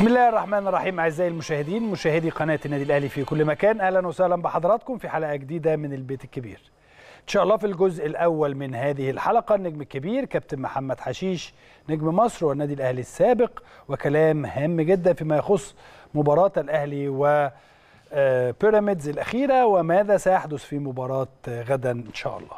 بسم الله الرحمن الرحيم اعزائي المشاهدين مشاهدي قناه النادي الاهلي في كل مكان اهلا وسهلا بحضراتكم في حلقه جديده من البيت الكبير ان شاء الله في الجزء الاول من هذه الحلقه النجم الكبير كابتن محمد حشيش نجم مصر والنادي الاهلي السابق وكلام هام جدا فيما يخص مباراه الاهلي و آه، بيراميدز الاخيره وماذا سيحدث في مباراه غدا ان شاء الله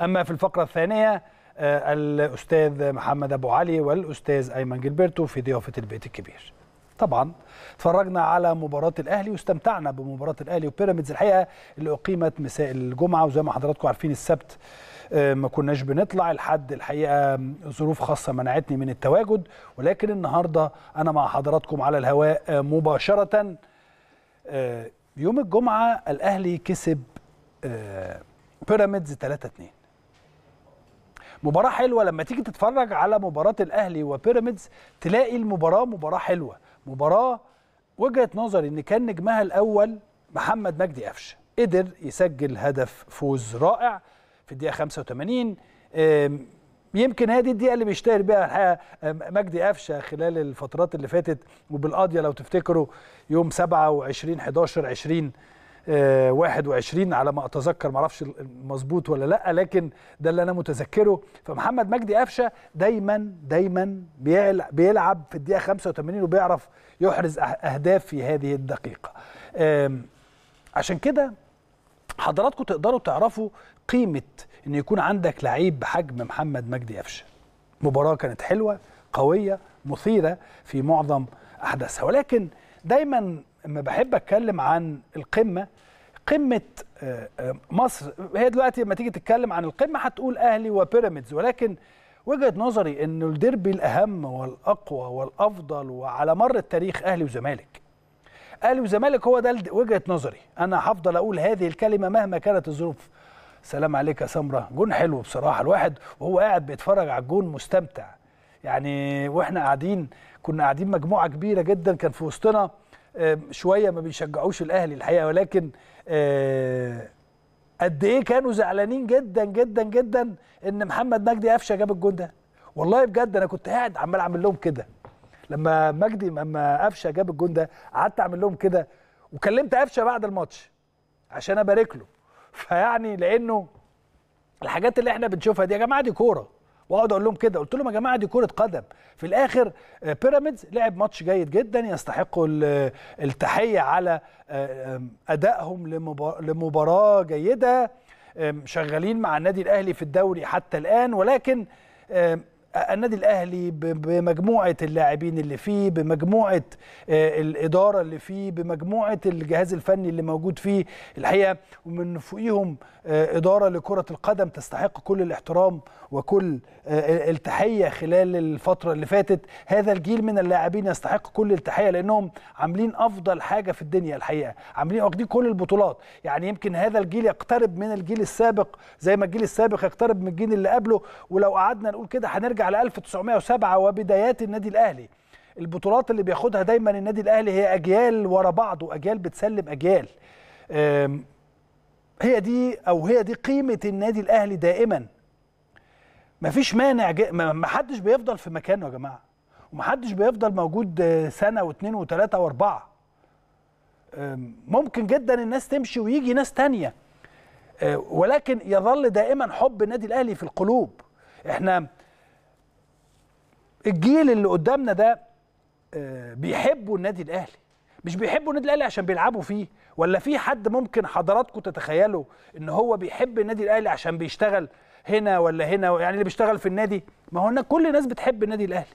اما في الفقره الثانيه آه، الاستاذ محمد ابو علي والاستاذ ايمن جلبرتو في ضيافه البيت الكبير طبعا اتفرجنا على مباراه الاهلي واستمتعنا بمباراه الاهلي وبيراميدز الحقيقه اللي اقيمت مساء الجمعه وزي ما حضراتكم عارفين السبت آه، ما كناش بنطلع الحد الحقيقه ظروف خاصه منعتني من التواجد ولكن النهارده انا مع حضراتكم على الهواء آه، مباشره آه، يوم الجمعه الاهلي كسب بيراميدز 3 2 مباراة حلوة لما تيجي تتفرج على مباراة الأهلي وبيراميدز تلاقي المباراة مباراة حلوة مباراه وجهه نظري ان كان نجمها الاول محمد مجدي قفشه قدر يسجل هدف فوز رائع في الدقيقه 85 يمكن هذه الدقيقه اللي بيشتهر بيها الحقيقه مجدي قفشه خلال الفترات اللي فاتت وبالقضيه لو تفتكروا يوم 27 11 20 21 آه، على ما اتذكر معرفش مظبوط ولا لا لكن ده اللي انا متذكره فمحمد مجدي قفشه دايما دايما بيلعب في الدقيقه 85 وبيعرف يحرز أه-، اهداف في هذه الدقيقه عشان كده حضراتكم تقدروا تعرفوا قيمه ان يكون عندك لعيب بحجم محمد مجدي قفشه مباراه كانت حلوه قويه مثيره في معظم احداثها ولكن دايما لما بحب اتكلم عن القمه قمه آه، آه، مصر هي دلوقتي لما تيجي تتكلم عن القمه هتقول اهلي وبيراميدز ولكن وجهه نظري ان الديربي الاهم والاقوى والافضل وعلى مر التاريخ اهلي وزمالك اهلي وزمالك هو ده وجهه نظري انا هفضل اقول هذه الكلمه مهما كانت الظروف سلام عليك يا سمره جون حلو بصراحه الواحد وهو قاعد بيتفرج على الجون مستمتع يعني واحنا قاعدين كنا قاعدين مجموعه كبيره جدا كان في وسطنا آه، شويه ما بيشجعوش الاهلي الحقيقه ولكن آه، قد ايه كانوا زعلانين جدا جدا جدا ان محمد مجدي قفشه جاب الجون ده والله بجد انا كنت قاعد عمال اعمل لهم كده لما مجدي لما قفشه جاب الجون ده قعدت اعمل لهم كده وكلمت قفشه بعد الماتش عشان ابارك له فيعني لانه الحاجات اللي احنا بنشوفها دي يا جماعه دي كوره واقعد اقول لهم كده قلت لهم يا جماعه دي كره قدم في الاخر آه، بيراميدز لعب ماتش جيد جدا يستحقوا آه، التحيه على آه، ادائهم لمباراه جيده شغالين مع النادي الاهلي في الدوري حتى الان ولكن النادي الاهلي بمجموعه اللاعبين اللي فيه بمجموعه الاداره اللي فيه بمجموعه الجهاز الفني اللي موجود فيه الحقيقه ومن فوقيهم اداره لكره القدم تستحق كل الاحترام وكل آه، آه، التحيه خلال الفتره اللي فاتت هذا الجيل من اللاعبين يستحق كل التحيه لانهم عاملين افضل حاجه في الدنيا الحقيقه عاملين واخدين كل البطولات يعني يمكن هذا الجيل يقترب من الجيل السابق زي ما الجيل السابق يقترب من الجيل اللي قبله ولو قعدنا نقول كده هنرجع ل 1907 وبدايات النادي الاهلي البطولات اللي بياخدها دايما النادي الاهلي هي اجيال ورا بعض واجيال بتسلم اجيال هي دي او هي دي قيمه النادي الاهلي دائما مفيش مانع ما محدش بيفضل في مكانه يا جماعه ومحدش بيفضل موجود آه، سنه واثنين وثلاثه واربعه ممكن جدا الناس تمشي ويجي ناس تانية آه، ولكن يظل دائما حب النادي الاهلي في القلوب احنا الجيل اللي قدامنا ده آه، بيحبوا النادي الاهلي مش بيحبوا النادي الاهلي عشان بيلعبوا فيه ولا في حد ممكن حضراتكم تتخيلوا ان هو بيحب النادي الاهلي عشان بيشتغل هنا ولا هنا يعني اللي بيشتغل في النادي ما هو كل الناس بتحب النادي الاهلي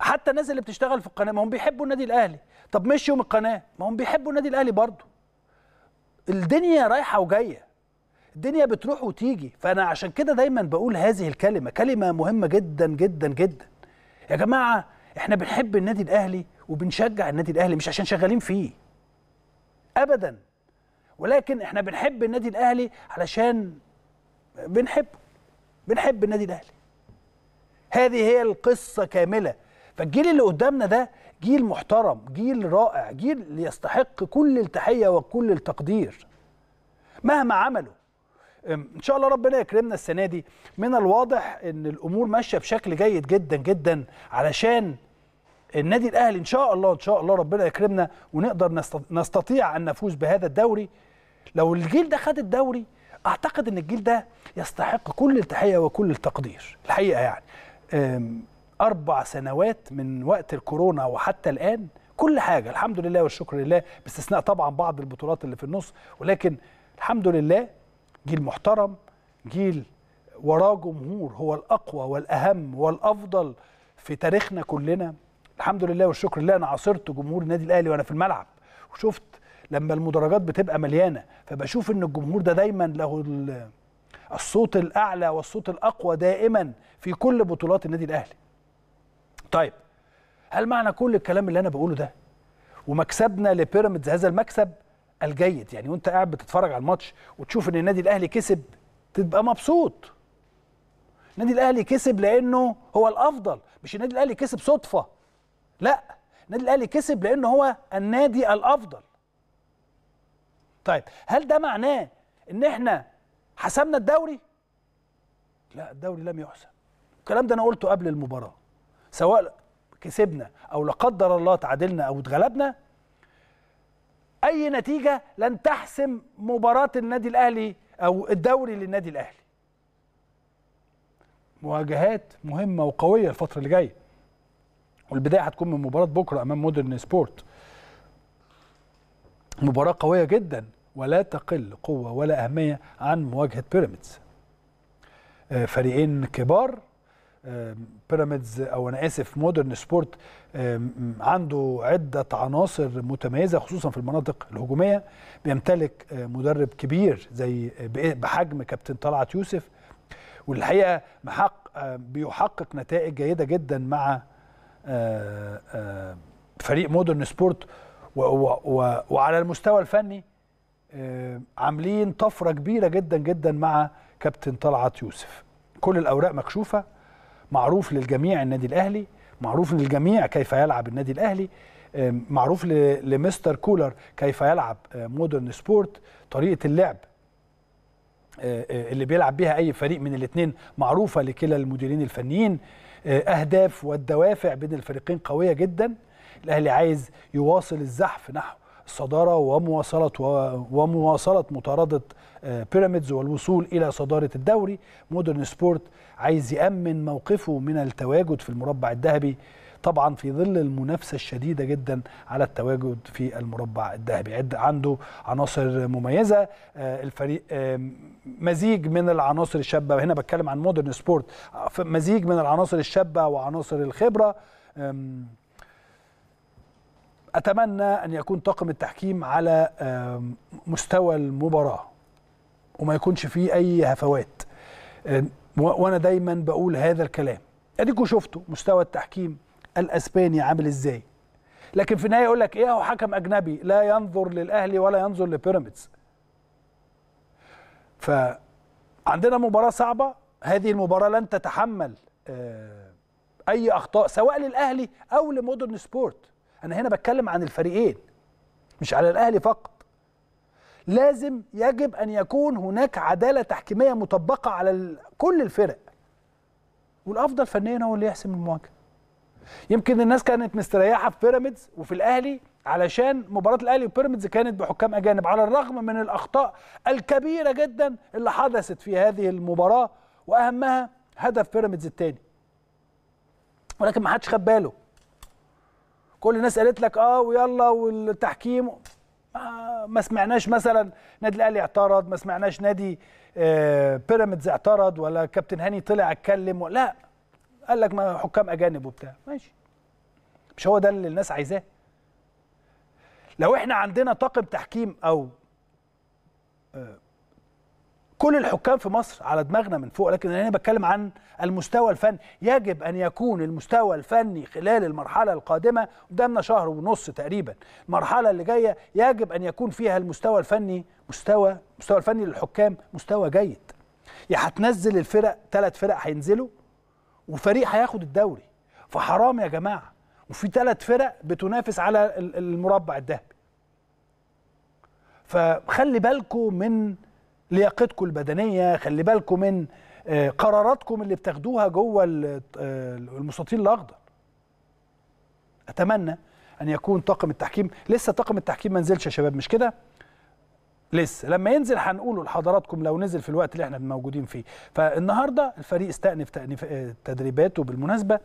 حتى الناس اللي بتشتغل في القناه ما هم بيحبوا النادي الاهلي طب مشيوا من القناه ما هم بيحبوا النادي الاهلي برضه الدنيا رايحه وجايه الدنيا بتروح وتيجي فانا عشان كده دايما بقول هذه الكلمه كلمه مهمه جدا جدا جدا يا جماعه احنا بنحب النادي الاهلي وبنشجع النادي الاهلي مش عشان شغالين فيه ابدا ولكن احنا بنحب النادي الاهلي علشان بنحبه بنحب النادي الاهلي هذه هي القصه كامله فالجيل اللي قدامنا ده جيل محترم جيل رائع جيل يستحق كل التحيه وكل التقدير مهما عملوا ان شاء الله ربنا يكرمنا السنه دي من الواضح ان الامور ماشيه بشكل جيد جدا جدا علشان النادي الاهلي ان شاء الله ان شاء الله ربنا يكرمنا ونقدر نستطيع ان نفوز بهذا الدوري لو الجيل ده خد الدوري اعتقد ان الجيل ده يستحق كل التحيه وكل التقدير الحقيقه يعني اربع سنوات من وقت الكورونا وحتى الان كل حاجه الحمد لله والشكر لله باستثناء طبعا بعض البطولات اللي في النص ولكن الحمد لله جيل محترم جيل وراه جمهور هو الاقوى والاهم والافضل في تاريخنا كلنا الحمد لله والشكر لله انا عاصرت جمهور النادي الاهلي وانا في الملعب وشفت لما المدرجات بتبقى مليانه فبشوف ان الجمهور ده دايما له الصوت الاعلى والصوت الاقوى دائما في كل بطولات النادي الاهلي طيب هل معنى كل الكلام اللي انا بقوله ده ومكسبنا لبيراميدز هذا المكسب الجيد يعني وانت قاعد بتتفرج على الماتش وتشوف ان النادي الاهلي كسب تبقى مبسوط النادي الاهلي كسب لانه هو الافضل مش النادي الاهلي كسب صدفه لا النادي الاهلي كسب لانه هو النادي الافضل طيب هل ده معناه ان احنا حسمنا الدوري لا الدوري لم يحسم الكلام ده انا قلته قبل المباراه سواء كسبنا او لا قدر الله تعادلنا او اتغلبنا اي نتيجه لن تحسم مباراه النادي الاهلي او الدوري للنادي الاهلي مواجهات مهمه وقويه الفتره اللي جايه والبدايه هتكون من مباراه بكره امام مودرن سبورت مباراه قويه جدا ولا تقل قوة ولا أهمية عن مواجهة بيراميدز آه، فريقين كبار بيراميدز او انا اسف مودرن سبورت عنده عده عناصر متميزه خصوصا في المناطق الهجوميه بيمتلك آه، مدرب كبير زي بحجم كابتن طلعت يوسف والحقيقه محق آه، بيحقق نتائج جيده جدا مع فريق مودرن سبورت وعلى المستوى الفني آه، عاملين طفره كبيره جدا جدا مع كابتن طلعت يوسف كل الاوراق مكشوفه معروف للجميع النادي الاهلي معروف للجميع كيف يلعب النادي الاهلي آه، معروف لمستر كولر كيف يلعب آه، مودرن سبورت طريقه اللعب اللي بيلعب بيها اي فريق من الاثنين معروفه لكلا المديرين الفنيين اهداف والدوافع بين الفريقين قويه جدا الاهلي عايز يواصل الزحف نحو صدارة ومواصلة ومواصلة مطاردة آه، بيراميدز والوصول إلى صدارة الدوري مودرن سبورت عايز يأمن موقفه من التواجد في المربع الذهبي طبعا في ظل المنافسه الشديده جدا على التواجد في المربع الذهبي عنده عناصر مميزه آه، الفريق آه، مزيج من العناصر الشابه هنا بتكلم عن مودرن سبورت مزيج من العناصر الشابه وعناصر الخبره أتمنى أن يكون طاقم التحكيم على مستوى المباراة وما يكونش فيه أي هفوات وأنا دايما بقول هذا الكلام اديكم شفتوا مستوى التحكيم الأسباني عامل إزاي لكن في النهاية يقول لك إيه هو حكم أجنبي لا ينظر للأهلي ولا ينظر لبيراميدز فعندنا مباراة صعبة هذه المباراة لن تتحمل أي أخطاء سواء للأهلي أو لمودرن سبورت انا هنا بتكلم عن الفريقين مش على الاهلي فقط لازم يجب ان يكون هناك عداله تحكيميه مطبقه على كل الفرق والافضل فنيا هو اللي يحسم المواجهه يمكن الناس كانت مستريحه في بيراميدز وفي الاهلي علشان مباراه الاهلي وبيراميدز كانت بحكام اجانب على الرغم من الاخطاء الكبيره جدا اللي حدثت في هذه المباراه واهمها هدف بيراميدز الثاني ولكن ما حدش خد باله كل الناس قالت لك اه ويلا والتحكيم ما سمعناش مثلا نادي الاهلي اعترض ما سمعناش نادي آه، بيراميدز اعترض ولا كابتن هاني طلع اتكلم لا قال لك ما حكام اجانب وبتاع ماشي مش هو ده اللي الناس عايزاه لو احنا عندنا طاقم تحكيم او آه، كل الحكام في مصر على دماغنا من فوق لكن انا بتكلم عن المستوى الفني يجب ان يكون المستوى الفني خلال المرحله القادمه قدامنا شهر ونص تقريبا المرحله اللي جايه يجب ان يكون فيها المستوى الفني مستوى مستوى الفني للحكام مستوى جيد يا هتنزل الفرق ثلاث فرق هينزلوا وفريق هياخد الدوري فحرام يا جماعه وفي ثلاث فرق بتنافس على المربع الذهبي فخلي بالكم من لياقتكم البدنيه خلي بالكم من آه، قراراتكم اللي بتاخدوها جوه آه، المستطيل الاخضر اتمنى ان يكون طاقم التحكيم لسه طاقم التحكيم ما نزلش يا شباب مش كده لسه لما ينزل هنقوله لحضراتكم لو نزل في الوقت اللي احنا موجودين فيه فالنهارده الفريق استأنف آه، تدريباته بالمناسبه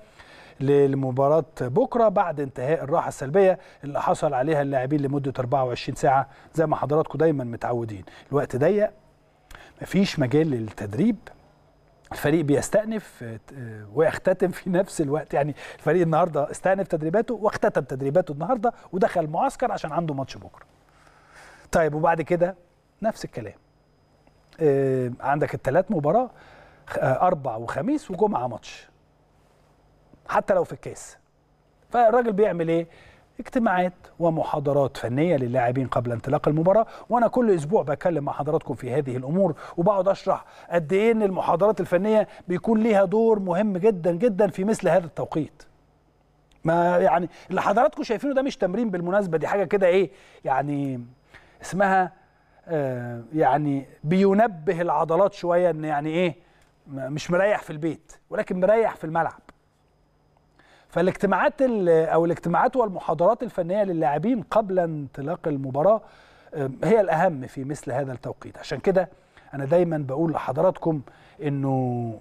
لمباراة بكرة بعد انتهاء الراحة السلبية اللي حصل عليها اللاعبين لمدة 24 ساعة زي ما حضراتكم دايما متعودين الوقت ضيق مفيش مجال للتدريب الفريق بيستأنف آه، آه، ويختتم في نفس الوقت يعني الفريق النهارده استأنف تدريباته واختتم تدريباته النهارده ودخل معسكر عشان عنده ماتش بكره. طيب وبعد كده نفس الكلام. آه، عندك الثلاث مباراه أربع وخميس وجمعة ماتش. حتى لو في الكاس. فالراجل بيعمل إيه؟ اجتماعات ومحاضرات فنية للاعبين قبل انطلاق المباراة وأنا كل أسبوع بكلم مع حضراتكم في هذه الأمور وبقعد أشرح قد إيه إن المحاضرات الفنية بيكون ليها دور مهم جدا جدا في مثل هذا التوقيت ما يعني اللي حضراتكم شايفينه ده مش تمرين بالمناسبة دي حاجة كده إيه يعني اسمها آه يعني بينبه العضلات شوية إن يعني إيه مش مريح في البيت ولكن مريح في الملعب فالاجتماعات او الاجتماعات والمحاضرات الفنيه للاعبين قبل انطلاق المباراه هي الاهم في مثل هذا التوقيت عشان كده انا دايما بقول لحضراتكم انه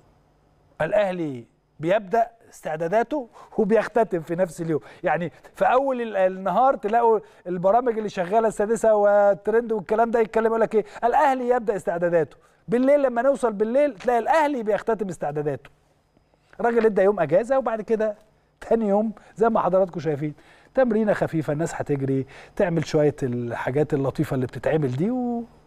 الاهلي بيبدا استعداداته وبيختتم في نفس اليوم يعني في اول النهار تلاقوا البرامج اللي شغاله السادسه والترند والكلام ده يتكلم يقول لك ايه الاهلي يبدا استعداداته بالليل لما نوصل بالليل تلاقي الاهلي بيختتم استعداداته الراجل ادى يوم اجازه وبعد كده تاني يوم زي ما حضراتكم شايفين تمرينه خفيفه الناس هتجري تعمل شويه الحاجات اللطيفه اللي بتتعمل دي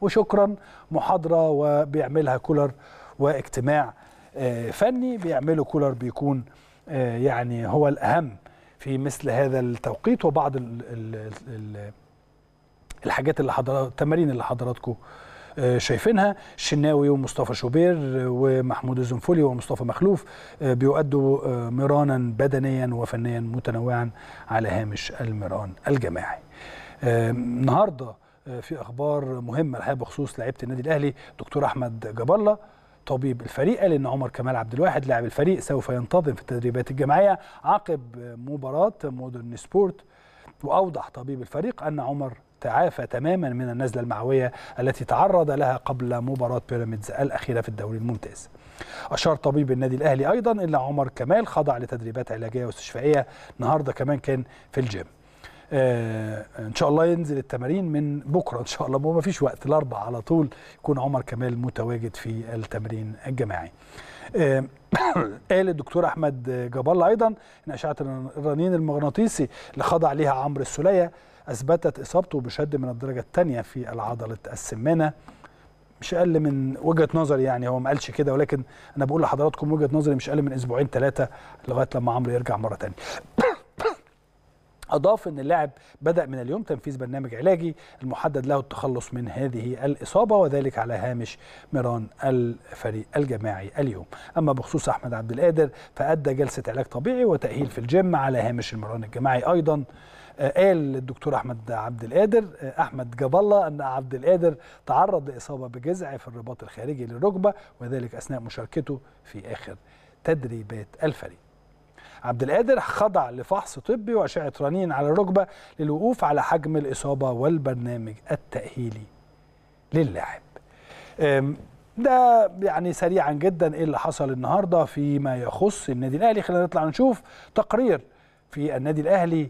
وشكرا محاضره وبيعملها كولر واجتماع آه، فني بيعمله كولر بيكون آه، يعني هو الاهم في مثل هذا التوقيت وبعض الحاجات اللي حضرات التمارين اللي حضراتكم شايفينها الشناوي ومصطفى شوبير ومحمود الزنفولي ومصطفى مخلوف آه، بيؤدوا آه، مرانا بدنيا وفنيا متنوعا على هامش المران الجماعي آه، النهارده في اخبار مهمه الحقيقه بخصوص لعبة النادي الاهلي دكتور احمد جاب الله طبيب الفريق قال ان عمر كمال عبد الواحد لاعب الفريق سوف ينتظم في التدريبات الجماعيه عقب مباراه مودرن سبورت وأوضح طبيب الفريق أن عمر تعافى تماما من النزلة المعوية التي تعرض لها قبل مباراة بيراميدز الأخيرة في الدوري الممتاز أشار طبيب النادي الأهلي أيضا إلى عمر كمال خضع لتدريبات علاجية واستشفائية النهاردة كمان كان في الجيم آه ان شاء الله ينزل التمارين من بكره ان شاء الله ما فيش وقت الاربع على طول يكون عمر كمال متواجد في التمرين الجماعي آه، قال الدكتور احمد جاب الله ايضا ان اشعه الرنين المغناطيسي اللي خضع ليها عمرو السلية اثبتت اصابته بشد من الدرجه الثانيه في العضله السمنه مش اقل من وجهه نظري يعني هو ما قالش كده ولكن انا بقول لحضراتكم وجهه نظري مش اقل من اسبوعين ثلاثه لغايه لما عمرو يرجع مره ثانيه أضاف أن اللاعب بدأ من اليوم تنفيذ برنامج علاجي المحدد له التخلص من هذه الإصابة وذلك على هامش مران الفريق الجماعي اليوم أما بخصوص أحمد عبد القادر فأدى جلسة علاج طبيعي وتأهيل في الجيم على هامش المران الجماعي أيضا آه، قال الدكتور احمد عبد القادر آه، احمد جاب الله ان عبد القادر تعرض لاصابه بجزع في الرباط الخارجي للركبه وذلك اثناء مشاركته في اخر تدريبات الفريق عبد القادر خضع لفحص طبي وأشعة رنين على الركبة للوقوف على حجم الإصابة والبرنامج التأهيلي للاعب ده يعني سريعا جدا ايه اللي حصل النهارده فيما يخص النادي الاهلي خلينا نطلع نشوف تقرير في النادي الاهلي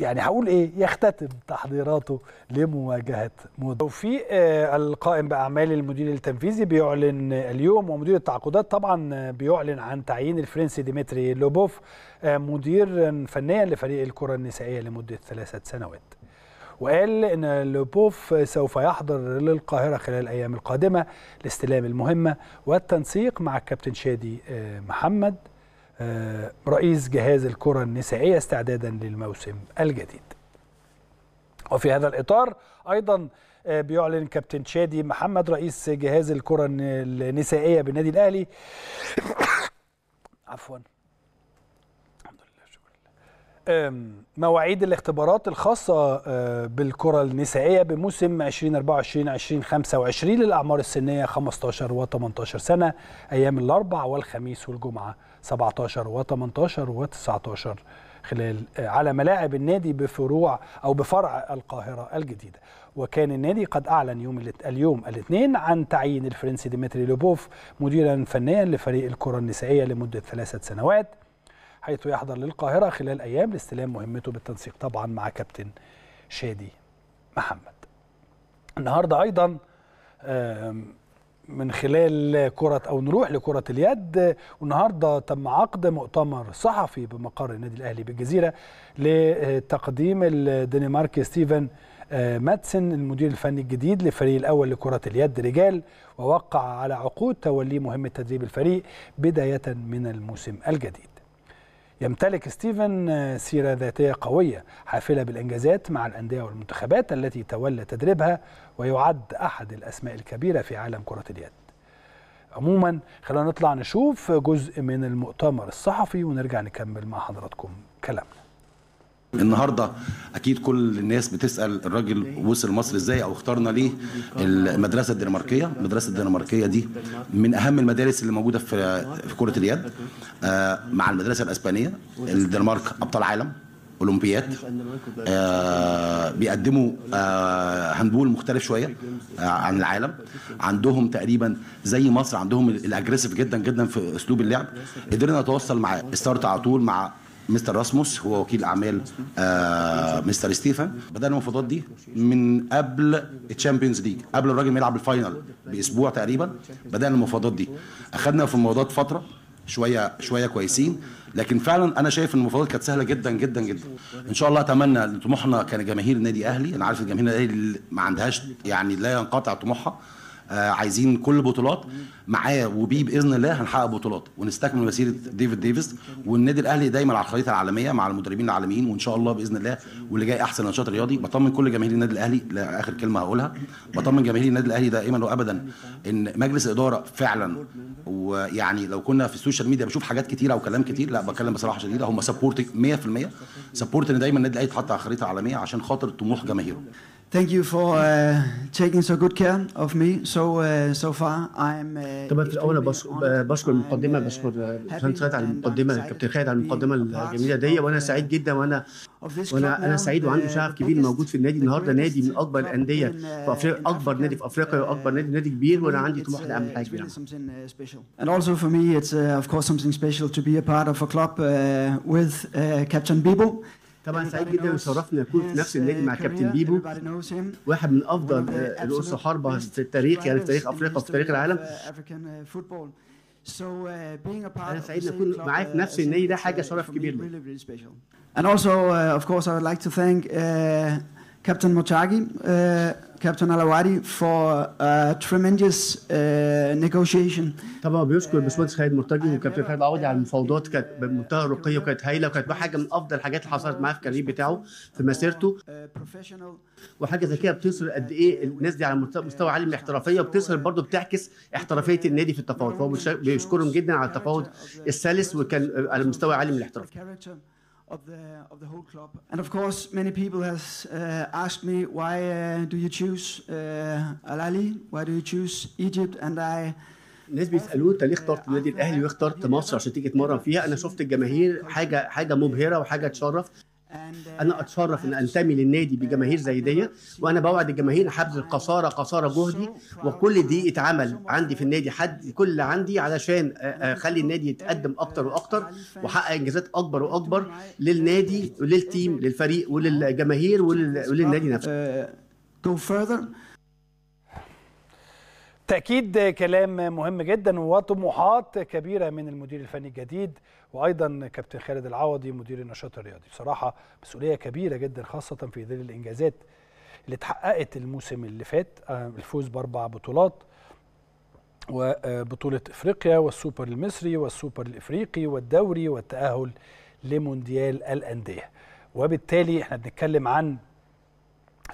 يعني هقول ايه يختتم تحضيراته لمواجهه مود توفيق آه، القائم باعمال المدير التنفيذي بيعلن اليوم ومدير التعاقدات طبعا بيعلن عن تعيين الفرنسي ديمتري لوبوف آه، مديرا فنيا لفريق الكره النسائيه لمده ثلاثه سنوات وقال ان لوبوف سوف يحضر للقاهره خلال الايام القادمه لاستلام المهمه والتنسيق مع الكابتن شادي آه، محمد آه، رئيس جهاز الكرة النسائية استعدادا للموسم الجديد وفي هذا الإطار أيضا آه، بيعلن كابتن شادي محمد رئيس جهاز الكرة النسائية بالنادي الأهلي عفوا مواعيد الاختبارات الخاصة آه، بالكرة النسائية بموسم 2024-2025 للأعمار السنية 15 و 18 سنة أيام الأربع والخميس والجمعة 17 و18 و19 خلال آه، على ملاعب النادي بفروع أو بفرع القاهرة الجديدة وكان النادي قد أعلن يوم اليوم الاثنين عن تعيين الفرنسي ديمتري لوبوف مديرا فنيا لفريق الكرة النسائية لمدة ثلاثة سنوات حيث يحضر للقاهرة خلال أيام لاستلام مهمته بالتنسيق طبعا مع كابتن شادي محمد النهاردة أيضا من خلال كرة أو نروح لكرة اليد والنهاردة تم عقد مؤتمر صحفي بمقر النادي الأهلي بالجزيرة لتقديم الدنماركي ستيفن آه، ماتسن المدير الفني الجديد للفريق الأول لكرة اليد رجال ووقع على عقود تولي مهمة تدريب الفريق بداية من الموسم الجديد يمتلك ستيفن آه، سيرة ذاتية قوية حافلة بالإنجازات مع الأندية والمنتخبات التي تولى تدريبها ويعد أحد الأسماء الكبيرة في عالم كرة اليد عموما خلينا نطلع نشوف جزء من المؤتمر الصحفي ونرجع نكمل مع حضراتكم كلامنا النهارده اكيد كل الناس بتسال الراجل وصل مصر ازاي او اخترنا ليه المدرسه الدنماركيه المدرسه الدنماركيه دي من اهم المدارس اللي موجوده في في كره اليد آه، مع المدرسه الاسبانيه الدنمارك ابطال عالم اولمبياد آه، بيقدموا آه، هاندبول مختلف شويه عن العالم عندهم تقريبا زي مصر عندهم الاجريسيف جدا جدا في اسلوب اللعب قدرنا نتواصل مع ستارت على طول مع مستر راسموس هو وكيل اعمال آه مستر ستيفن بدانا المفاوضات دي من قبل الشامبيونز ليج قبل الراجل ما يلعب الفاينل باسبوع تقريبا بدانا المفاوضات دي اخذنا في المفاوضات فتره شويه شويه كويسين لكن فعلا انا شايف ان المفاوضات كانت سهله جدا جدا جدا ان شاء الله اتمنى طموحنا كان جماهير النادي الاهلي انا عارف الجماهير النادي الاهلي ما عندهاش يعني لا ينقطع طموحها آه، عايزين كل بطولات معاه وبيه باذن الله هنحقق بطولات ونستكمل مسيره ديفيد ديفيس والنادي الاهلي دايما على الخريطه العالميه مع المدربين العالميين وان شاء الله باذن الله واللي جاي احسن نشاط رياضي بطمن كل جماهير النادي الاهلي لاخر كلمه هقولها بطمن جماهير النادي الاهلي دائما وابدا ان مجلس الاداره فعلا ويعني لو كنا في السوشيال ميديا بشوف حاجات كتيره وكلام كتير لا بتكلم بصراحه شديده هم سبورت 100% سبورت ان دايما النادي الاهلي يتحط على الخريطه العالميه عشان خاطر طموح جماهيره Thank you for uh, taking so good care of me so uh, so far. I'm. Uh, Tämä on aina basku pandemia basku sen tretän pandemia kapteen tretän pandemia jamia dei vana سعيد جدا وانا وانا انا سعيد وعندي شغف كبير موجود في النادي النهارده نادي من اكبر الانديه في افريقيا اكبر نادي في افريقيا واكبر نادي نادي كبير وانا عندي طموح لاعمل حاجه كبيره. And also for me it's uh, of course something special to be a part of a club uh, with uh, Captain Bibo. طبعا سعيد جدا وشرفنا يكون في نفس النادي مع كابتن بيبو واحد من افضل آه، رؤوس حربه في التاريخ يعني في تاريخ افريقيا وفي تاريخ العالم uh, uh, uh, انا سعيد نكون معاه في نفس النادي ده حاجه شرف كبير لي And also, uh, of course, I would like to thank uh, Captain Mochagi, uh, Captain Alawadi for a tremendous uh, negotiation. طبعا بيشكر باشمهندس خالد مرتجي والكابتن خالد العوضي على المفاوضات كانت بمنتهى الرقي وكانت هايله وكانت حاجه من افضل الحاجات اللي حصلت معاه في الكارير بتاعه في مسيرته. وحاجه زي كده بتظهر قد ايه الناس دي على مستوى عالي من الاحترافيه وبتظهر برضه بتعكس احترافيه النادي في التفاوض فهو بيشكرهم جدا على التفاوض السلس وكان على مستوى عالي من الاحترافيه of the of the whole club. And of course, many people has uh, asked me why uh, do you choose uh, Al Ali? Why do you choose Egypt? And I الناس بيسالوه انت ليه اخترت uh, النادي الاهلي واخترت مصر عشان تيجي تتمرن فيها انا شفت الجماهير حاجه حاجه مبهره وحاجه تشرف انا uh, اتشرف ان انتمي للنادي uh, بجماهير زي دي وانا بوعد الجماهير حبذ قصاره قصاره جهدي وكل دي اتعمل عندي في النادي حد كل عندي علشان آه، آه، اخلي النادي يتقدم اكتر واكتر واحقق انجازات اكبر واكبر للنادي وللتيم للفريق وللجماهير وللنادي نفسه uh, تأكيد كلام مهم جدا وطموحات كبيرة من المدير الفني الجديد وأيضا كابتن خالد العوضي مدير النشاط الرياضي بصراحة مسؤولية كبيرة جدا خاصة في ظل الإنجازات اللي اتحققت الموسم اللي فات آه، الفوز بأربع بطولات وبطولة إفريقيا والسوبر المصري والسوبر الإفريقي والدوري والتأهل لمونديال الأندية وبالتالي احنا بنتكلم عن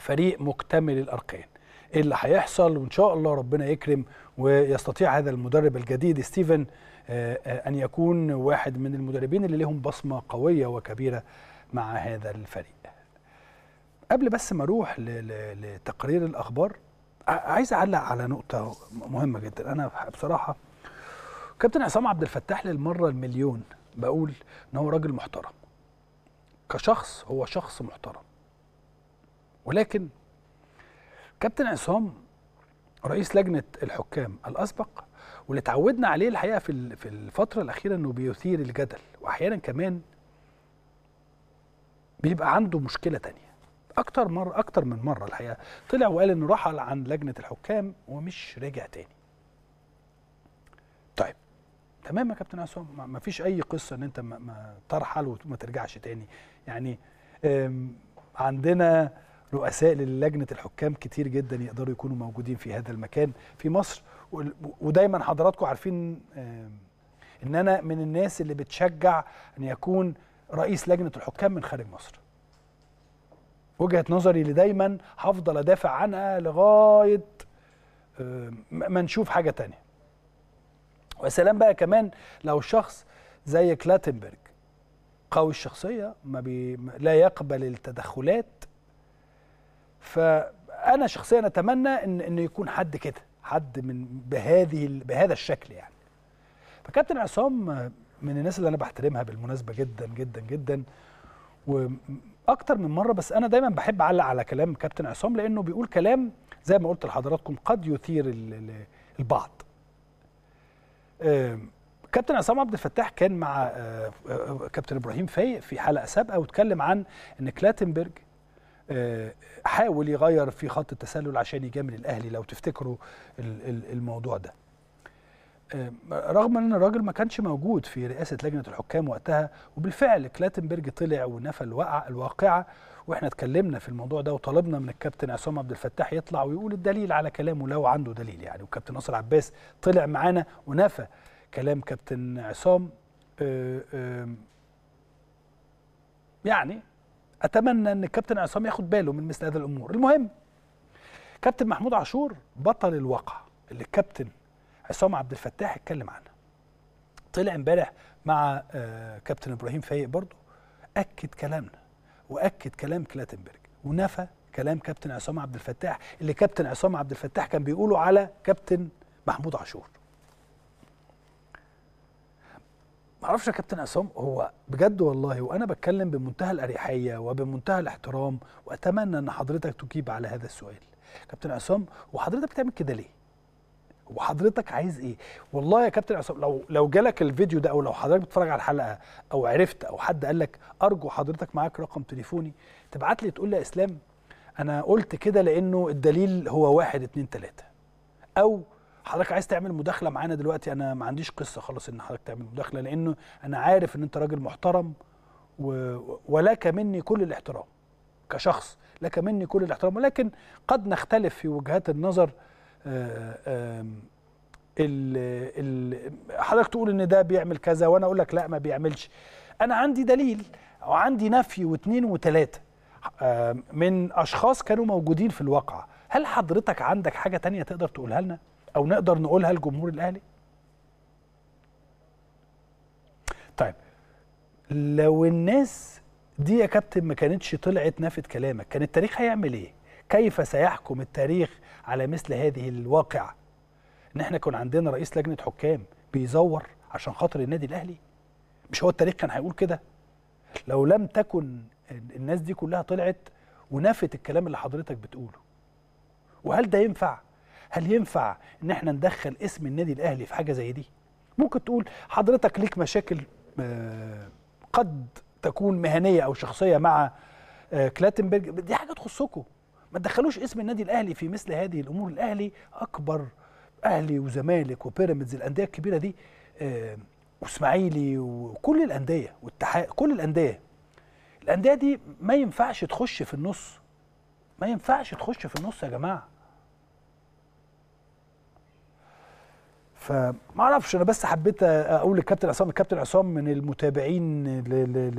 فريق مكتمل الأركان ايه اللي هيحصل وان شاء الله ربنا يكرم ويستطيع هذا المدرب الجديد ستيفن آه، آه، ان يكون واحد من المدربين اللي لهم بصمه قويه وكبيره مع هذا الفريق قبل بس ما اروح لتقرير الاخبار عايز اعلق على نقطه مهمه جدا انا بصراحه كابتن عصام عبد الفتاح للمره المليون بقول ان هو راجل محترم كشخص هو شخص محترم ولكن كابتن عصام رئيس لجنه الحكام الاسبق واللي اتعودنا عليه الحقيقه في في الفتره الاخيره انه بيثير الجدل واحيانا كمان بيبقى عنده مشكله تانية اكتر مره اكتر من مره الحقيقه طلع وقال انه رحل عن لجنه الحكام ومش رجع تاني طيب تمام يا كابتن عصام ما فيش اي قصه ان انت ما ترحل وما ترجعش تاني يعني عندنا رؤساء للجنه الحكام كتير جدا يقدروا يكونوا موجودين في هذا المكان في مصر ودايما حضراتكم عارفين ان انا من الناس اللي بتشجع ان يكون رئيس لجنه الحكام من خارج مصر وجهه نظري اللي دايما هفضل ادافع عنها لغايه ما نشوف حاجه تانية وسلام بقى كمان لو شخص زي كلاتنبرج قوي الشخصيه ما بي لا يقبل التدخلات فانا شخصيا اتمنى ان ان يكون حد كده حد من بهذه بهذا الشكل يعني فكابتن عصام من الناس اللي انا بحترمها بالمناسبه جدا جدا جدا واكتر من مره بس انا دايما بحب اعلق على كلام كابتن عصام لانه بيقول كلام زي ما قلت لحضراتكم قد يثير البعض آه، كابتن عصام عبد الفتاح كان مع آه، آه، كابتن ابراهيم فايق في حلقه سابقه واتكلم عن ان كلاتنبرج حاول يغير في خط التسلل عشان يجامل الاهلي لو تفتكروا الموضوع ده آه، رغم ان الراجل ما كانش موجود في رئاسه لجنه الحكام وقتها وبالفعل كلاتنبرج طلع ونفى الواقعه واحنا اتكلمنا في الموضوع ده وطلبنا من الكابتن عصام عبد الفتاح يطلع ويقول الدليل على كلامه لو عنده دليل يعني والكابتن ناصر عباس طلع معانا ونفى كلام كابتن عصام آه، يعني اتمنى ان الكابتن عصام ياخد باله من مثل هذه الامور المهم كابتن محمود عاشور بطل الواقع اللي الكابتن عصام عبد الفتاح اتكلم عنها طلع امبارح مع آه، كابتن ابراهيم فايق برضه اكد كلامنا واكد كلام كلاتنبرج ونفى كلام كابتن عصام عبد الفتاح اللي كابتن عصام عبد الفتاح كان بيقوله على كابتن محمود عاشور معرفش يا كابتن عصام هو بجد والله وانا بتكلم بمنتهى الاريحيه وبمنتهى الاحترام واتمنى ان حضرتك تجيب على هذا السؤال كابتن عصام وحضرتك بتعمل كده ليه وحضرتك عايز ايه والله يا كابتن عصام لو لو جالك الفيديو ده او لو حضرتك بتتفرج على الحلقه او عرفت او حد قال لك ارجو حضرتك معاك رقم تليفوني تبعت لي تقول لي يا اسلام انا قلت كده لانه الدليل هو واحد اتنين تلاته او حضرتك عايز تعمل مداخله معانا دلوقتي انا ما عنديش قصه خالص ان حضرتك تعمل مداخله لانه انا عارف ان انت راجل محترم و... ولك مني كل الاحترام كشخص لك مني كل الاحترام ولكن قد نختلف في وجهات النظر آه، ال... ال... حضرتك تقول ان ده بيعمل كذا وانا اقول لك لا ما بيعملش انا عندي دليل وعندي نفي واثنين وثلاثه آه، من اشخاص كانوا موجودين في الواقعه هل حضرتك عندك حاجه تانية تقدر تقولها لنا او نقدر نقولها لجمهور الاهلي طيب لو الناس دي يا كابتن ما كانتش طلعت نافت كلامك كان التاريخ هيعمل ايه كيف سيحكم التاريخ على مثل هذه الواقعه ان احنا كنا عندنا رئيس لجنه حكام بيزور عشان خاطر النادي الاهلي مش هو التاريخ كان هيقول كده لو لم تكن الناس دي كلها طلعت ونفت الكلام اللي حضرتك بتقوله وهل ده ينفع هل ينفع ان احنا ندخل اسم النادي الاهلي في حاجه زي دي ممكن تقول حضرتك ليك مشاكل آه، قد تكون مهنيه او شخصيه مع آه، كلاتنبرج دي حاجه تخصكم ما تدخلوش اسم النادي الاهلي في مثل هذه الامور الاهلي اكبر اهلي وزمالك وبيراميدز الانديه الكبيره دي آه، واسماعيلي وكل الانديه والاتحاد كل الانديه الانديه دي ما ينفعش تخش في النص ما ينفعش تخش في النص يا جماعه فما اعرفش انا بس حبيت اقول للكابتن عصام الكابتن عصام من المتابعين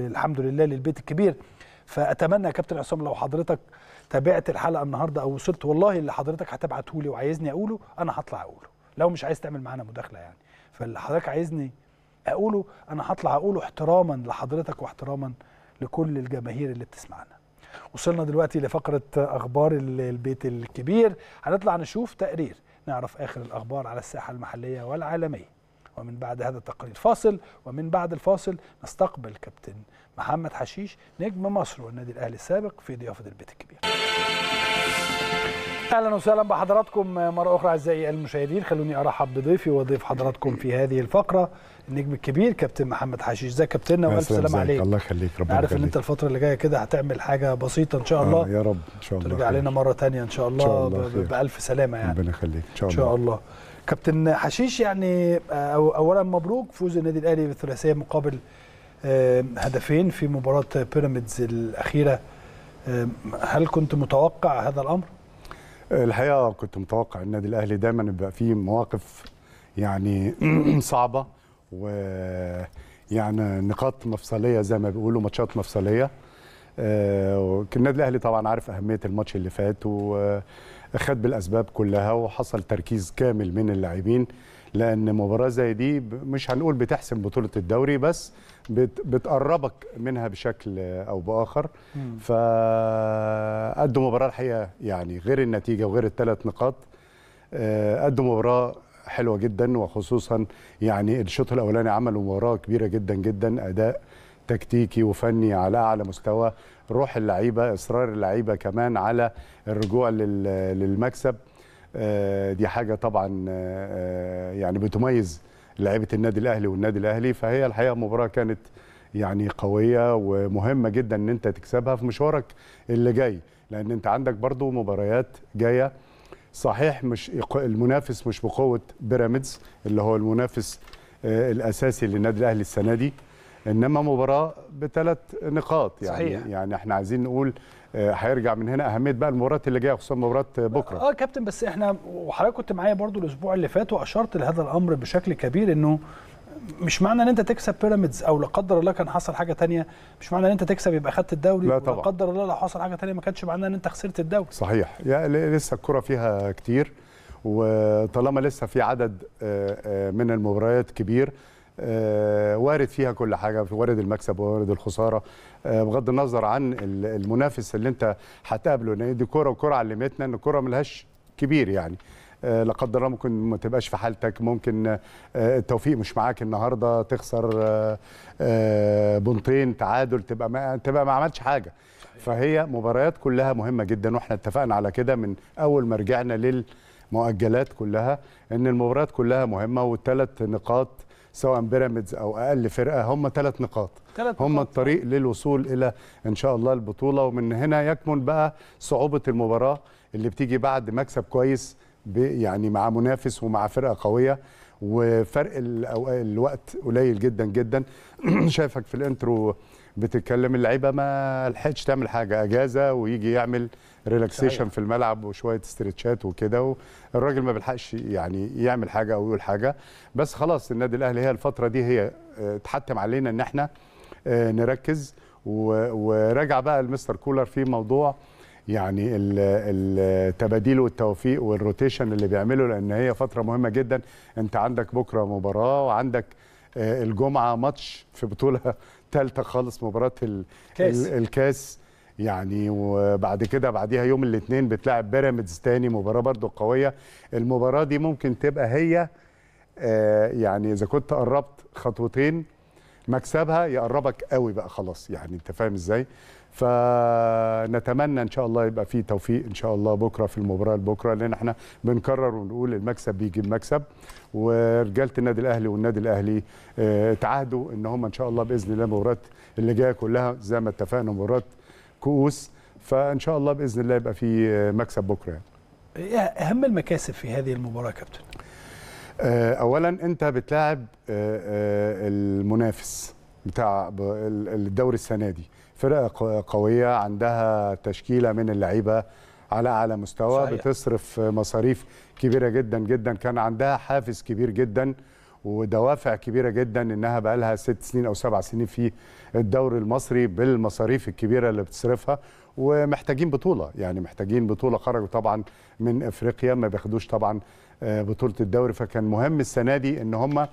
الحمد لله للبيت الكبير فاتمنى يا كابتن عصام لو حضرتك تابعت الحلقه النهارده او وصلت والله اللي حضرتك هتبعته لي وعايزني اقوله انا هطلع اقوله لو مش عايز تعمل معانا مداخله يعني فاللي حضرتك عايزني اقوله انا هطلع اقوله احتراما لحضرتك واحتراما لكل الجماهير اللي بتسمعنا وصلنا دلوقتي لفقره اخبار البيت الكبير هنطلع نشوف تقرير نعرف آخر الأخبار على الساحة المحلية والعالمية ومن بعد هذا التقرير فاصل ومن بعد الفاصل نستقبل كابتن محمد حشيش نجم مصر والنادي الأهلي السابق في ضيافة البيت الكبير اهلا وسهلا بحضراتكم مره اخرى اعزائي المشاهدين خلوني ارحب بضيفي وضيف حضراتكم في هذه الفقره النجم الكبير كابتن محمد حشيش ازيك كابتننا والف سلام عليك الله يخليك ربنا عارف ان انت الفتره اللي جايه كده هتعمل حاجه بسيطه ان شاء آه، الله آه يا رب ان شاء الله ترجع لنا مره ثانيه ان شاء الله, إن شاء الله بالف سلامه يعني ربنا يخليك ان شاء الله ان شاء الله كابتن حشيش يعني آه، اولا مبروك فوز النادي الاهلي بالثلاثيه مقابل هدفين في مباراه بيراميدز الاخيره هل كنت متوقع هذا الامر؟ الحقيقه كنت متوقع النادي الاهلي دايما بيبقى فيه مواقف يعني صعبه و يعني نقاط مفصليه زي ما بيقولوا ماتشات مفصليه آه، النادي الاهلي طبعا عارف اهميه الماتش اللي فات وخد بالاسباب كلها وحصل تركيز كامل من اللاعبين لان مباراه زي دي مش هنقول بتحسم بطوله الدوري بس بتقربك منها بشكل او باخر فادوا مباراه الحقيقه يعني غير النتيجه وغير الثلاث نقاط آه، قدوا مباراه حلوه جدا وخصوصا يعني الشوط الاولاني عملوا مباراه كبيره جدا جدا اداء تكتيكي وفني على اعلى مستوى روح اللعيبه اصرار اللعيبه كمان على الرجوع للمكسب آه، دي حاجه طبعا آه، يعني بتميز لعيبه النادي الاهلي والنادي الاهلي فهي الحقيقه مباراه كانت يعني قويه ومهمه جدا ان انت تكسبها في مشوارك اللي جاي لان انت عندك برضو مباريات جايه صحيح مش المنافس مش بقوه بيراميدز اللي هو المنافس آه، الاساسي للنادي الاهلي السنه دي انما مباراه بثلاث نقاط يعني صحيح. يعني احنا عايزين نقول آه، هيرجع من هنا اهميه بقى المباريات اللي جايه خصوصا مباراه بكره اه كابتن بس احنا وحضرتك كنت معايا برضو الاسبوع اللي فات واشرت لهذا الامر بشكل كبير انه مش معنى ان انت تكسب بيراميدز او لا قدر الله كان حصل حاجه تانية مش معنى ان انت تكسب يبقى خدت الدوري لا طبعا لا قدر الله لو حصل حاجه تانية ما كانش معناه ان انت خسرت الدوري صحيح يا لسه الكره فيها كتير وطالما لسه في عدد آه، آه، من المباريات كبير آه، وارد فيها كل حاجه وارد المكسب وارد الخساره بغض النظر عن المنافس اللي انت هتقابله دي كوره وكوره علمتنا ان الكوره ملهاش كبير يعني آه، لا قدر الله ممكن ما تبقاش في حالتك ممكن آه، التوفيق مش معاك النهارده تخسر آه، بنطين تعادل تبقى ما تبقى ما عملتش حاجه فهي مباريات كلها مهمه جدا واحنا اتفقنا على كده من اول ما رجعنا للمؤجلات كلها ان المباريات كلها مهمه والثلاث نقاط سواء بيراميدز او اقل فرقه هم ثلاث نقاط هم الطريق للوصول الى ان شاء الله البطوله ومن هنا يكمن بقى صعوبه المباراه اللي بتيجي بعد مكسب كويس يعني مع منافس ومع فرقه قويه وفرق الوقت قليل جدا جدا شايفك في الانترو بتتكلم اللعيبه ما لحقتش تعمل حاجه اجازه ويجي يعمل ريلاكسيشن في الملعب وشويه استرتشات وكده والراجل ما بيلحقش يعني يعمل حاجه او يقول حاجه بس خلاص النادي الاهلي هي الفتره دي هي آه، تحتم علينا ان احنا آه، نركز وراجع بقى المستر كولر في موضوع يعني التباديل والتوفيق والروتيشن اللي بيعمله لان هي فتره مهمه جدا انت عندك بكره مباراه وعندك آه، الجمعه ماتش في بطوله ثالثه خالص مباراه الكاس, الكاس يعني وبعد كده بعديها يوم الاثنين بتلعب بيراميدز تاني مباراه برضو قويه المباراه دي ممكن تبقى هي آه، يعني اذا كنت قربت خطوتين مكسبها يقربك قوي بقى خلاص يعني انت فاهم ازاي فنتمنى ان شاء الله يبقى في توفيق ان شاء الله بكره في المباراه بكره لان احنا بنكرر ونقول المكسب بيجيب مكسب ورجاله النادي الاهلي والنادي الاهلي آه، تعهدوا ان هم ان شاء الله باذن الله المباراه اللي جايه كلها زي ما اتفقنا مباراه كؤوس فان شاء الله باذن الله يبقى في آه، مكسب بكره يعني. ايه اهم المكاسب في هذه المباراه يا كابتن؟ آه، اولا انت بتلاعب المنافس بتاع الدوري السنه دي فرقه قويه عندها تشكيله من اللعيبه على اعلى مستوى صحيح. بتصرف مصاريف كبيره جدا جدا كان عندها حافز كبير جدا ودوافع كبيره جدا انها بقى لها ست سنين او سبع سنين في الدوري المصري بالمصاريف الكبيره اللي بتصرفها ومحتاجين بطوله يعني محتاجين بطوله خرجوا طبعا من افريقيا ما بياخدوش طبعا آه، بطوله الدوري فكان مهم السنه دي ان هم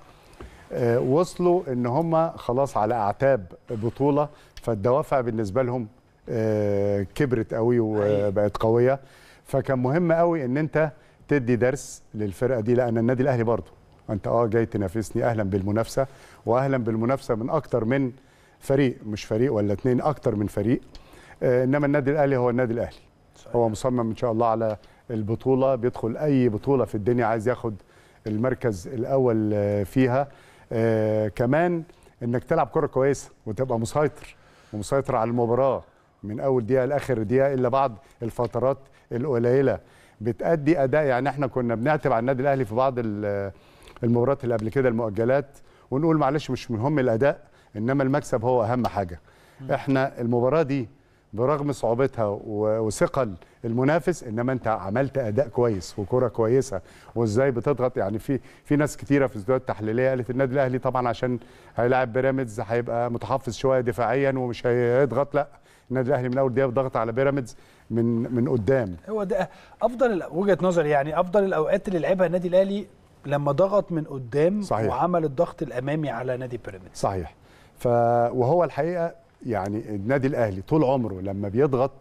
آه، وصلوا ان هم خلاص على اعتاب بطوله فالدوافع بالنسبه لهم آه، كبرت قوي وبقت قويه فكان مهم قوي ان انت تدي درس للفرقه دي لان النادي الاهلي برضه انت اه جاي تنافسني اهلا بالمنافسه واهلا بالمنافسه من اكتر من فريق مش فريق ولا اتنين اكتر من فريق آه، انما النادي الاهلي هو النادي الاهلي صحيح. هو مصمم ان شاء الله على البطوله بيدخل اي بطوله في الدنيا عايز ياخد المركز الاول آه، فيها كمان انك تلعب كره كويسه وتبقى مسيطر ومسيطر على المباراه من اول دقيقه لاخر دقيقه الا بعض الفترات القليله بتادي اداء يعني احنا كنا بنعتب على النادي الاهلي في بعض المباريات اللي قبل كده المؤجلات ونقول معلش مش مهم الاداء انما المكسب هو اهم حاجه احنا المباراه دي برغم صعوبتها وثقل المنافس انما انت عملت اداء كويس وكره كويسه وازاي بتضغط يعني في في ناس كثيره في الاستوديوهات التحليليه قالت النادي الاهلي طبعا عشان هيلاعب بيراميدز هيبقى متحفظ شويه دفاعيا ومش هيضغط لا النادي الاهلي من اول دقيقه ضغط على بيراميدز من من قدام هو ده افضل وجهه نظري يعني افضل الاوقات اللي لعبها النادي الاهلي لما ضغط من قدام صحيح. وعمل الضغط الامامي على نادي بيراميدز صحيح ف وهو الحقيقه يعني النادي الاهلي طول عمره لما بيضغط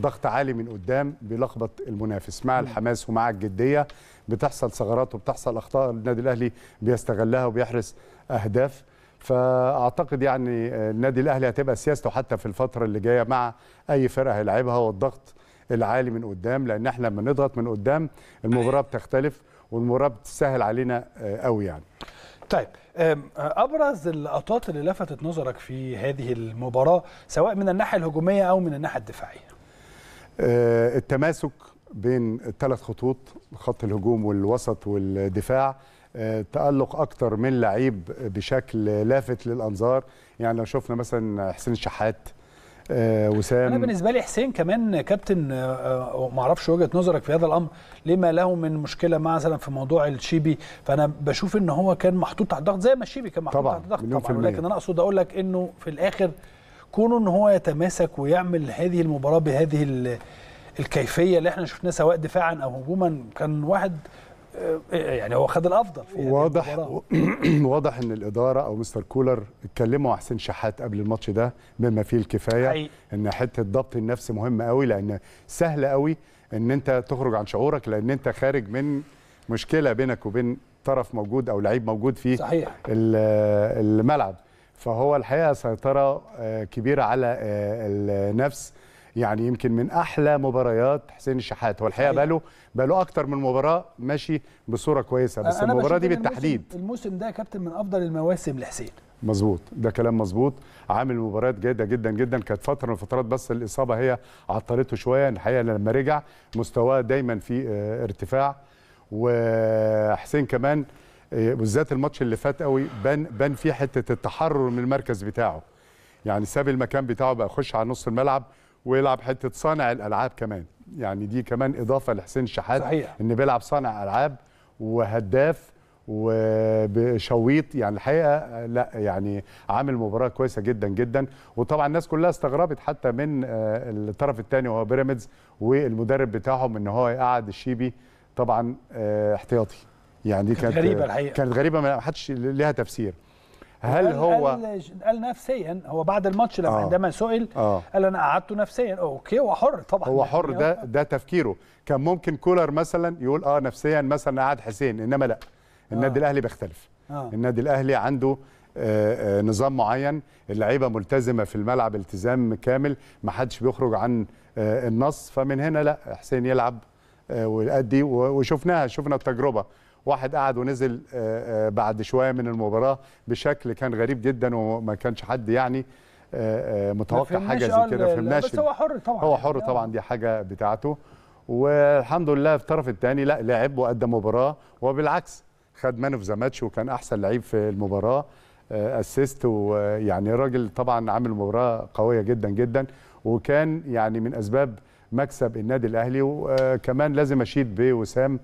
ضغط عالي من قدام بيلخبط المنافس مع الحماس ومع الجديه بتحصل ثغرات وبتحصل اخطاء النادي الاهلي بيستغلها وبيحرز اهداف فاعتقد يعني النادي الاهلي هتبقى سياسته حتى في الفتره اللي جايه مع اي فرقه هيلعبها والضغط العالي من قدام لان احنا لما نضغط من قدام المباراه بتختلف والمباراه بتسهل علينا قوي آه، يعني. طيب ابرز اللقطات اللي لفتت نظرك في هذه المباراه سواء من الناحيه الهجوميه او من الناحيه الدفاعيه أه، التماسك بين الثلاث خطوط خط الهجوم والوسط والدفاع أه، تألق أكتر من لعيب بشكل لافت للأنظار يعني لو شفنا مثلا حسين الشحات آه، وسام انا بالنسبه لي حسين كمان كابتن آه، آه، ما اعرفش وجهه نظرك في هذا الامر لما له من مشكله مثلا في موضوع الشيبي فانا بشوف ان هو كان محطوط تحت ضغط زي ما الشيبي كان محطوط تحت ضغط طبعا, طبعا ولكن انا اقصد اقول لك انه في الاخر كونه ان هو يتماسك ويعمل هذه المباراه بهذه الكيفيه اللي احنا شفناها سواء دفاعا او هجوما كان واحد يعني هو خد الافضل في واضح واضح ان الاداره او مستر كولر اتكلموا حسين شحات قبل الماتش ده بما فيه الكفايه حقيقي. ان حته الضبط النفسي مهمه قوي لان سهل قوي ان انت تخرج عن شعورك لان انت خارج من مشكله بينك وبين طرف موجود او لعيب موجود في صحيح. الملعب فهو الحقيقه سيطره آه، كبيره على آه، النفس يعني يمكن من احلى مباريات حسين الشحات هو الحقيقه بقاله بقى له اكتر من مباراه ماشي بصوره كويسه بس المباراه دي بالتحديد الموسم, الموسم ده يا كابتن من افضل المواسم لحسين مظبوط ده كلام مظبوط عامل مباريات جيده جدا جدا كانت فتره من الفترات بس الاصابه هي عطلته شويه الحقيقه لما رجع مستواه دايما في آه، ارتفاع وحسين كمان آه، بالذات الماتش اللي فات قوي بان بان فيه حته التحرر من المركز بتاعه يعني ساب المكان بتاعه بقى يخش على نص الملعب ويلعب حته صانع الالعاب كمان يعني دي كمان اضافه لحسين شحات صحيح. ان بيلعب صانع العاب وهداف وبشويط يعني الحقيقه لا يعني عامل مباراه كويسه جدا جدا وطبعا الناس كلها استغربت حتى من آه، الطرف الثاني وهو بيراميدز والمدرب بتاعهم ان هو يقعد الشيبي طبعا آه، احتياطي يعني دي كانت غريبه الحقيقه كانت غريبه ما حدش ليها تفسير هل هو قال, قال نفسيا هو بعد الماتش لما آه عندما سئل آه قال انا قعدته نفسيا اوكي هو حر طبعا هو حر يعني ده ده تفكيره كان ممكن كولر مثلا يقول اه نفسيا مثلا قعد حسين انما لا النادي آه الاهلي بيختلف آه النادي الاهلي عنده آه، آه، نظام معين اللعيبه ملتزمه في الملعب التزام كامل ما حدش بيخرج عن آه، النص فمن هنا لا حسين يلعب ويأدي وشفناها شفنا التجربه واحد قعد ونزل آه، آه، بعد شويه من المباراه بشكل كان غريب جدا وما كانش حد يعني آه، متوقع حاجه زي كده فهمناش بس هو حر طبعا هو حر طبعا دي حاجه بتاعته والحمد لله في الطرف الثاني لا لعب وقدم مباراه وبالعكس خد مان اوف ذا ماتش وكان احسن لعيب في المباراه اسيست ويعني راجل طبعا عامل مباراه قويه جدا جدا وكان يعني من اسباب مكسب النادي الاهلي وكمان لازم اشيد بوسام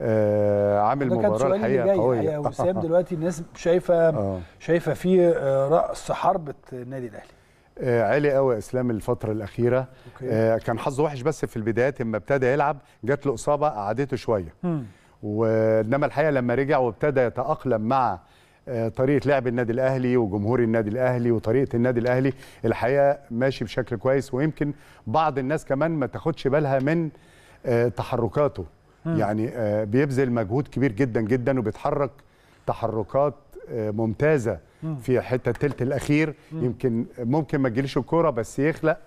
آه، عامل مباراه الحقيقه قويه يا وسام دلوقتي الناس شايفه آه. شايفه فيه راس حربه النادي الاهلي آه، عالي قوي اسلام الفتره الاخيره كان حظه وحش بس في البدايات اما ابتدى يلعب جات له اصابه قعدته شويه وانما الحقيقه لما رجع وابتدى يتاقلم مع طريقه لعب النادي الاهلي وجمهور النادي الاهلي وطريقه النادي الاهلي الحقيقه ماشي بشكل كويس ويمكن بعض الناس كمان ما تاخدش بالها من تحركاته يعني آه، بيبذل مجهود كبير جدا جدا وبيتحرك تحركات آه، ممتازه في حته الثلث الاخير يمكن ممكن ما تجيليش الكوره بس يخلق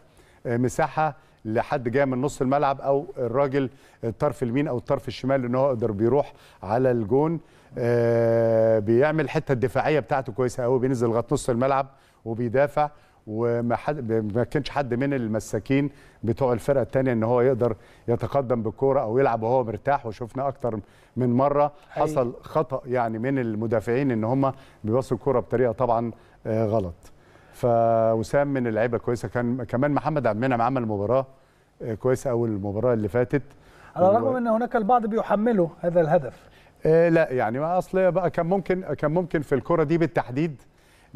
آه، مساحه لحد جاي من نص الملعب او الراجل الطرف اليمين او الطرف الشمال ان هو يقدر بيروح على الجون بيعمل الحته الدفاعيه بتاعته كويسه قوي بينزل لغايه نص الملعب وبيدافع وما حد ما كانش حد من المساكين بتوع الفرقه الثانيه ان هو يقدر يتقدم بالكوره او يلعب وهو مرتاح وشفنا اكتر من مره حصل خطا يعني من المدافعين ان هم بيبصوا الكوره بطريقه طبعا آه، غلط فوسام من اللعيبه كويسه كان كمان محمد عبد المنعم عمل مباراه آه، كويسه اول المباراه اللي فاتت على الرغم ان هناك البعض بيحمله هذا الهدف آه، لا يعني ما اصل بقى كان ممكن كان ممكن في الكره دي بالتحديد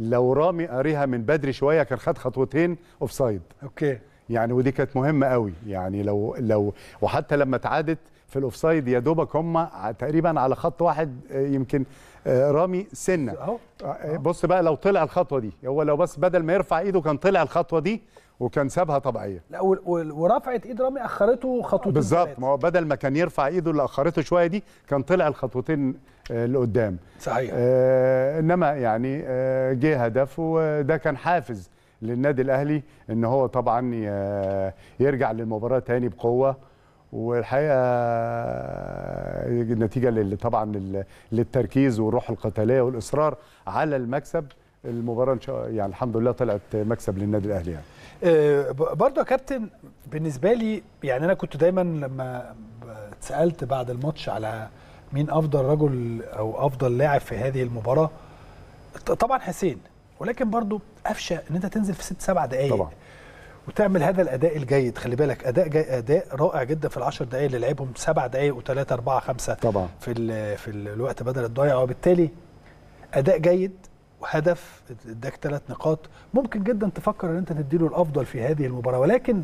لو رامي قاريها من بدري شويه كان خد خطوتين اوف سايد اوكي يعني ودي كانت مهمه قوي يعني لو لو وحتى لما اتعادت في الاوفسايد يا دوبك هم تقريبا على خط واحد آه، يمكن آه، رامي سنه أهو. آه، بص بقى لو طلع الخطوه دي هو لو بس بدل ما يرفع ايده كان طلع الخطوه دي وكان سابها طبيعيه لا ورفعت ايد رامي اخرته خطوتين بالظبط ما هو بدل ما كان يرفع ايده اللي اخرته شويه دي كان طلع الخطوتين آه، لقدام صحيح آه، انما يعني آه، جه هدف وده كان حافز للنادي الاهلي ان هو طبعا يرجع للمباراه تاني بقوه والحقيقه نتيجه طبعا للتركيز والروح القتاليه والاصرار على المكسب المباراه ان شاء يعني الحمد لله طلعت مكسب للنادي الاهلي يعني. برضه يا كابتن بالنسبه لي يعني انا كنت دايما لما اتسالت بعد الماتش على مين افضل رجل او افضل لاعب في هذه المباراه طبعا حسين ولكن برضو قفشه ان انت تنزل في ست سبع دقائق طبعا وتعمل هذا الاداء الجيد خلي بالك اداء جاي اداء رائع جدا في ال10 دقائق اللي لعبهم سبع دقائق وثلاثة أربعة خمسة طبعا في في الوقت بدل الضايع وبالتالي اداء جيد وهدف اداك ثلاث نقاط ممكن جدا تفكر ان انت تديله الافضل في هذه المباراه ولكن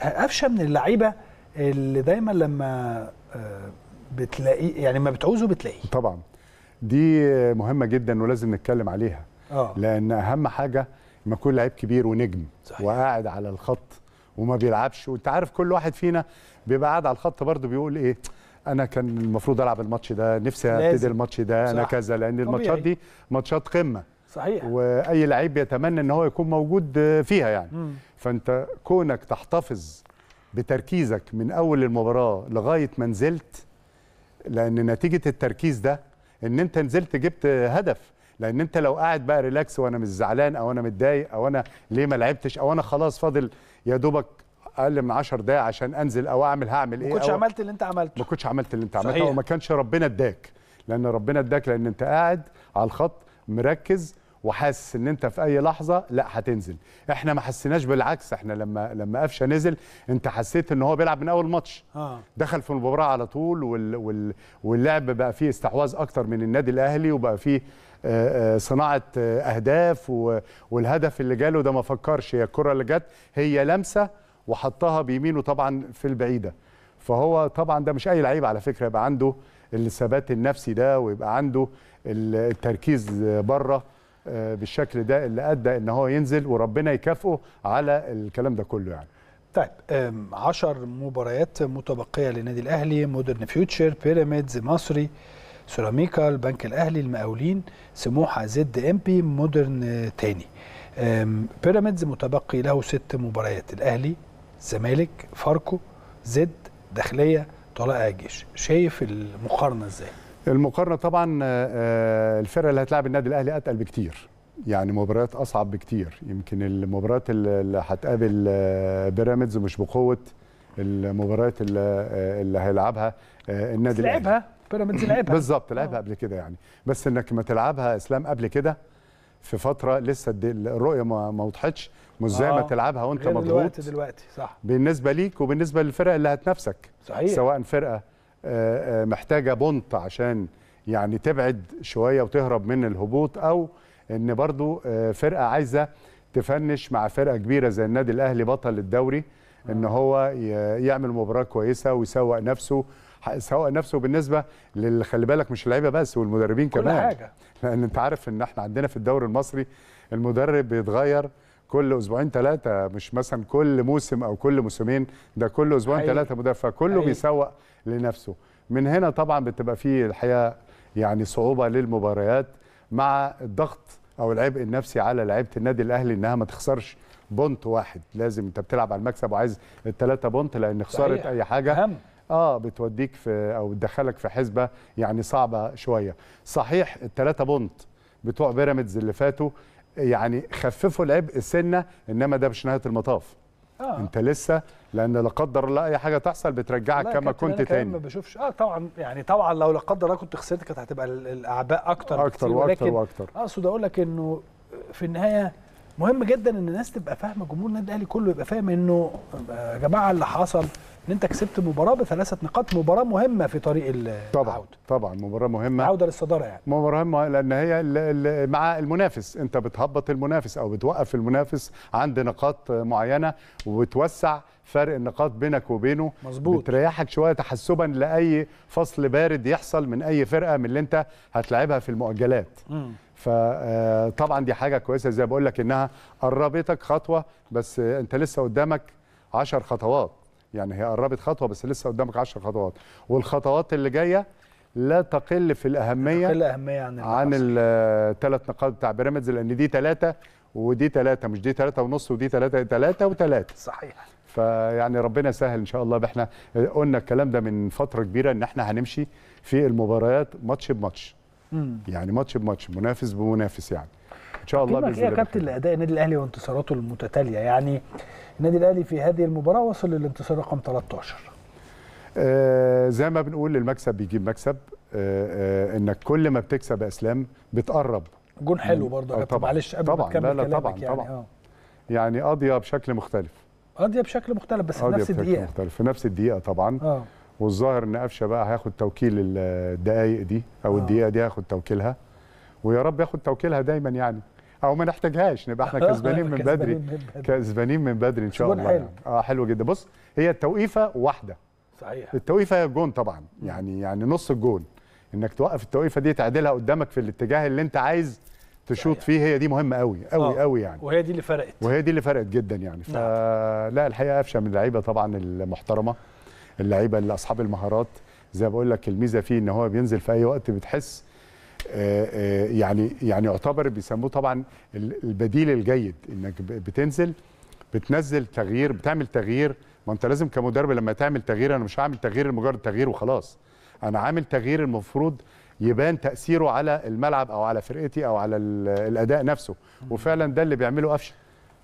قفشه من اللعيبه اللي دايما لما آه، بتلاقيه يعني ما بتعوزه بتلاقيه طبعا دي مهمه جدا ولازم نتكلم عليها أوه. لان اهم حاجه ما يكون لعيب كبير ونجم صحيح. وقاعد على الخط وما بيلعبش وانت عارف كل واحد فينا بيبقى قاعد على الخط برضه بيقول ايه انا كان المفروض العب الماتش ده نفسي ابتدي الماتش ده صح. انا كذا لان الماتشات دي ماتشات قمه صحيح واي لعيب يتمنى ان هو يكون موجود فيها يعني مم. فانت كونك تحتفظ بتركيزك من اول المباراه لغايه ما نزلت لان نتيجه التركيز ده ان انت نزلت جبت هدف لان انت لو قاعد بقى ريلاكس وانا مش زعلان او انا متضايق او انا ليه ما لعبتش او انا خلاص فاضل يا دوبك اقل من 10 دقايق عشان انزل او اعمل هعمل ايه ما كنتش عملت اللي انت عملته ما كنتش عملت اللي انت عملته وما كانش ربنا اداك لان ربنا اداك لان انت قاعد على الخط مركز وحاسس ان انت في اي لحظه لا هتنزل احنا ما حسيناش بالعكس احنا لما لما قفشه نزل انت حسيت ان هو بيلعب من اول ماتش آه. دخل في المباراه على طول وال وال واللعب بقى فيه استحواذ اكتر من النادي الاهلي وبقى فيه آه، آه، صناعه آه، اهداف والهدف اللي جاله ده ما فكرش هي الكره اللي جت هي لمسه وحطها بيمينه طبعا في البعيده فهو طبعا ده مش اي لعيب على فكره يبقى عنده الثبات النفسي ده ويبقى عنده التركيز بره آه، بالشكل ده اللي ادى ان هو ينزل وربنا يكافئه على الكلام ده كله يعني طيب 10 مباريات متبقيه للنادي الاهلي مودرن فيوتشر بيراميدز مصري سيراميكا البنك الاهلي المقاولين سموحه زد آه، ام بي مودرن تاني بيراميدز متبقي له ست مباريات الاهلي الزمالك فاركو زد داخليه طلائع الجيش شايف المقارنه ازاي المقارنه طبعا آه، آه، الفرقه اللي هتلاعب النادي الاهلي اتقل بكتير يعني مباريات اصعب بكتير يمكن المباريات اللي هتقابل آه، بيراميدز مش بقوه المباريات اللي هيلعبها النادي الاهلي لعبها بيراميدز لعبها بالظبط لعبها قبل كده يعني بس انك ما تلعبها اسلام قبل كده في فتره لسه الرؤيه ما وضحتش مش زي ما تلعبها وانت مضغوط دلوقتي دلوقتي صح بالنسبه ليك وبالنسبه للفرقه اللي هتنافسك صحيح سواء فرقه آه، آه، محتاجه بونت عشان يعني تبعد شويه وتهرب من الهبوط او ان برضو آه، فرقه عايزه تفنش مع فرقه كبيره زي النادي الاهلي بطل الدوري ان هو يعمل مباراه كويسه ويسوق نفسه سواء نفسه بالنسبه لل خلي بالك مش اللعيبه بس والمدربين كمان كل حاجه لان انت عارف ان احنا عندنا في الدوري المصري المدرب بيتغير كل اسبوعين ثلاثه مش مثلا كل موسم او كل موسمين ده كل اسبوعين ثلاثه مدافع كله حقيقي. بيسوق لنفسه من هنا طبعا بتبقى فيه الحقيقه يعني صعوبه للمباريات مع الضغط او العبء النفسي على لعيبه النادي الاهلي انها ما تخسرش بونت واحد لازم انت بتلعب على المكسب وعايز الثلاثه بونت لان خساره اي حاجه أهم. اه بتوديك في او بتدخلك في حسبه يعني صعبه شويه صحيح الثلاثه بونت بتوع بيراميدز اللي فاتوا يعني خففوا العبء سنه انما ده مش نهايه المطاف آه. انت لسه لان لا قدر الله اي حاجه تحصل بترجعك كما كنت أنا تاني ما بشوفش اه طبعا يعني طبعا لو لا قدر الله كنت خسرت كانت هتبقى الاعباء اكتر اكتر واكتر واكتر آه، اقصد اقول لك انه في النهايه مهم جدا ان الناس تبقى فاهمه جمهور النادي الاهلي كله يبقى فاهم انه آه، يا جماعه اللي حصل ان انت كسبت مباراه بثلاثه نقاط مباراه مهمه في طريق طبعا العودة. طبعا مباراه مهمه عوده للصداره يعني مباراه مهمه لان هي مع المنافس انت بتهبط المنافس او بتوقف المنافس عند نقاط معينه وبتوسع فرق النقاط بينك وبينه مظبوط بتريحك شويه تحسبا لاي فصل بارد يحصل من اي فرقه من اللي انت هتلعبها في المؤجلات م. فطبعا آه، دي حاجه كويسه زي بقول لك انها قربتك خطوه بس انت لسه قدامك 10 خطوات يعني هي قربت خطوه بس لسه قدامك 10 خطوات والخطوات اللي جايه لا تقل في الاهميه تقل اهميه عن عن الثلاث نقاط بتاع بيراميدز لان دي ثلاثه ودي ثلاثه مش دي ثلاثه ونص ودي ثلاثه ثلاثه وثلاثه صحيح فيعني ربنا سهل ان شاء الله احنا قلنا الكلام ده من فتره كبيره ان احنا هنمشي في المباريات ماتش بماتش يعني ماتش بماتش منافس بمنافس يعني ان شاء الله باذن إيه الله يا كابتن لاداء النادي الاهلي وانتصاراته المتتاليه يعني النادي الاهلي في هذه المباراه وصل للانتصار رقم 13 آه زي ما بنقول المكسب بيجيب مكسب آه آه انك كل ما بتكسب يا اسلام بتقرب جون حلو برضه يا آه، كابتن معلش قبل طبعا لا لا طبعا يعني طبعا آه. يعني قاضيه بشكل مختلف قاضيه بشكل مختلف بس في نفس الدقيقه مختلف في نفس الدقيقه طبعا آه. والظاهر ان قفشه بقى هياخد توكيل الدقائق دي او آه. الدقيقه دي هياخد توكيلها ويا رب ياخد توكيلها دايما يعني او ما نحتاجهاش نبقى احنا كسبانين من بدري كسبانين من بدري ان شاء الله حلو. اه حلو جدا بص هي التوقيفه واحده صحيح التوقيفه هي الجون طبعا يعني يعني نص الجون انك توقف التوقيفه دي تعدلها قدامك في الاتجاه اللي انت عايز تشوط فيه هي دي مهمه قوي قوي قوي آه. يعني وهي دي اللي فرقت وهي دي اللي فرقت جدا يعني فلا نعم. الحقيقه قفشه من اللعيبه طبعا المحترمه اللعيبه اللي اصحاب المهارات زي ما بقول لك الميزه فيه ان هو بينزل في اي وقت بتحس آه، آه، يعني يعني يعتبر بيسموه طبعا البديل الجيد انك بتنزل بتنزل تغيير بتعمل تغيير ما انت لازم كمدرب لما تعمل تغيير انا مش هعمل تغيير لمجرد تغيير وخلاص انا عامل تغيير المفروض يبان تاثيره على الملعب او على فرقتي او على الاداء نفسه وفعلا ده اللي بيعمله قفشه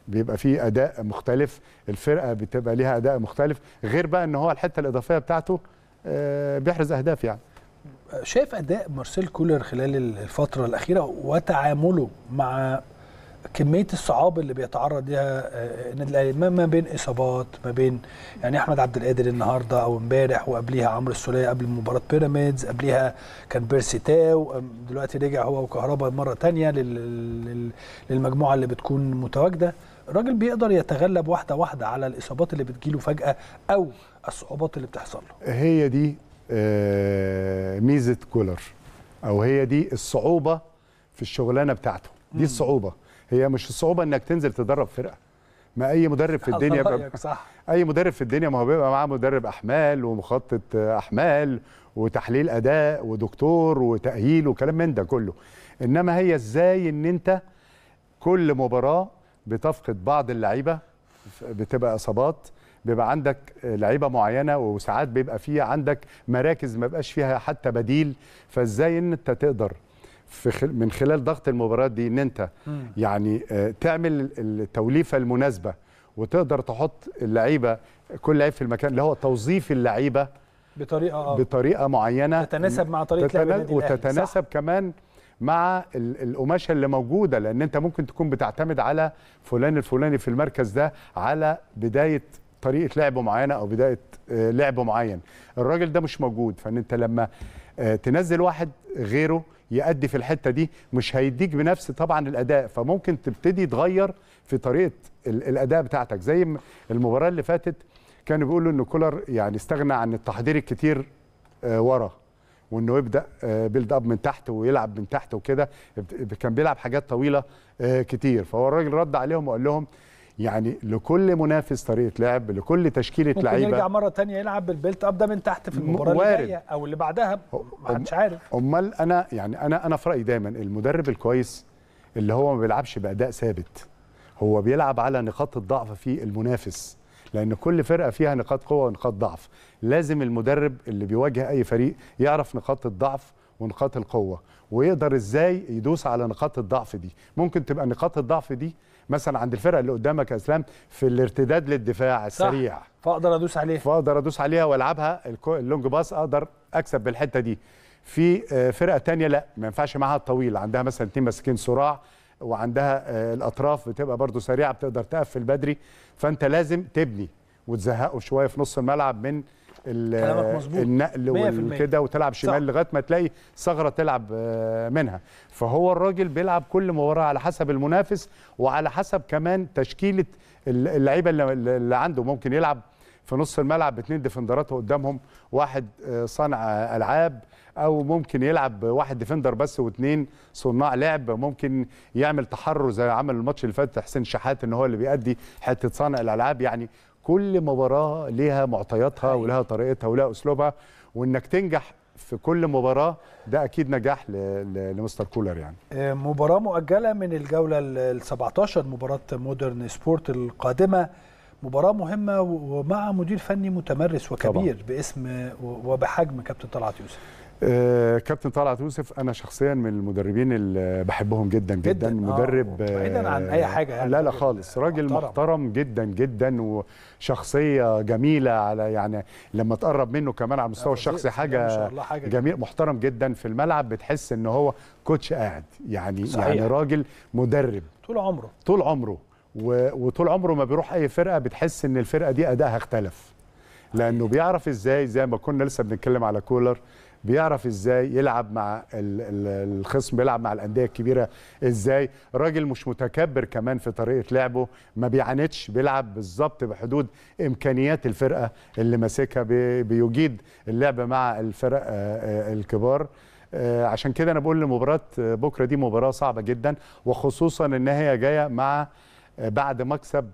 بيبقى فيه اداء مختلف الفرقه بتبقى ليها اداء مختلف غير بقى ان هو الحته الاضافيه بتاعته آه، بيحرز اهداف يعني شايف اداء مارسيل كولر خلال الفتره الاخيره وتعامله مع كميه الصعاب اللي بيتعرض لها النادي آه، الاهلي ما بين اصابات ما بين يعني احمد عبد القادر النهارده او امبارح وقبليها عمرو السوليه قبل مباراه بيراميدز قبليها كان بيرسي تاو دلوقتي رجع هو وكهربا مره ثانيه للمجموعه اللي بتكون متواجده الراجل بيقدر يتغلب واحده واحده على الاصابات اللي بتجيله فجاه او الصعوبات اللي بتحصل له هي دي آه، ميزه كولر او هي دي الصعوبه في الشغلانه بتاعته دي الصعوبه هي مش الصعوبه انك تنزل تدرب فرقه ما اي مدرب في الدنيا بقى صح. اي مدرب في الدنيا ما هو بيبقى معاه مدرب احمال ومخطط احمال وتحليل اداء ودكتور وتاهيل وكلام من ده كله انما هي ازاي ان انت كل مباراه بتفقد بعض اللعيبه بتبقى اصابات بيبقى عندك لعيبه معينه وساعات بيبقى فيها عندك مراكز ما بقاش فيها حتى بديل فازاي ان انت تقدر في خل... من خلال ضغط المباريات دي ان انت مم. يعني آه، تعمل التوليفه المناسبه وتقدر تحط اللعيبه كل لعيب في المكان اللي هو توظيف اللعيبه بطريقه آه. بطريقه معينه تتناسب مع طريقه تتن... لعب وتتناسب صح. كمان مع القماشه اللي موجوده لان انت ممكن تكون بتعتمد على فلان الفلاني في المركز ده على بدايه طريقه لعب معينه او بدايه آه، لعب معين الراجل ده مش موجود فان انت لما آه، تنزل واحد غيره يأدي في الحته دي مش هيديك بنفس طبعا الاداء فممكن تبتدي تغير في طريقه الاداء بتاعتك زي المباراه اللي فاتت كانوا بيقولوا ان كولر يعني استغنى عن التحضير الكتير آه، ورا وانه يبدا بيلد اب من تحت ويلعب من تحت وكده كان بيلعب حاجات طويله كتير فهو الراجل رد عليهم وقال لهم يعني لكل منافس طريقه لعب لكل تشكيله لعيبه ممكن يرجع مره تانية يلعب بالبيلت اب ده من تحت في المباراه اللي جايه او اللي بعدها محدش عارف امال انا يعني انا انا في رايي دايما المدرب الكويس اللي هو ما بيلعبش باداء ثابت هو بيلعب على نقاط الضعف في المنافس لان كل فرقه فيها نقاط قوه ونقاط ضعف لازم المدرب اللي بيواجه اي فريق يعرف نقاط الضعف ونقاط القوه ويقدر ازاي يدوس على نقاط الضعف دي ممكن تبقى نقاط الضعف دي مثلا عند الفرق اللي قدامك يا اسلام في الارتداد للدفاع السريع صح. فاقدر ادوس عليها فاقدر ادوس عليها والعبها اللونج باص اقدر اكسب بالحته دي في آه، فرقه تانية لا ما ينفعش معاها الطويل عندها مثلا اتنين ماسكين صراع وعندها آه، الاطراف بتبقى برضو سريعه بتقدر تقفل بدري فانت لازم تبني وتزهقه شويه في نص الملعب من النقل وكده وتلعب شمال لغايه ما تلاقي ثغره تلعب آه، منها فهو الراجل بيلعب كل مباراه على حسب المنافس وعلى حسب كمان تشكيله اللعيبه اللي عنده ممكن يلعب في نص الملعب باثنين ديفندرات قدامهم واحد آه، صانع العاب او ممكن يلعب واحد ديفندر بس واثنين صناع لعب ممكن يعمل تحرر زي عمل الماتش اللي فات حسين شحات ان هو اللي بيأدي حته صانع الالعاب يعني كل مباراه لها معطياتها أيوة. ولها طريقتها ولها اسلوبها وانك تنجح في كل مباراه ده اكيد نجاح لمستر كولر يعني آه، مباراه مؤجله من الجوله ال 17 مباراه مودرن سبورت القادمه مباراه مهمه ومع مدير فني متمرس وكبير طبعا. باسم وبحجم كابتن طلعت يوسف آه، كابتن طلعت يوسف انا شخصيا من المدربين اللي بحبهم جدا جدا, جداً. آه، مدرب بعيدا آه عن اي آه، حاجه يعني لا لا خالص راجل محترم. محترم جدا جدا وشخصيه جميله على يعني لما تقرب منه كمان على المستوى الشخصي حاجه, حاجة جميل محترم جدا في الملعب بتحس ان هو كوتش قاعد يعني صحيح. يعني راجل مدرب طول عمره طول عمره وطول عمره ما بيروح اي فرقه بتحس ان الفرقه دي ادائها اختلف لانه بيعرف ازاي زي ما كنا لسه بنتكلم على كولر بيعرف ازاي يلعب مع الخصم بيلعب مع الانديه الكبيره ازاي راجل مش متكبر كمان في طريقه لعبه ما بيعاندش بيلعب بالظبط بحدود امكانيات الفرقه اللي ماسكها بيجيد اللعب مع الفرق آه، آه، الكبار آه، عشان كده انا بقول لمباراه بكره دي مباراه صعبه جدا وخصوصا ان هي جايه مع بعد مكسب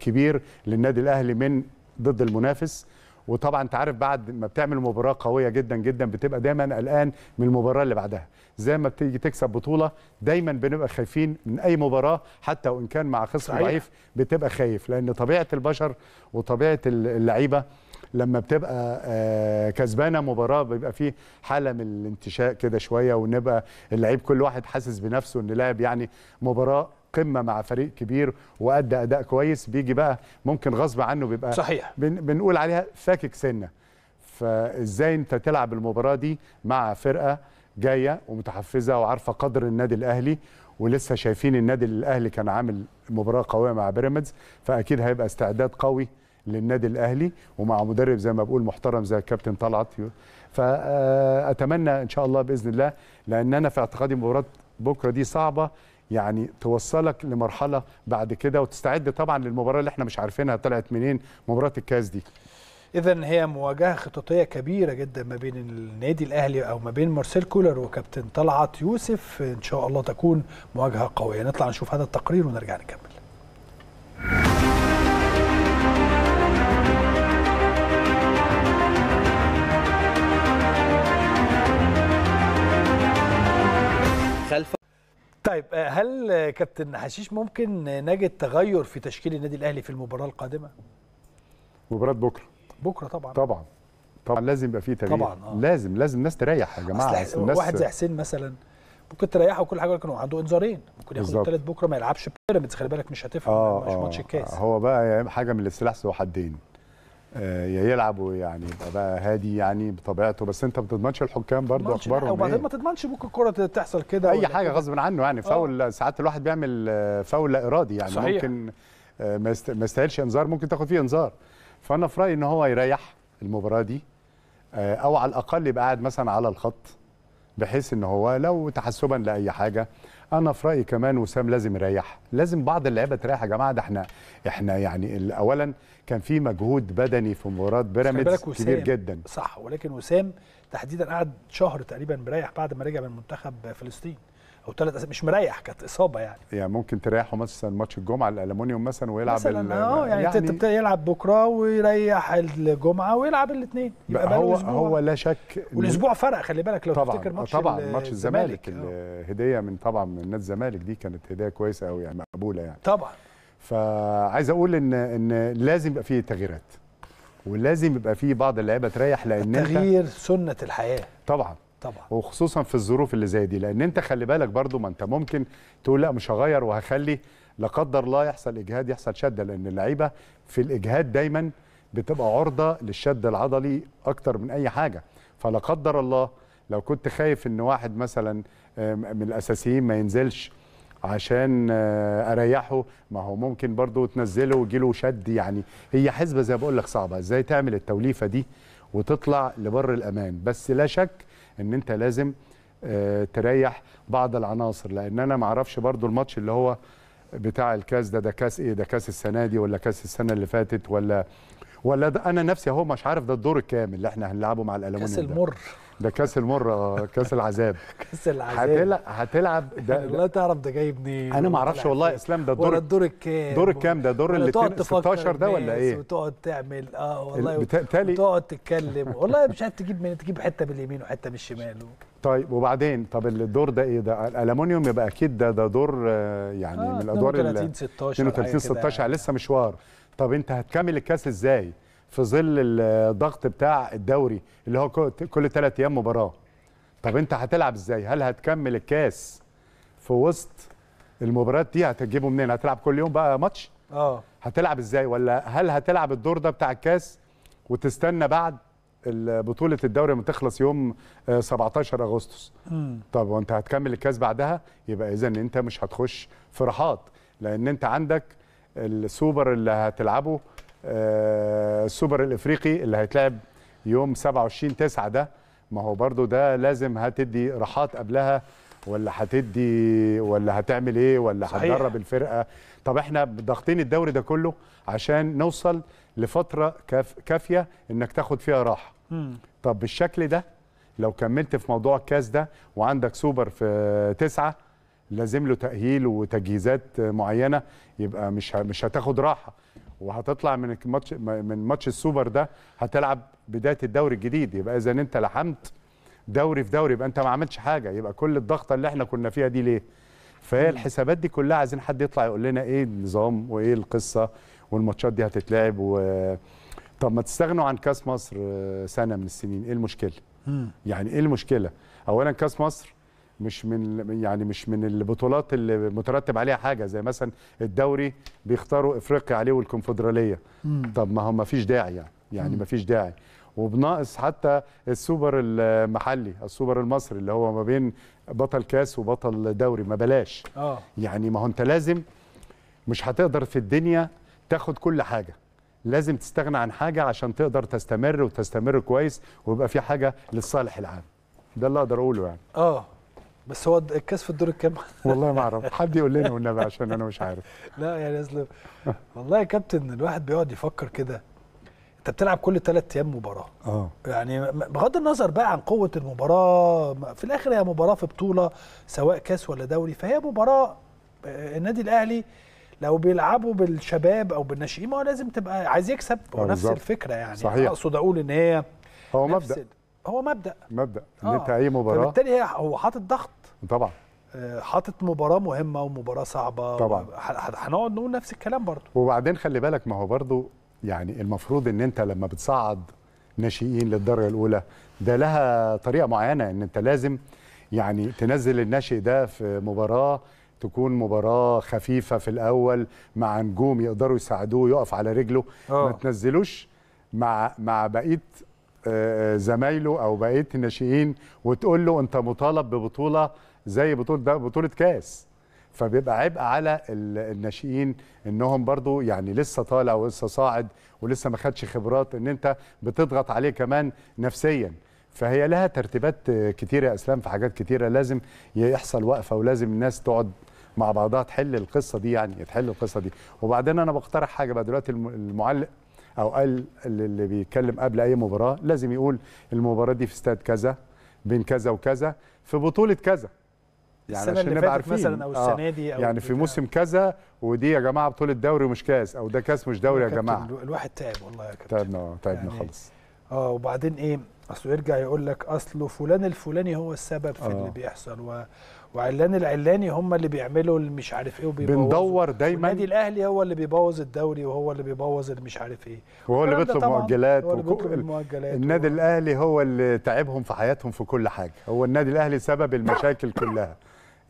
كبير للنادي الاهلي من ضد المنافس وطبعا انت عارف بعد ما بتعمل مباراه قويه جدا جدا بتبقى دايما قلقان من المباراه اللي بعدها زي ما بتيجي تكسب بطوله دايما بنبقى خايفين من اي مباراه حتى وان كان مع خصم ضعيف بتبقى خايف لان طبيعه البشر وطبيعه اللعيبه لما بتبقى آه، كسبانه مباراه بيبقى فيه حاله من الانتشاء كده شويه ونبقى اللعيب كل واحد حاسس بنفسه ان لعب يعني مباراه قمه مع فريق كبير وادى اداء كويس بيجي بقى ممكن غصب عنه بيبقى صحيح بنقول عليها فاكك سنه فازاي انت تلعب المباراه دي مع فرقه جايه ومتحفزه وعارفه قدر النادي الاهلي ولسه شايفين النادي الاهلي كان عامل مباراه قويه مع بيراميدز فاكيد هيبقى استعداد قوي للنادي الاهلي ومع مدرب زي ما بقول محترم زي الكابتن طلعت فاتمنى آه، ان شاء الله باذن الله لان انا في اعتقادي مباراه بكره دي صعبه يعني توصلك لمرحله بعد كده وتستعد طبعا للمباراه اللي احنا مش عارفينها طلعت منين مباراه الكاس دي اذا هي مواجهه خططيه كبيره جدا ما بين النادي الاهلي او ما بين مارسيل كولر وكابتن طلعت يوسف ان شاء الله تكون مواجهه قويه نطلع نشوف هذا التقرير ونرجع نكمل طيب آه، هل آه، كابتن حشيش ممكن نجد تغير في تشكيل النادي الاهلي في المباراه القادمه؟ مباراه بكره بكره طبعا طبعا طبعا لازم يبقى في تغيير طبعا آه. لازم لازم الناس تريح يا جماعه أصلح الناس واحد زي حسين مثلا ممكن تريحه وكل حاجه ولكن هو عنده انذارين ممكن ياخد الثالث بكره ما يلعبش بيراميدز خلي بالك مش هتفهم آه مش ماتش آه. الكاس هو بقى يعني حاجه من السلاح ذو حدين آه، يلعب ويعني يبقى بقى هادي يعني بطبيعته بس انت ما بتضمنش الحكام برضه اخبارهم وبعدين إيه؟ ما تضمنش ممكن الكره تحصل كده اي حاجه غصب عنه يعني آه. فاول ساعات الواحد بيعمل آه، فاول لا ارادي يعني صحيح. ممكن ما يستاهلش انذار ممكن تاخد فيه انذار فانا في رايي ان هو يريح المباراه دي او على الاقل يبقى قاعد مثلا على الخط بحيث ان هو لو تحسبا لاي حاجه انا في رايي كمان وسام لازم يريح لازم بعض اللعيبه تريح يا جماعه ده احنا احنا يعني اولا كان في مجهود بدني في مباراه بيراميدز كبير جدا صح ولكن وسام تحديدا قعد شهر تقريبا مريح بعد ما رجع من منتخب فلسطين او ثلاث مش مريح كانت اصابه يعني يعني ممكن تريحه مثلا ماتش الجمعه الالومنيوم مثلا ويلعب مثلا اه يعني, يعني تبدا يلعب بكره ويريح الجمعه ويلعب الاثنين يبقى هو هو لا شك والاسبوع فرق خلي بالك لو طبعا تفتكر ماتش طبعا ماتش الزمالك آه. الهديه من طبعا من نادي الزمالك دي كانت هديه كويسه قوي يعني مقبوله يعني طبعا فعايز اقول ان ان لازم يبقى فيه تغييرات ولازم يبقى فيه بعض اللعيبه تريح لان التغيير سنه الحياه طبعا طبعا وخصوصا في الظروف اللي زي دي لان انت خلي بالك برضو ما انت ممكن تقول لا مش هغير وهخلي لا قدر الله يحصل اجهاد يحصل شده لان اللعيبه في الاجهاد دايما بتبقى عرضه للشد العضلي اكتر من اي حاجه فلا قدر الله لو كنت خايف ان واحد مثلا آه، من الاساسيين ما ينزلش عشان آه، اريحه ما هو ممكن برضه تنزله ويجيله شد يعني هي حسبه زي ما بقول لك صعبه ازاي تعمل التوليفه دي وتطلع لبر الامان بس لا شك ان انت لازم آه، تريح بعض العناصر لان انا ما اعرفش برضه الماتش اللي هو بتاع الكاس ده ده كاس ايه ده كاس السنه دي ولا كاس السنه اللي فاتت ولا ولا انا نفسي اهو مش عارف ده الدور الكامل اللي احنا هنلعبه مع الالمانيا كاس المر ده كاس المره كاس العذاب كاس العذاب هتلعب هتلعب ده, والله لا تعرف ده جاي منين انا ما اعرفش والله اسلام ده الدور الدور الكام دور الكام ده دور ال 16 ده ولا ايه وتقعد تعمل اه والله بالتالي وتقعد تتكلم والله مش عارف تجيب من تجيب حته باليمين وحته بالشمال و... طيب وبعدين طب الدور ده ايه ده الالومنيوم يبقى اكيد ده ده دور آه، يعني آه من الادوار 32 16 32 16 لسه مشوار طب انت هتكمل الكاس ازاي في ظل الضغط بتاع الدوري اللي هو كل ثلاث ايام مباراه طب انت هتلعب ازاي هل هتكمل الكاس في وسط المباريات دي هتجيبه منين هتلعب كل يوم بقى ماتش اه هتلعب ازاي ولا هل هتلعب الدور ده بتاع الكاس وتستنى بعد بطوله الدوري ما تخلص يوم 17 آه، اغسطس مم. طب وانت هتكمل الكاس بعدها يبقى اذا انت مش هتخش فرحات لان انت عندك السوبر اللي هتلعبه آه، السوبر الافريقي اللي هيتلعب يوم 27 9 ده ما هو برضو ده لازم هتدي راحات قبلها ولا هتدي ولا هتعمل ايه ولا هتدرب الفرقه طب احنا ضاغطين الدوري ده كله عشان نوصل لفتره كاف كافيه انك تاخد فيها راحه طب بالشكل ده لو كملت في موضوع الكاس ده وعندك سوبر في تسعة لازم له تأهيل وتجهيزات معينة يبقى مش مش هتاخد راحة وهتطلع من ماتش من ماتش السوبر ده هتلعب بدايه الدوري الجديد يبقى اذا انت لحمت دوري في دوري يبقى انت ما عملتش حاجه يبقى كل الضغطه اللي احنا كنا فيها دي ليه؟ فهي الحسابات دي كلها عايزين حد يطلع يقول لنا ايه النظام وايه القصه والماتشات دي هتتلعب و طب ما تستغنوا عن كاس مصر آه، سنه من السنين ايه المشكله؟ يعني ايه المشكله؟ اولا كاس مصر مش من يعني مش من البطولات اللي مترتب عليها حاجه زي مثلا الدوري بيختاروا افريقيا عليه والكونفدراليه طب ما هو ما فيش داعي يعني يعني ما فيش داعي وبناقص حتى السوبر المحلي السوبر المصري اللي هو ما بين بطل كاس وبطل دوري ما بلاش آه. يعني ما هو انت لازم مش هتقدر في الدنيا تاخد كل حاجه لازم تستغنى عن حاجه عشان تقدر تستمر وتستمر كويس ويبقى في حاجه للصالح العام ده اللي اقدر اقوله يعني اه بس هو الكاس في الدور الكام؟ والله ما اعرف حد يقول لنا والنبي عشان انا مش عارف لا يعني اصل والله يا كابتن الواحد بيقعد يفكر كده انت بتلعب كل ثلاث ايام مباراه اه يعني بغض النظر بقى عن قوه المباراه في الاخر هي مباراه في بطوله سواء كاس ولا دوري فهي مباراه آه، النادي الاهلي لو بيلعبوا بالشباب او بالناشئين ما هو لازم تبقى عايز يكسب هو نفس الفكره يعني صحيح. اقصد اقول ان هي هو مبدا هو مبدا مبدا ان آه. انت اي مباراه فبالتالي هو حاطط ضغط طبعا آه، حاطط مباراه مهمه ومباراه صعبه طبعا هنقعد نقول نفس الكلام برضه وبعدين خلي بالك ما هو برضه يعني المفروض ان انت لما بتصعد ناشئين للدرجه الاولى ده لها طريقه معينه ان انت لازم يعني تنزل الناشئ ده في مباراه تكون مباراه خفيفه في الاول مع نجوم يقدروا يساعدوه يقف على رجله أوه. ما تنزلوش مع مع بقيه زمايله او بقيه الناشئين وتقول له انت مطالب ببطوله زي بطوله ده بطوله كاس فبيبقى عبء على الناشئين انهم برضو يعني لسه طالع ولسه صاعد ولسه ما خدش خبرات ان انت بتضغط عليه كمان نفسيا فهي لها ترتيبات كتيره يا اسلام في حاجات كتيره لازم يحصل وقفه ولازم الناس تقعد مع بعضها تحل القصه دي يعني تحل القصه دي وبعدين انا بقترح حاجه بقى دلوقتي المعلق او قال اللي بيتكلم قبل اي مباراه لازم يقول المباراه دي في استاد كذا بين كذا وكذا في بطوله كذا يعني السنة عشان نبقى عارفين مثلا او السنه آه. دي أو يعني في موسم كذا ودي يا جماعه بطوله دوري ومش كاس او ده كاس مش دوري يا جماعه الواحد تعب والله يا كابتن تعبنا آه، تعبنا يعني خالص اه وبعدين ايه اصله يرجع يقول لك اصله فلان الفلاني هو السبب في آه. اللي بيحصل و وعلان العلاني هم اللي بيعملوا المش مش عارف ايه وبيبوظوا بندور دايما النادي الاهلي هو اللي بيبوظ الدوري وهو اللي بيبوظ اللي مش عارف ايه وهو اللي بيطلب مؤجلات هو اللي بيطلب المؤجلات النادي الاهلي هو اللي تعبهم في حياتهم في كل حاجه هو النادي الاهلي سبب المشاكل كلها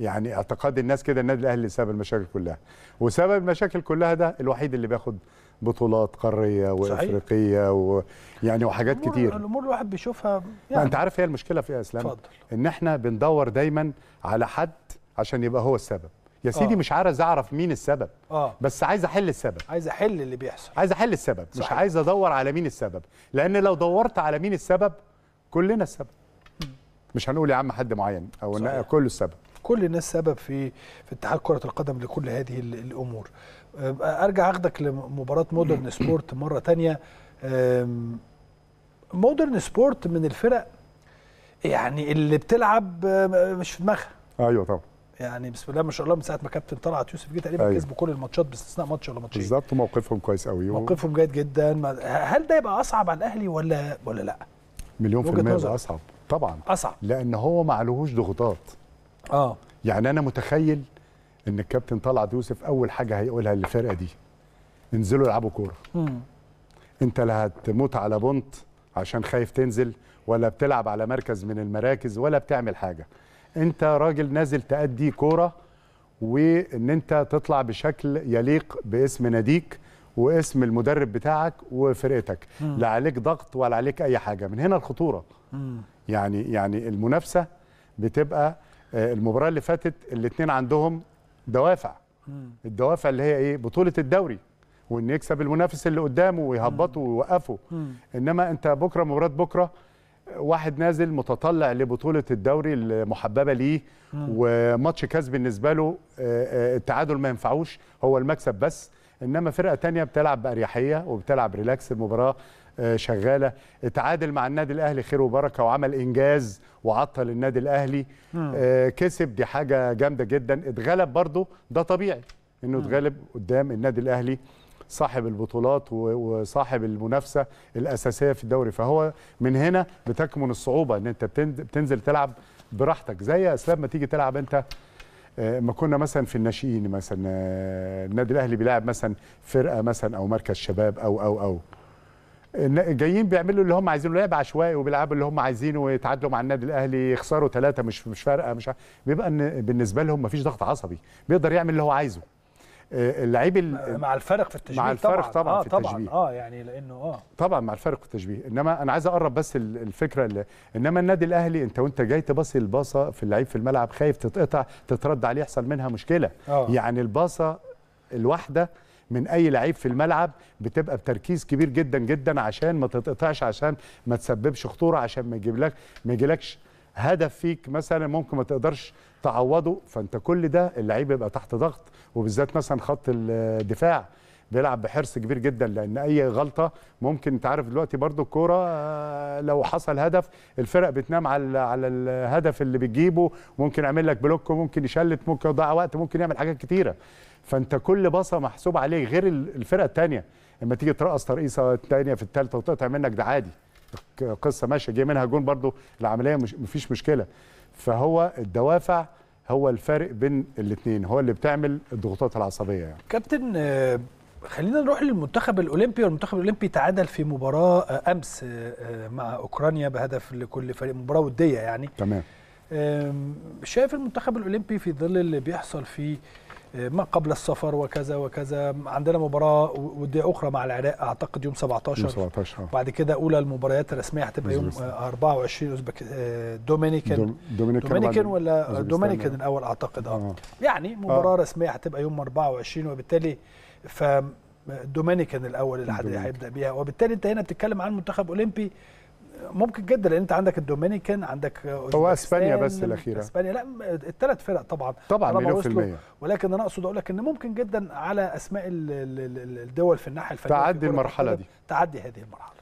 يعني اعتقاد الناس كده النادي الاهلي سبب المشاكل كلها وسبب المشاكل كلها ده الوحيد اللي بياخد بطولات قاريه وافريقيه ويعني وحاجات كتير الامور الواحد بيشوفها يعني انت عارف هي المشكله في ايه يا اسلام ان احنا بندور دايما على حد عشان يبقى هو السبب يا سيدي آه. مش عايز اعرف مين السبب آه. بس عايز احل السبب عايز احل اللي بيحصل عايز احل السبب صحيح. مش عايز ادور على مين السبب لان لو دورت على مين السبب كلنا السبب مش هنقول يا عم حد معين او كله السبب كل الناس سبب في في اتحاد كره القدم لكل هذه الامور ارجع اخدك لمباراه مودرن سبورت مره تانية مودرن سبورت من الفرق يعني اللي بتلعب مش في دماغها ايوه طبعا يعني بسم الله ما شاء الله من ساعه ما كابتن طلعت يوسف جه تقريبا أيوة. كسبوا كل الماتشات باستثناء ماتش ولا ماتشين بالظبط موقفهم كويس قوي موقفهم جيد جدا هل ده يبقى اصعب على الاهلي ولا ولا لا؟ مليون في المية ده اصعب طبعا اصعب لان هو ما عليهوش ضغوطات اه يعني انا متخيل ان الكابتن طلعت يوسف اول حاجه هيقولها للفرقه دي انزلوا العبوا كوره انت لا هتموت على بنت عشان خايف تنزل ولا بتلعب على مركز من المراكز ولا بتعمل حاجه انت راجل نازل تأدي كوره وان انت تطلع بشكل يليق باسم ناديك واسم المدرب بتاعك وفرقتك لا عليك ضغط ولا عليك اي حاجه من هنا الخطوره مم. يعني يعني المنافسه بتبقى آه، المباراه اللي فاتت الاثنين عندهم دوافع الدوافع اللي هي ايه بطوله الدوري وان يكسب المنافس اللي قدامه ويهبطه ويوقفه انما انت بكره مباراه بكره واحد نازل متطلع لبطوله الدوري المحببه ليه وماتش كاس بالنسبه له آه، آه، التعادل ما ينفعوش هو المكسب بس انما فرقه تانية بتلعب باريحيه وبتلعب ريلاكس المباراه آه، شغاله اتعادل مع النادي الاهلي خير وبركه وعمل انجاز وعطل النادي الاهلي آه كسب دي حاجه جامده جدا اتغلب برده ده طبيعي انه اتغلب قدام النادي الاهلي صاحب البطولات وصاحب المنافسه الاساسيه في الدوري فهو من هنا بتكمن الصعوبه ان انت بتنزل تلعب براحتك زي يا اسلام ما تيجي تلعب انت آه، ما كنا مثلا في الناشئين مثلا آه، النادي الاهلي بيلعب مثلا فرقه مثلا او مركز شباب او او او جايين بيعملوا اللي هم عايزينه لعب عشوائي وبيلعبوا اللي هم عايزينه ويتعادلوا مع النادي الاهلي يخسروا ثلاثه مش مش فارقه مش بيبقى ان بالنسبه لهم مفيش ضغط عصبي بيقدر يعمل اللي هو عايزه آه، اللعيب مع الفرق في التشبيه مع الفرق طبعا طبعا آه في التشبيه طبعا اه يعني لانه اه طبعا مع الفرق في التشبيه انما انا عايز اقرب بس الفكره اللي انما النادي الاهلي انت وانت جاي تباصي الباصه في اللعيب في الملعب خايف تتقطع تترد عليه يحصل منها مشكله آه. يعني الباصه الواحده من اي لعيب في الملعب بتبقى بتركيز كبير جدا جدا عشان ما تتقطعش عشان ما تسببش خطوره عشان ما يجيبلك ما يجيلكش هدف فيك مثلا ممكن ما تقدرش تعوضه فانت كل ده اللعيب يبقى تحت ضغط وبالذات مثلا خط الدفاع بيلعب بحرص كبير جدا لان اي غلطه ممكن انت عارف دلوقتي برده الكوره آه، لو حصل هدف الفرق بتنام على على الهدف اللي بتجيبه ممكن يعمل لك بلوك وممكن يشلت ممكن يضيع وقت ممكن يعمل حاجات كتيره فانت كل باصه محسوب عليه غير الفرقه الثانيه لما تيجي ترقص ترقيصه ثانيه في الثالثه وتقطع منك ده عادي قصه ماشيه جه منها جون برده العمليه مش مفيش مشكله فهو الدوافع هو الفارق بين الاثنين هو اللي بتعمل الضغوطات العصبيه يعني. كابتن آه، خلينا نروح للمنتخب الاولمبي والمنتخب الاولمبي تعادل في مباراه آه، امس آه، آه، مع اوكرانيا بهدف لكل فريق مباراه وديه يعني تمام شايف المنتخب الاولمبي في ظل اللي بيحصل في ما قبل السفر وكذا وكذا عندنا مباراه وديه اخرى مع العراق اعتقد يوم 17 يوم 17 بعد كده اولى المباريات الرسميه هتبقى يوم 24 أوزبك... دومينيكان دومينيكان, دومينيكان ولا دومينيكان الاول اعتقد اه يعني مباراه آه. رسميه هتبقى يوم 24 وبالتالي فدومينيكان الاول اللي هيبدا بيها وبالتالي انت هنا بتتكلم عن منتخب اولمبي ممكن جدا لان انت عندك الدومينيكان عندك هو اسبانيا بس الاخيره اسبانيا لا الثلاث فرق طبعا طبعا مليون في المية ولكن انا اقصد اقول لك ان ممكن جدا على اسماء الدول في الناحيه الفنيه تعدي المرحله دي تعدي هذه المرحله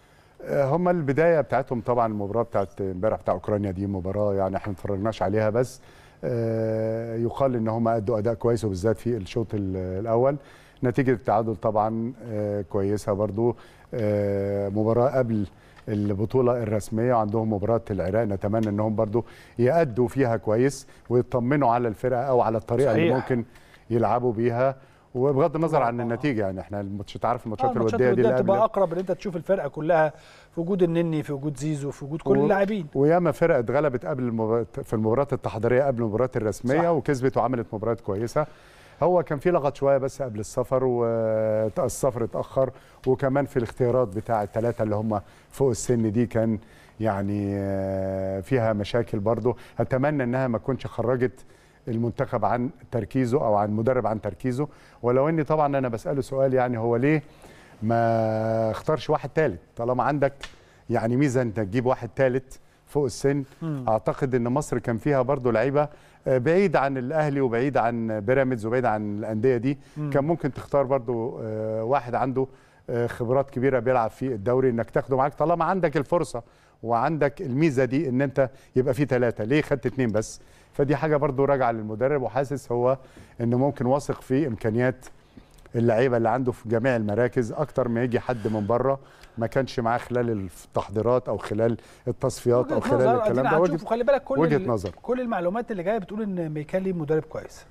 آه، هم البدايه بتاعتهم طبعا المباراه بتاعت امبارح بتاع اوكرانيا دي مباراه يعني احنا ما اتفرجناش عليها بس آه، يقال ان هم ادوا اداء كويس وبالذات في الشوط الاول نتيجه التعادل طبعا آه، كويسه برضو آه، مباراه قبل البطوله الرسميه وعندهم مباراه العراق نتمنى انهم برضو يادوا فيها كويس ويطمنوا على الفرقه او على الطريقه صحيح. اللي ممكن يلعبوا بيها وبغض النظر عن النتيجه يعني احنا مش عارف آه، الماتشات الوديه دي اللي تبقى اقرب ان انت تشوف الفرقه كلها في وجود النني في وجود زيزو في وجود كل اللاعبين وياما فرقه اتغلبت قبل المبارات في المباراه التحضيريه قبل المباراه الرسميه صح. وكسبت وعملت مباريات كويسه هو كان في لغط شويه بس قبل السفر والسفر اتاخر وكمان في الاختيارات بتاع الثلاثه اللي هم فوق السن دي كان يعني آه، فيها مشاكل برضه اتمنى انها ما تكونش خرجت المنتخب عن تركيزه او عن المدرب عن تركيزه ولو اني طبعا انا بساله سؤال يعني هو ليه ما اختارش واحد ثالث طالما عندك يعني ميزه انت تجيب واحد ثالث فوق السن مم. اعتقد ان مصر كان فيها برضو لعيبه آه، بعيد عن الاهلي وبعيد عن بيراميدز وبعيد عن الانديه دي مم. كان ممكن تختار برضو آه، واحد عنده آه، خبرات كبيره بيلعب في الدوري انك تاخده معاك طالما عندك الفرصه وعندك الميزه دي ان انت يبقى في ثلاثه ليه خدت اثنين بس فدي حاجه برضو راجعه للمدرب وحاسس هو انه ممكن واثق في امكانيات اللعيبه اللي عنده في جميع المراكز اكتر ما يجي حد من بره ما كانش معاه خلال التحضيرات او خلال التصفيات او خلال نظر. الكلام ده وجهه خلي بالك كل وجهه نظر كل المعلومات اللي جايه بتقول ان ميكالي مدرب كويس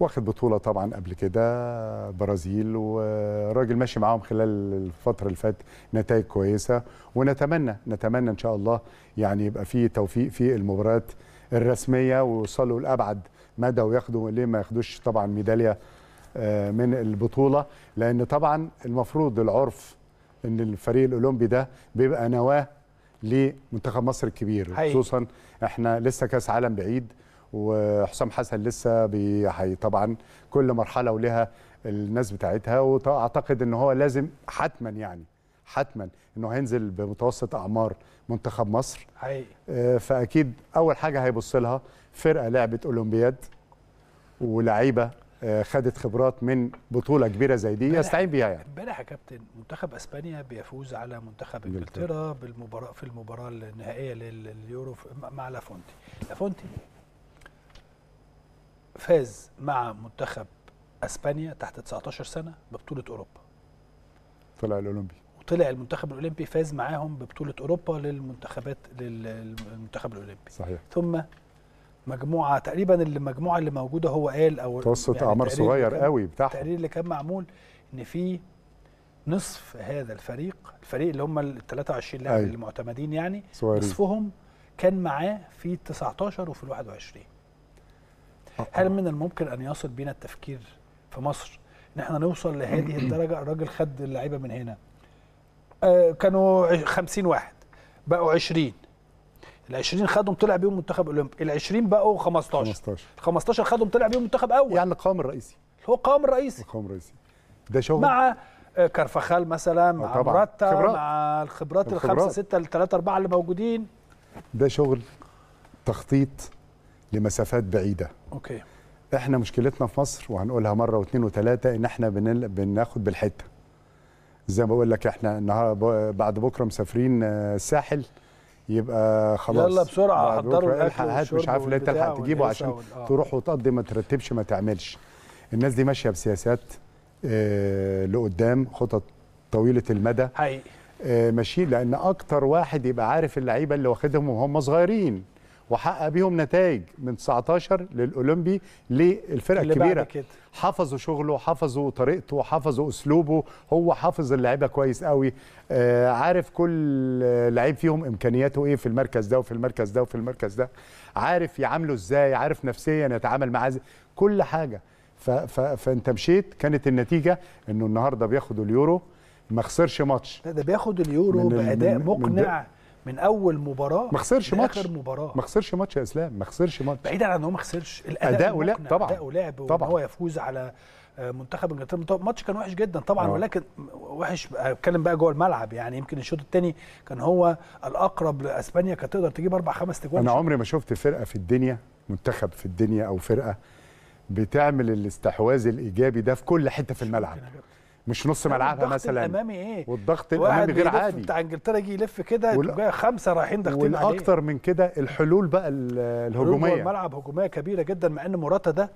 واخد بطولة طبعا قبل كده برازيل وراجل ماشي معاهم خلال الفترة اللي فاتت نتائج كويسة ونتمنى نتمنى إن شاء الله يعني يبقى في توفيق في المباريات الرسمية ويوصلوا لأبعد مدى وياخدوا ليه ما ياخدوش طبعا ميدالية آه، من البطوله لان طبعا المفروض العرف ان الفريق الاولمبي ده بيبقى نواه لمنتخب مصر الكبير حقيقي. خصوصا احنا لسه كاس عالم بعيد وحسام حسن لسه بي طبعا كل مرحله ولها الناس بتاعتها واعتقد ان هو لازم حتما يعني حتما انه هينزل بمتوسط اعمار منتخب مصر حقيقي. آه، فاكيد اول حاجه هيبص لها فرقه لعبت اولمبياد ولعيبه آه، خدت خبرات من بطوله كبيره زي دي يستعين بيها يعني امبارح يا كابتن منتخب اسبانيا بيفوز على منتخب انجلترا بالمباراه في المباراه النهائيه لليورو مع لافونتي لافونتي فاز مع منتخب اسبانيا تحت 19 سنه ببطوله اوروبا طلع الاولمبي وطلع المنتخب الاولمبي فاز معاهم ببطوله اوروبا للمنتخبات للمنتخب الاولمبي صحيح ثم مجموعه تقريبا المجموعه اللي موجوده هو قال او متوسط يعني اعمار صغير قوي بتاعهم التقرير اللي كان معمول ان في نصف هذا الفريق الفريق اللي هم ال 23 لاعب أيوة. المعتمدين يعني صغير. نصفهم كان معاه في ال 19 وفي ال 21 أه. هل من الممكن ان يصل بينا التفكير في مصر ان احنا نوصل لهذه الدرجه الراجل خد اللعيبه من هنا آه كانوا 50 واحد بقوا 20 ال 20 خدهم طلع بيهم منتخب اولمبي ال 20 بقوا 15 15 15 خدهم طلع بيهم منتخب اول يعني القوام الرئيسي هو القوام الرئيسي القوام الرئيسي ده شغل مع آه، كرفخال مثلا مع آه، مراتا مع الخبرات الخمسه سته الثلاثه اربعه اللي موجودين ده شغل تخطيط لمسافات بعيده اوكي احنا مشكلتنا في مصر وهنقولها مره واثنين وثلاثه ان احنا بنل... بناخد بالحته زي ما بقول لك احنا النهارده بعد بكره مسافرين الساحل آه، يبقى خلاص يلا بسرعه حضروا الاكل هات مش عارف اللي تلحق تجيبه عشان آه. تروح وتقضي ما ترتبش ما تعملش الناس دي ماشيه بسياسات آه، لقدام خطط طويله المدى حقيقي آه، ماشيين لان اكتر واحد يبقى عارف اللعيبه اللي واخدهم وهم صغيرين وحقق بيهم نتائج من 19 للاولمبي للفرقه الكبيره حفظوا شغله حفظوا طريقته حفظوا اسلوبه هو حافظ اللعيبه كويس قوي آه عارف كل لعيب فيهم امكانياته ايه في المركز ده وفي المركز ده وفي المركز ده عارف يعامله ازاي عارف نفسيا يتعامل معاه كل حاجه ف ف فانت مشيت كانت النتيجه انه النهارده بياخد اليورو ما خسرش ماتش ده, ده بياخد اليورو باداء مقنع من اول مباراه ما خسرش ماتش اخر مباراه ما خسرش ماتش يا اسلام ما خسرش ماتش بعيدا عن ان هو ما خسرش الاداء لعب طبعا اداؤه لعب وان هو يفوز على آه، منتخب انجلترا الماتش كان وحش جدا طبعا أوه. ولكن وحش اتكلم بقى جوه الملعب يعني يمكن الشوط الثاني كان هو الاقرب لاسبانيا كانت تقدر تجيب اربع خمس تجوان انا عمري ما شفت فرقه في الدنيا منتخب في الدنيا او فرقه بتعمل الاستحواذ الايجابي ده في كل حته في الملعب مش نص ملعبها مثلا الامامي ايه والضغط الامامي غير عادي بتاع انجلترا يجي يلف كده وال... خمسه رايحين داخلين عليه والاكثر من كده الحلول بقى الهجوميه الملعب هجوميه كبيره جدا مع ان موراتا ده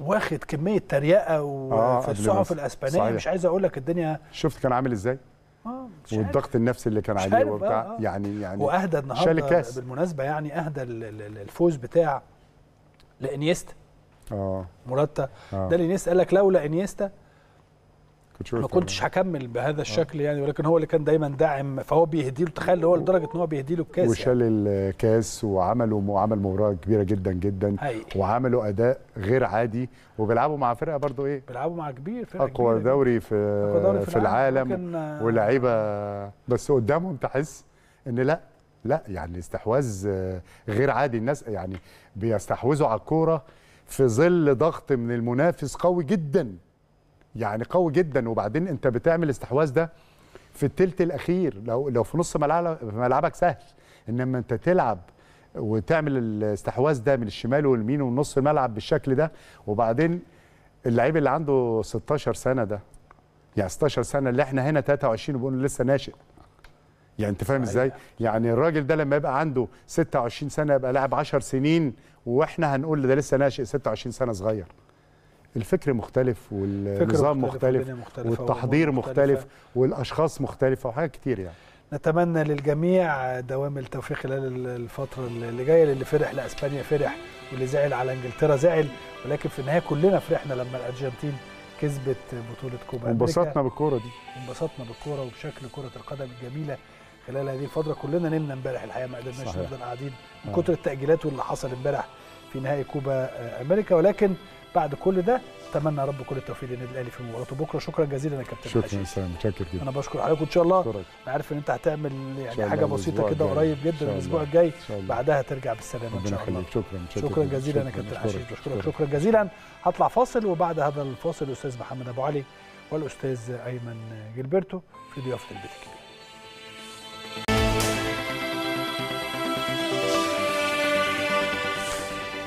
واخد كميه تريقه وفي آه الصحف الاسبانيه مش عايز اقول لك الدنيا شفت كان عامل ازاي آه والضغط النفسي اللي كان عليه وبتاع آه،, آه. يعني يعني واهدى النهارده بالمناسبه يعني اهدى الفوز بتاع لانيستا اه مراتا آه. ده لانيستا قال لك لولا انيستا ما كنتش هكمل بهذا آه. الشكل يعني ولكن هو اللي كان دايما داعم فهو بيهدي له تخيل هو لدرجه ان هو بيهدي له يعني. الكاس وشال يعني. الكاس وعملوا عمل مباراه كبيره جدا جدا هي. وعملوا اداء غير عادي وبيلعبوا مع فرقه برضو ايه بيلعبوا مع كبير فرقه اقوى كبير دوري في أقوى دوري في, في العالم, العالم ولاعيبه آه، بس قدامهم تحس ان لا لا يعني استحواذ غير عادي الناس يعني بيستحوذوا على الكوره في ظل ضغط من المنافس قوي جدا يعني قوي جدا وبعدين انت بتعمل الاستحواذ ده في التلت الاخير لو لو في نص ملعبك سهل انما انت تلعب وتعمل الاستحواذ ده من الشمال واليمين ونص الملعب بالشكل ده وبعدين اللعيب اللي عنده 16 سنه ده يعني 16 سنه اللي احنا هنا 23 وبقول لسه ناشئ يعني انت فاهم ازاي يعني الراجل ده لما يبقى عنده 26 سنه يبقى لاعب 10 سنين واحنا هنقول ده لسه ناشئ 26 سنه صغير الفكر مختلف والنظام مختلف, مختلف والتحضير مختلف, والاشخاص مختلفه وحاجات كتير يعني نتمنى للجميع دوام التوفيق خلال الفتره اللي جايه للي فرح لاسبانيا فرح واللي زعل على انجلترا زعل ولكن في النهايه كلنا فرحنا لما الارجنتين كسبت بطوله كوبا انبسطنا بالكوره دي انبسطنا بالكوره وبشكل كره القدم الجميله خلال هذه الفتره كلنا نمنا امبارح الحقيقه ما قدرناش نفضل قاعدين آه. من كتر التاجيلات واللي حصل امبارح في نهائي كوبا امريكا ولكن بعد كل ده اتمنى يا رب كل التوفيق للنادي الاهلي في مباراته بكره شكرا جزيلا يا كابتن شكرا سلام متشكر جدا انا بشكر حضرتك وان شاء الله انا عارف ان انت هتعمل يعني حاجه بسيطه كده قريب جدا الاسبوع الجاي بعدها ترجع بالسلامه ان شاء الله شكرا شكرا, شكرا جزيلا يا كابتن حشيش بشكرك شكرا جزيلا هطلع فاصل وبعد هذا الفاصل الاستاذ محمد ابو علي والاستاذ ايمن جلبرتو في ضيافه البيت الكبير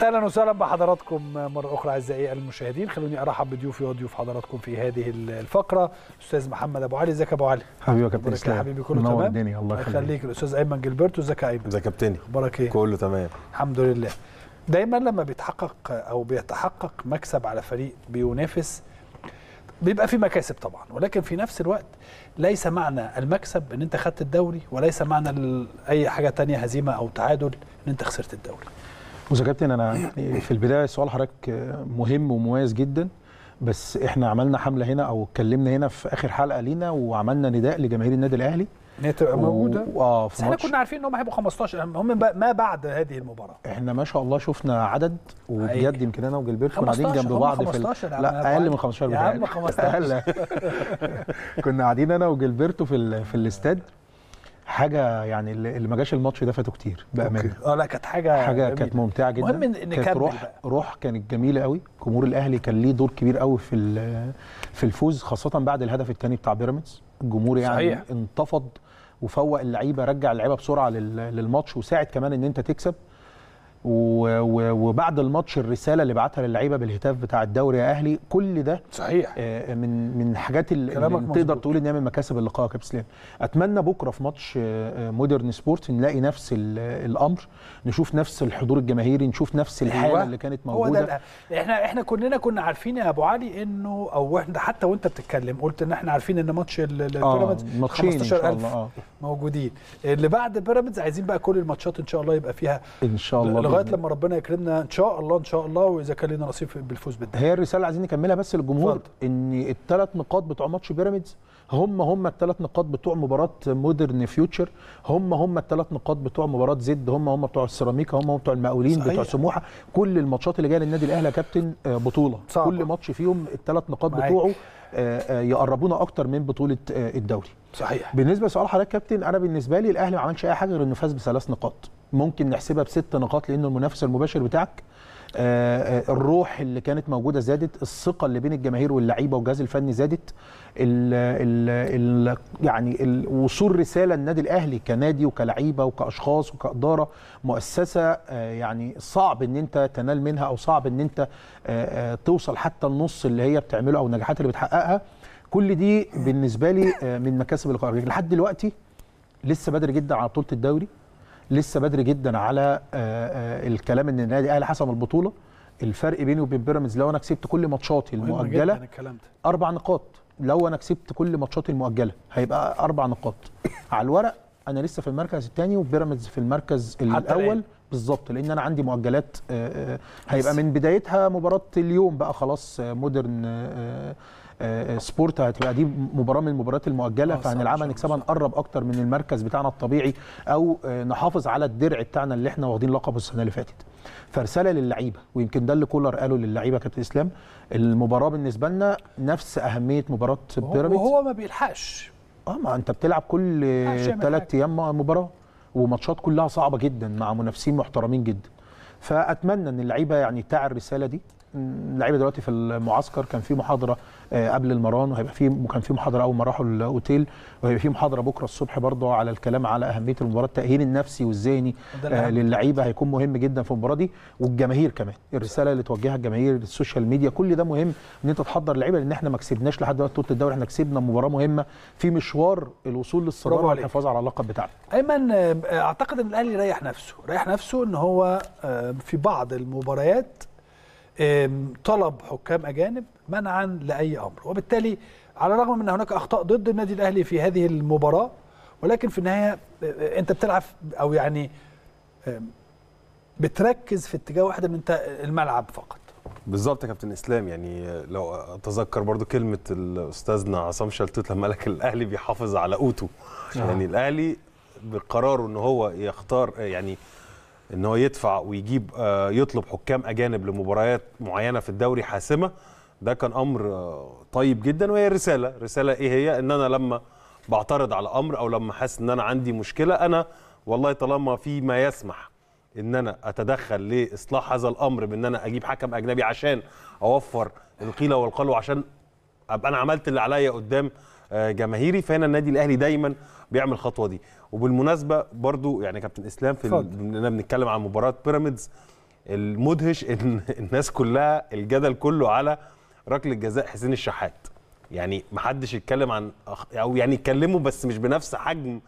اهلا وسهلا بحضراتكم مره اخرى اعزائي المشاهدين خلوني ارحب بضيوفي وضيوف حضراتكم في هذه الفقره استاذ محمد ابو علي ازيك يا ابو علي حبيبي يا كابتن اسلام حبيبي كله تمام الدنيا الله يخليك الاستاذ ايمن جلبرتو ازيك يا ايمن ازيك يا كابتن اخبارك ايه كله تمام الحمد لله دايما لما بيتحقق او بيتحقق مكسب على فريق بينافس بيبقى في مكاسب طبعا ولكن في نفس الوقت ليس معنى المكسب ان انت خدت الدوري وليس معنى اي حاجه تانية هزيمه او تعادل ان انت خسرت الدوري بص يا كابتن انا يعني في البدايه سؤال حضرتك مهم ومميز جدا بس احنا عملنا حمله هنا او اتكلمنا هنا في اخر حلقه لينا وعملنا نداء لجماهير النادي الاهلي ان هي تبقى موجوده و... اه في احنا كنا عارفين ان هم هيبقوا 15 هم ما بعد هذه المباراه احنا ما شاء الله شفنا عدد وبجد يمكن انا وجلبيرت كنا قاعدين جنب بعض 15 في ال... لا اقل من 15 يا عم 15 كنا قاعدين انا وجلبيرتو في ال... في الاستاد حاجه يعني اللي ما جاش الماتش ده فاته كتير بامانه اه لا كانت حاجه حاجه كانت ممتعه جدا ان كانت روح بقى. روح كانت جميله قوي جمهور الاهلي كان ليه دور كبير قوي في في الفوز خاصه بعد الهدف الثاني بتاع بيراميدز الجمهور يعني صحيح. انتفض وفوق اللعيبه رجع اللعيبه بسرعه للماتش وساعد كمان ان انت تكسب وبعد الماتش الرساله اللي بعتها للعيبه بالهتاف بتاع الدوري يا اهلي كل ده صحيح آه، من من حاجات اللي, تقدر تقول ان هي من مكاسب اللقاء يا كابتن سليم اتمنى بكره في ماتش آه، مودرن سبورت نلاقي نفس الامر نشوف نفس الحضور الجماهيري نشوف نفس الحاله أيوة. اللي كانت موجوده هو ده احنا احنا كلنا كنا عارفين يا ابو علي انه او احنا حتى وانت بتتكلم قلت ان احنا عارفين ان ماتش البيراميدز آه 15000 آه. موجودين اللي بعد بيراميدز عايزين بقى كل الماتشات ان شاء الله يبقى فيها ان شاء الله لغايه لما ربنا يكرمنا ان شاء الله ان شاء الله واذا كان لنا نصيب بالفوز بالدوري هي الرساله اللي عايزين نكملها بس للجمهور ان الثلاث نقاط بتوع ماتش بيراميدز هم هم الثلاث نقاط بتوع مباراه مودرن فيوتشر هم هم الثلاث نقاط بتوع مباراه زد هم هم بتوع السيراميكا هم هم بتوع المقاولين بتوع سموحه كل الماتشات اللي جايه للنادي الاهلي يا كابتن آه، بطوله صعب. كل ماتش فيهم الثلاث نقاط معاك. بتوعه آه، آه، يقربونا اكتر من بطوله الدوري صحيح بالنسبه لسؤال حضرتك كابتن انا بالنسبه لي الاهلي ما عملش اي حاجه غير انه فاز بثلاث نقاط ممكن نحسبها بست نقاط لانه المنافس المباشر بتاعك آه، آه، الروح اللي كانت موجوده زادت الثقه اللي بين الجماهير واللعيبه والجهاز الفني زادت الـ الـ الـ يعني وصول رساله النادي الاهلي كنادي وكلعيبه وكاشخاص وكاداره مؤسسه آه، يعني صعب ان انت تنال منها او صعب ان انت توصل حتى النص اللي هي بتعمله او النجاحات اللي بتحققها كل دي بالنسبه لي من مكاسب القرار لحد دلوقتي لسه بدري جدا على بطوله الدوري لسه بدري جدا على آه، آه، الكلام ان النادي الاهلي حسم البطوله الفرق بيني وبين بيراميدز لو انا كسبت كل ماتشاتي المؤجله اربع نقاط لو انا كسبت كل ماتشاتي المؤجله هيبقى اربع نقاط على الورق انا لسه في المركز الثاني وبيراميدز في المركز الاول بالظبط لان انا عندي مؤجلات آه، هيبقى من بدايتها مباراه اليوم بقى خلاص مودرن آه، آه، سبورت هتبقى دي مباراه من المباريات المؤجله آه، فهنلعبها نكسبها نقرب اكتر من المركز بتاعنا الطبيعي او نحافظ على الدرع بتاعنا اللي احنا واخدين لقبه السنه اللي فاتت فرساله للعيبه ويمكن ده اللي كولر قاله للعيبه كابتن اسلام المباراه بالنسبه لنا نفس اهميه مباراه بيراميدز وهو ما بيلحقش اه ما انت بتلعب كل ثلاث ايام مباراه وماتشات كلها صعبه جدا مع منافسين محترمين جدا فاتمنى ان اللعيبه يعني تعي الرساله دي اللعيبه دلوقتي في المعسكر كان في محاضره آه، قبل المران وهيبقى في وكان في محاضره اول ما راحوا الاوتيل وهيبقى في محاضره بكره الصبح برضه على الكلام على اهميه المباراه التاهيل النفسي والذهني آه، للعيبه هيكون مهم جدا في المباراه دي والجماهير كمان الرساله اللي توجهها الجماهير السوشيال ميديا كل ده مهم ان انت تحضر اللعيبه لان احنا ما كسبناش لحد دلوقتي بطوله الدوري احنا كسبنا مباراه مهمه في مشوار الوصول للصداره والحفاظ على اللقب بتاعنا ايمن آه، اعتقد ان الاهلي ريح نفسه ريح نفسه ان هو في بعض المباريات طلب حكام اجانب منعا لاي امر وبالتالي على الرغم من ان هناك اخطاء ضد النادي الاهلي في هذه المباراه ولكن في النهايه آه، انت بتلعب او يعني بتركز في اتجاه واحده من انت الملعب فقط بالظبط يا كابتن اسلام يعني لو اتذكر برضو كلمه الاستاذنا عصام شلتوت لما قال الاهلي بيحافظ على قوته آه. يعني الاهلي بقراره ان هو يختار يعني ان هو يدفع ويجيب آه، يطلب حكام اجانب لمباريات معينه في الدوري حاسمه ده كان امر آه، طيب جدا وهي رساله رساله ايه هي ان انا لما بعترض على امر او لما حاسس ان انا عندي مشكله انا والله طالما في ما يسمح ان انا اتدخل لاصلاح هذا الامر بان انا اجيب حكم اجنبي عشان اوفر القيل والقال وعشان ابقى انا عملت اللي عليا قدام آه، جماهيري فهنا النادي الاهلي دايما بيعمل الخطوه دي وبالمناسبه برضو يعني كابتن اسلام في اننا بنتكلم عن مباراه بيراميدز المدهش ان الناس كلها الجدل كله على ركله جزاء حسين الشحات يعني ما حدش يتكلم عن او يعني يتكلموا بس مش بنفس حجم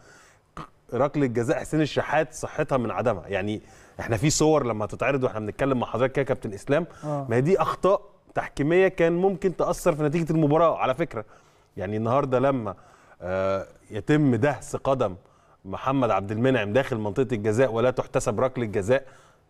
ركله جزاء حسين الشحات صحتها من عدمها يعني احنا في صور لما تتعرض واحنا بنتكلم مع حضرتك كده كابتن اسلام آه. ما دي اخطاء تحكيميه كان ممكن تاثر في نتيجه المباراه على فكره يعني النهارده لما آه، يتم دهس قدم محمد عبد المنعم داخل منطقه الجزاء ولا تحتسب ركله جزاء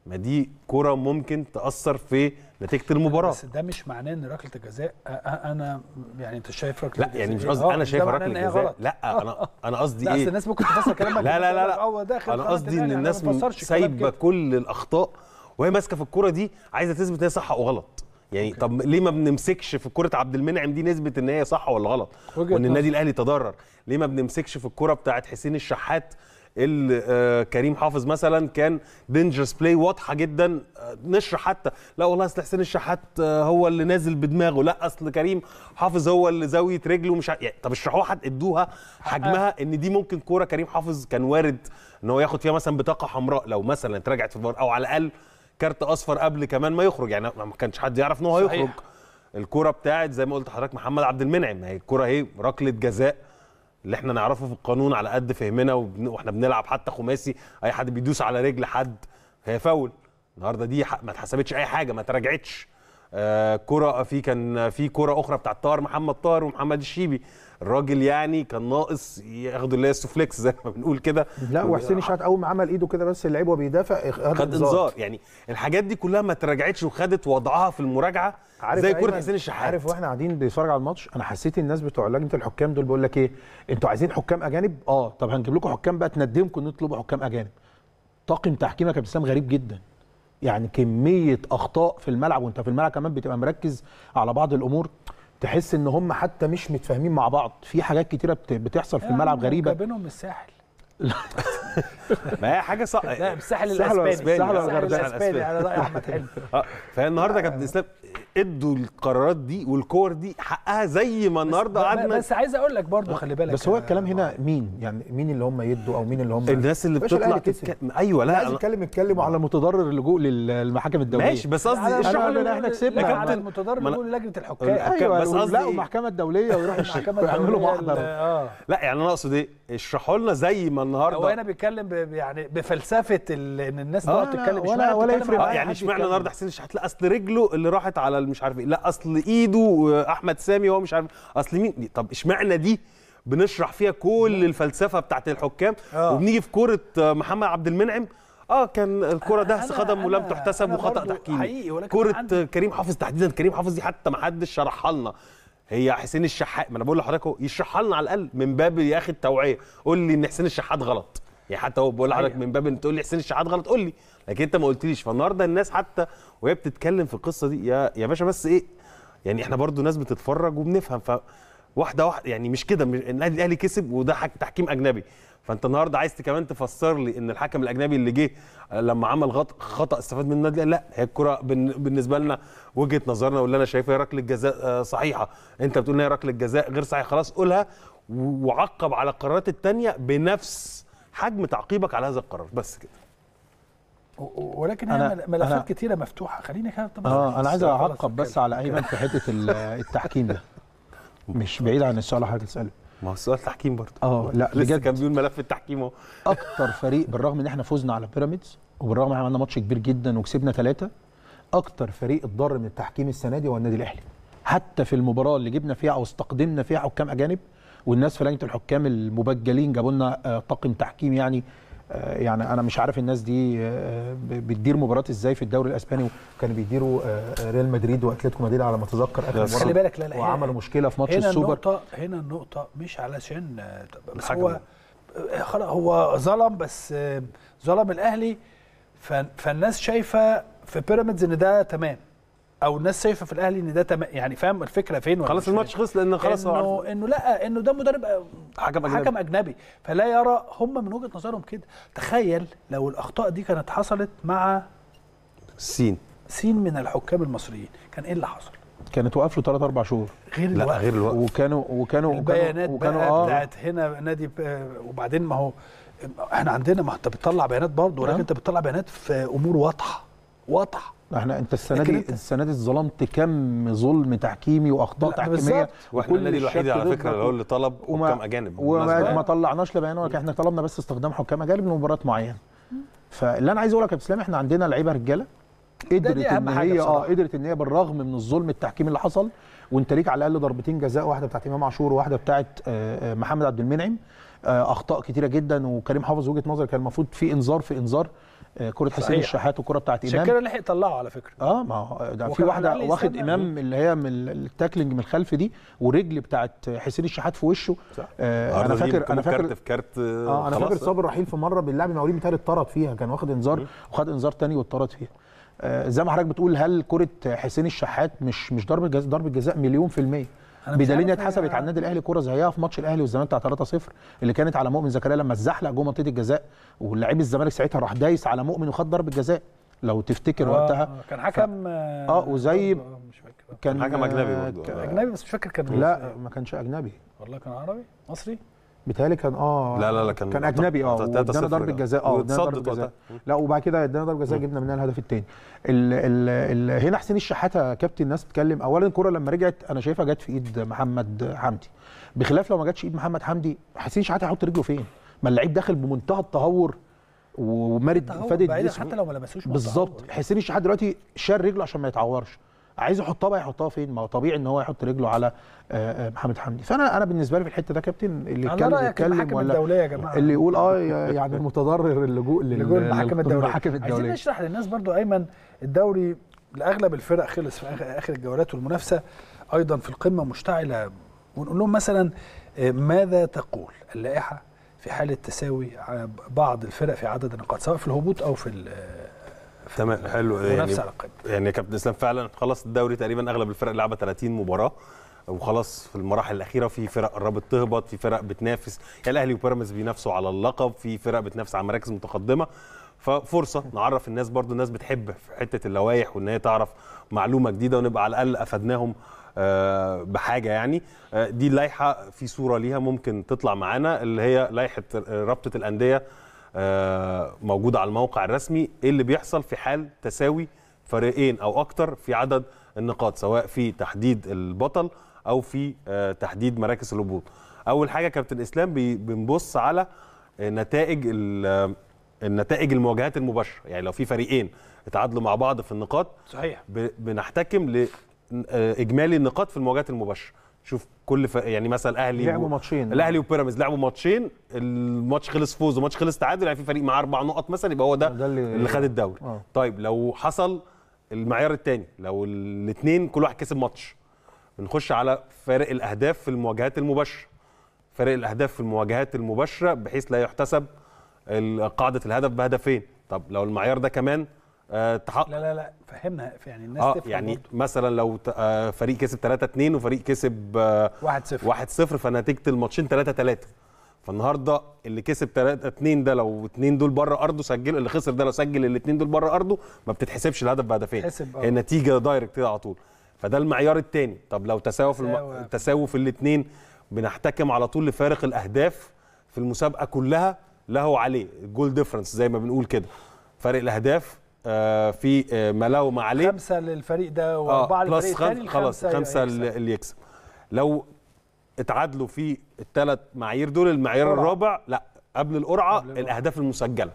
ما دي كره ممكن تاثر في نتيجه المباراه بس ده مش معناه ان ركله الجزاء انا يعني انت شايف ركله لا يعني مش إيه؟ قصدي آه، انا شايف ركله الجزاء لا انا انا قصدي ايه الناس ممكن تفسر كلامك لا لا لا, لا. آه، انا قصدي ان يعني الناس سايبه كل الاخطاء وهي ماسكه في الكره دي عايزه تثبت ان هي صح او غلط يعني أوكي. طب ليه ما بنمسكش في كره عبد المنعم دي نسبة ان هي صح ولا غلط وان النادي الاهلي تضرر ليه ما بنمسكش في الكره بتاعه حسين الشحات اللي آه، كريم حافظ مثلا كان دينجرس بلاي واضحه جدا آه، نشرح حتى لا والله اصل حسين الشحات آه، هو اللي نازل بدماغه لا اصل كريم حافظ هو اللي زاويه رجله مش يعني طب اشرحوها حد ادوها حجمها ان دي ممكن كوره كريم حافظ كان وارد ان هو ياخد فيها مثلا بطاقه حمراء لو مثلا اتراجعت في او على الاقل كارت اصفر قبل كمان ما يخرج يعني ما كانش حد يعرف ان هو هيخرج الكره بتاعت زي ما قلت لحضرتك محمد عبد المنعم هي الكره اهي ركله جزاء اللي احنا نعرفه في القانون على قد فهمنا واحنا بنلعب حتى خماسي اي حد بيدوس على رجل حد هي فاول النهارده دي ما اتحسبتش اي حاجه ما اتراجعتش آه كرة في كان في كرة أخرى بتاعت طاهر محمد طاهر ومحمد الشيبي الراجل يعني كان ناقص ياخد اللي هي السوفليكس زي ما بنقول كده لا وحسين الشحات اول ما عمل ايده كده بس اللعيب وهو بيدافع خد انذار يعني الحاجات دي كلها ما تراجعتش وخدت وضعها في المراجعه عارف زي كره حسين الشحات عارف واحنا قاعدين بنتفرج على الماتش انا حسيت الناس بتوع لجنه الحكام دول بيقول لك ايه انتوا عايزين حكام اجانب اه طب هنجيب لكم حكام بقى تندمكم ان تطلبوا حكام اجانب طاقم تحكيمك يا ابتسام غريب جدا يعني كميه اخطاء في الملعب وانت في الملعب كمان بتبقى مركز على بعض الامور تحس ان هم حتى مش متفاهمين مع بعض في حاجات كتيره بتحصل في الملعب غريبه بينهم الساحل ما هي حاجه صح لا الساحل الاسباني الساحل الغربي الاسباني على راي احمد حلمي آه، فالنهارده كابتن اسلام ادوا القرارات دي والكور دي حقها زي ما النهارده قعدنا بس عايز اقول لك برضه خلي بالك بس هو الكلام هنا مين يعني مين اللي هم يدوا او مين اللي هم الناس اللي بتطلع تتكلم ايوه لا عايز يتكلم يتكلموا على متضرر اللجوء للمحاكم الدوليه ماشي بس قصدي اشرح احنا كسبنا على المتضرر اللجوء لجنه الحكام ايوه, أيوة، بس قصدي لا إيه؟ المحكمه الدوليه ويروحوا المحكمه يعملوا محضر آه. لا يعني انا اقصد ايه اشرحوا لنا زي ما النهارده هو انا بيتكلم يعني بفلسفه ان الناس تقعد آه، تتكلم ولا ولا يفرق آه، يعني اشمعنى النهارده حسين الشحات لا اصل رجله اللي راحت على مش عارف ايه لا اصل ايده آه، احمد سامي وهو مش عارف اصل مين دي. طب اشمعنى دي بنشرح فيها كل الفلسفه بتاعت الحكام آه. وبنيجي في كوره آه، محمد عبد المنعم اه كان الكره ده خدم ولم تحتسب وخطا تحكيمي كره آه، كريم حافظ تحديدا كريم حافظ دي حتى ما حدش شرحها لنا هي حسين الشحات ما انا بقول لحضرتك يشرحها لنا على الاقل من باب يا اخي التوعيه قول لي ان حسين الشحات غلط يعني حتى هو بقول لحضرتك من باب ان تقول لي حسين الشحات غلط قول لي لكن انت ما قلتليش فالنهارده الناس حتى وهي بتتكلم في القصه دي يا يا باشا بس ايه يعني احنا برضو ناس بتتفرج وبنفهم فواحده واحده يعني مش كده النادي الاهلي كسب وده تحكيم اجنبي فانت النهارده عايز كمان تفسر لي ان الحكم الاجنبي اللي جه لما عمل خطا استفاد من النادي لا هي الكره بالنسبه لنا وجهه نظرنا واللي انا شايفها هي ركله جزاء آه، صحيحه انت بتقول ان هي ركله جزاء غير صحيحه خلاص قولها وعقب على القرارات الثانيه بنفس حجم تعقيبك على هذا القرار بس كده ولكن هي ملفات كتيره مفتوحه خليني كده طبعا اه انا عايز اعقب بس على ايمن في حته التحكيم ده مش بعيد عن السؤال اللي حضرتك تساله ما هو السؤال تحكيم برضه اه لا لسه كان بيقول ملف التحكيم اهو اكتر فريق بالرغم ان احنا فزنا على بيراميدز وبالرغم ان احنا عملنا ماتش كبير جدا وكسبنا ثلاثه اكتر فريق اتضر من التحكيم السنه دي هو النادي الاهلي حتى في المباراه اللي جبنا فيها او استقدمنا فيها حكام اجانب والناس في لجنه الحكام المبجلين جابوا لنا آه، طاقم تحكيم يعني آه، يعني انا مش عارف الناس دي آه، بتدير مباراه ازاي في الدوري الاسباني وكانوا بيديروا آه، ريال مدريد واتلتيكو مدريد على ما اتذكر اخر مره خلي بالك لا لا وعملوا مشكله في ماتش هنا السوبر النقطة هنا النقطه مش علشان بس هو خلاص هو ظلم بس ظلم الاهلي فالناس شايفه في بيراميدز ان ده تمام او الناس شايفه في الاهلي ان ده تم... يعني فاهم الفكره فين خلاص الماتش خلص لان خلاص انه انه لا انه ده مدرب حكم اجنبي حكم اجنبي فلا يرى هم من وجهه نظرهم كده تخيل لو الاخطاء دي كانت حصلت مع سين سين من الحكام المصريين كان ايه اللي حصل كانت وقف له 3 4 شهور غير لا الوقف. غير الوقف وكانوا وكانوا البيانات وكانوا بقى آه. بتاعت هنا نادي وبعدين ما هو احنا عندنا ما انت بتطلع بيانات برضه ولكن نعم. انت بتطلع بيانات في امور واضحه واضحه احنا انت السنه دي السنه دي اتظلمت كم ظلم تحكيمي واخطاء تحكيميه واحنا النادي الوحيد على فكره اللي هو اللي طلب حكام اجانب وما يعني. ما طلعناش لبيان احنا طلبنا بس استخدام حكام اجانب لمباريات معينه فاللي انا عايز اقول لك يا اسلام احنا عندنا لعيبه رجاله قدرت ان هي اه قدرت ان هي بالرغم من الظلم التحكيمي اللي حصل وانت ليك على الاقل ضربتين جزاء واحده بتاعت امام عاشور وواحده بتاعت آه، آه، محمد عبد المنعم آه، اخطاء كتيره جدا وكريم حافظ وجهه نظري كان المفروض في انذار في انذار آه، كره حسين الشحات والكره بتاعت امام عشان كده لحق طلعه على فكره اه ما هو ده في واحده واخد امام اللي هي من التاكلنج من الخلف دي ورجل بتاعت حسين الشحات في وشه صح. آه انا فاكر انا فاكر كارت في كارت اه, آه، انا فاكر صابر رحيل في مره باللعب مقاولين متهيألي اتطرد فيها كان واخد انذار وخد انذار تاني واتطرد فيها آه زي ما حضرتك بتقول هل كره حسين الشحات مش مش ضربه جزاء ضربه جزاء مليون في الميه بدليل انها اتحسبت على النادي الاهلي كوره زيها في ماتش الاهلي والزمالك بتاع 3-0 اللي كانت على مؤمن زكريا لما اتزحلق جوه منطقه الجزاء ولاعيب الزمالك ساعتها راح دايس على مؤمن وخد ضربه جزاء لو تفتكر آه وقتها آه، كان حكم ف... اه وزي آه، مش فاكر كان حكم اجنبي برضه اجنبي بس مش فاكر كان لا ما كانش اجنبي والله كان عربي مصري بيتهيألي كان اه لا لا لا كان كان اجنبي اه ادانا ضربه جزاء اه ادانا ضربه جزاء لا وبعد كده ادانا ضربه جزاء جبنا منها الهدف الثاني هنا حسين الشحاته كابتن الناس بتتكلم اولا الكوره لما رجعت انا شايفها جت في ايد محمد حمدي بخلاف لو ما جتش ايد محمد حمدي حسين الشحاته هيحط رجله فين؟ ما اللعيب داخل بمنتهى التهور ومارد فادي حتى لو ما لمسوش بالظبط حسين الشحاته دلوقتي شال رجله عشان ما يتعورش عايز يحطها بقى يحطها فين ما هو طبيعي ان هو يحط رجله على آه، آه، محمد حمدي فانا انا بالنسبه لي في الحته ده كابتن اللي يتكلم يتكلم ولا الدوليه يا جماعه اللي يقول اه يعني المتضرر اللجوء للمحاكم الدوليه الدوليه عايزين نشرح للناس برضو ايمن الدوري لاغلب الفرق خلص في اخر الجولات والمنافسه ايضا في القمه مشتعله ونقول لهم مثلا آه، ماذا تقول اللائحه في حاله تساوي بعض الفرق في عدد النقاط سواء في الهبوط او في تمام حلو يعني على القمه يعني كابتن اسلام فعلا خلاص الدوري تقريبا اغلب الفرق لعبه 30 مباراه وخلاص في المراحل الاخيره في فرق قربت تهبط في فرق بتنافس يعني الاهلي وبيراميدز بينافسوا على اللقب في فرق بتنافس على مراكز متقدمه ففرصه نعرف الناس برضو الناس بتحب في حته اللوائح وان هي تعرف معلومه جديده ونبقى على الاقل افدناهم آه، بحاجه يعني آه، دي اللائحه في صوره ليها ممكن تطلع معانا اللي هي لائحه آه، رابطه الانديه آه، موجوده على الموقع الرسمي ايه اللي بيحصل في حال تساوي فريقين او اكتر في عدد النقاط سواء في تحديد البطل او في آه، تحديد مراكز الهبوط اول حاجه كابتن اسلام بنبص على نتائج النتائج المواجهات المباشره يعني لو في فريقين اتعادلوا مع بعض في النقاط صحيح بنحتكم لاجمالي آه، النقاط في المواجهات المباشره شوف كل ف... يعني مثلا الاهلي لعبوا و... ماتشين الاهلي وبيراميدز لعبوا ماتشين الماتش خلص فوز وماتش خلص تعادل يعني في فريق معاه اربع نقط مثلا يبقى هو ده, ده اللي, اللي خد الدوري آه. طيب لو حصل المعيار الثاني لو الاثنين كل واحد كسب ماتش بنخش على فارق الاهداف في المواجهات المباشره فارق الاهداف في المواجهات المباشره بحيث لا يحتسب قاعده الهدف بهدفين طب لو المعيار ده كمان آه، تحقق لا لا لا فهمها يعني الناس آه تفهم يعني برضو. مثلا لو آه، فريق كسب 3 2 وفريق كسب 1 0 1 0 فنتيجه الماتشين 3 3 فالنهارده اللي كسب 3 2 ده لو اثنين دول بره ارضه سجل اللي خسر ده لو سجل الاثنين دول بره ارضه ما بتتحسبش الهدف بهدفين هي آه. نتيجه دايركت كده على طول فده المعيار الثاني طب لو تساوي في الم... تساوي في الاثنين بنحتكم على طول لفارق الاهداف في المسابقه كلها له عليه الجول ديفرنس زي ما بنقول كده فارق الاهداف آه، في آه، ملاومة عليه خمسة للفريق ده آه، وأربعة آه للفريق الثاني خلاص خمسة اللي يكسب لو اتعادلوا في الثلاث معايير دول المعيار الرابع لا قبل القرعة الأهداف المسجلة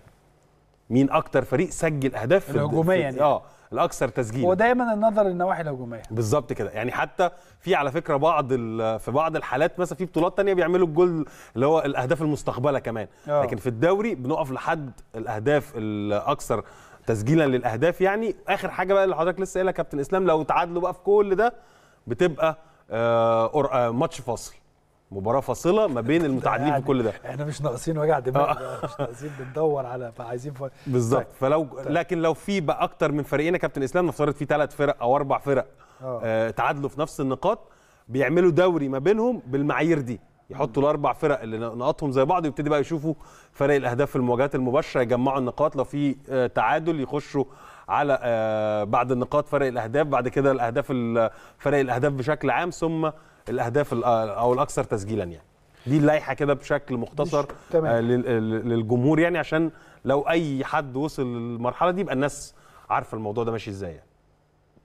مين أكتر فريق سجل أهداف الهجوميا يعني. اه الأكثر تسجيلا ودايما النظر للنواحي الهجومية بالظبط كده يعني حتى في على فكرة بعض في بعض الحالات مثلا في بطولات تانية بيعملوا الجول اللي هو الأهداف المستقبلة كمان أوه. لكن في الدوري بنقف لحد الأهداف الأكثر تسجيلا للاهداف يعني اخر حاجه بقى اللي حضرتك لسه قايلها كابتن اسلام لو تعادلوا بقى في كل ده بتبقى آه, آه، ماتش فاصل مباراه فاصله ما بين المتعادلين في يعني كل ده احنا مش ناقصين وجع دماغ آه. يعني مش ناقصين بندور على عايزين بالظبط طيب. فلو طيب. لكن لو في بقى اكتر من فريقين يا كابتن اسلام نفترض في ثلاث فرق او اربع فرق آه. آه تعادلوا في نفس النقاط بيعملوا دوري ما بينهم بالمعايير دي يحطوا الاربع فرق اللي نقطهم زي بعض يبتدي بقى يشوفوا فرق الاهداف في المواجهات المباشره يجمعوا النقاط لو في آه، تعادل يخشوا على آه، بعد النقاط فرق الاهداف بعد كده الاهداف فرق الاهداف بشكل عام ثم الاهداف آه، او الاكثر تسجيلا يعني دي اللائحه كده بشكل مختصر للجمهور يعني عشان لو اي حد وصل للمرحله دي يبقى الناس عارفه الموضوع ده ماشي ازاي يعني.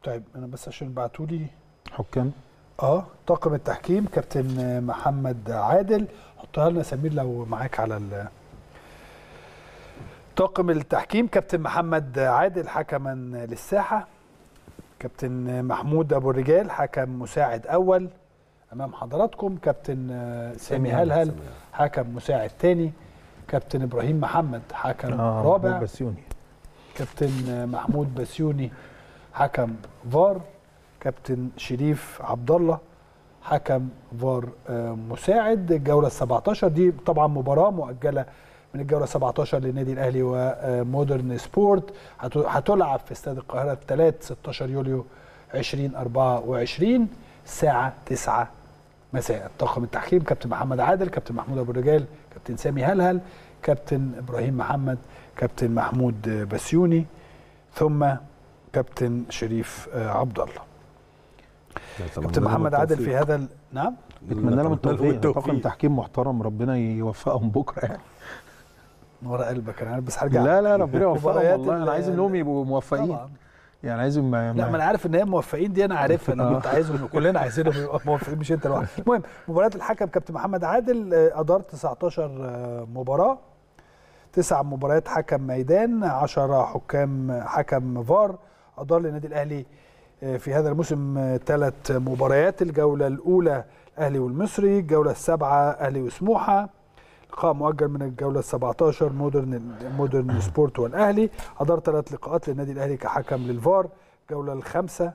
طيب انا بس عشان بعتولي حكام اه طاقم التحكيم كابتن محمد عادل حطها لنا سمير لو معاك على ال طاقم التحكيم كابتن محمد عادل حكما للساحه كابتن محمود ابو الرجال حكم مساعد اول امام حضراتكم كابتن سامي هلهل حكم مساعد ثاني كابتن ابراهيم محمد حكم آه رابع بسيوني كابتن محمود بسيوني حكم فار كابتن شريف عبد الله حكم فار آه، مساعد الجوله ال 17 دي طبعا مباراه مؤجله من الجوله 17 للنادي الاهلي ومودرن آه، سبورت هتلعب في استاد القاهره 3 16 يوليو 2024 الساعه 9 مساء طاقم التحكيم كابتن محمد عادل كابتن محمود ابو الرجال كابتن سامي هلهل كابتن ابراهيم محمد كابتن محمود بسيوني ثم كابتن شريف آه، عبد الله كابتن محمد عادل في هذا نعم نتمنى لهم التوفيق طاقم تحكيم محترم ربنا يوفقهم بكره يعني من ورا قلبك انا بس هرجع لا لا ربنا يوفقهم والله انا عايز انهم يبقوا موفقين يعني عايز ما لا ما انا عارف ان هي موفقين دي انا عارفها انا آه. كنت عايزهم كلنا عايزينهم يبقوا موفقين مش انت لوحدك المهم مباريات الحكم كابتن محمد عادل آه، ادار 19 آه، مباراه تسع مباريات حكم ميدان 10 حكام حكم فار ادار للنادي الاهلي آه، في هذا الموسم آه، ثلاث مباريات الجولة الأولى الأهلي والمصري الجولة السابعة أهلي وسموحة لقاء مؤجل من الجولة 17 مودرن مودرن سبورت والأهلي أدار ثلاث لقاءات للنادي الأهلي كحكم للفار الجولة الخامسة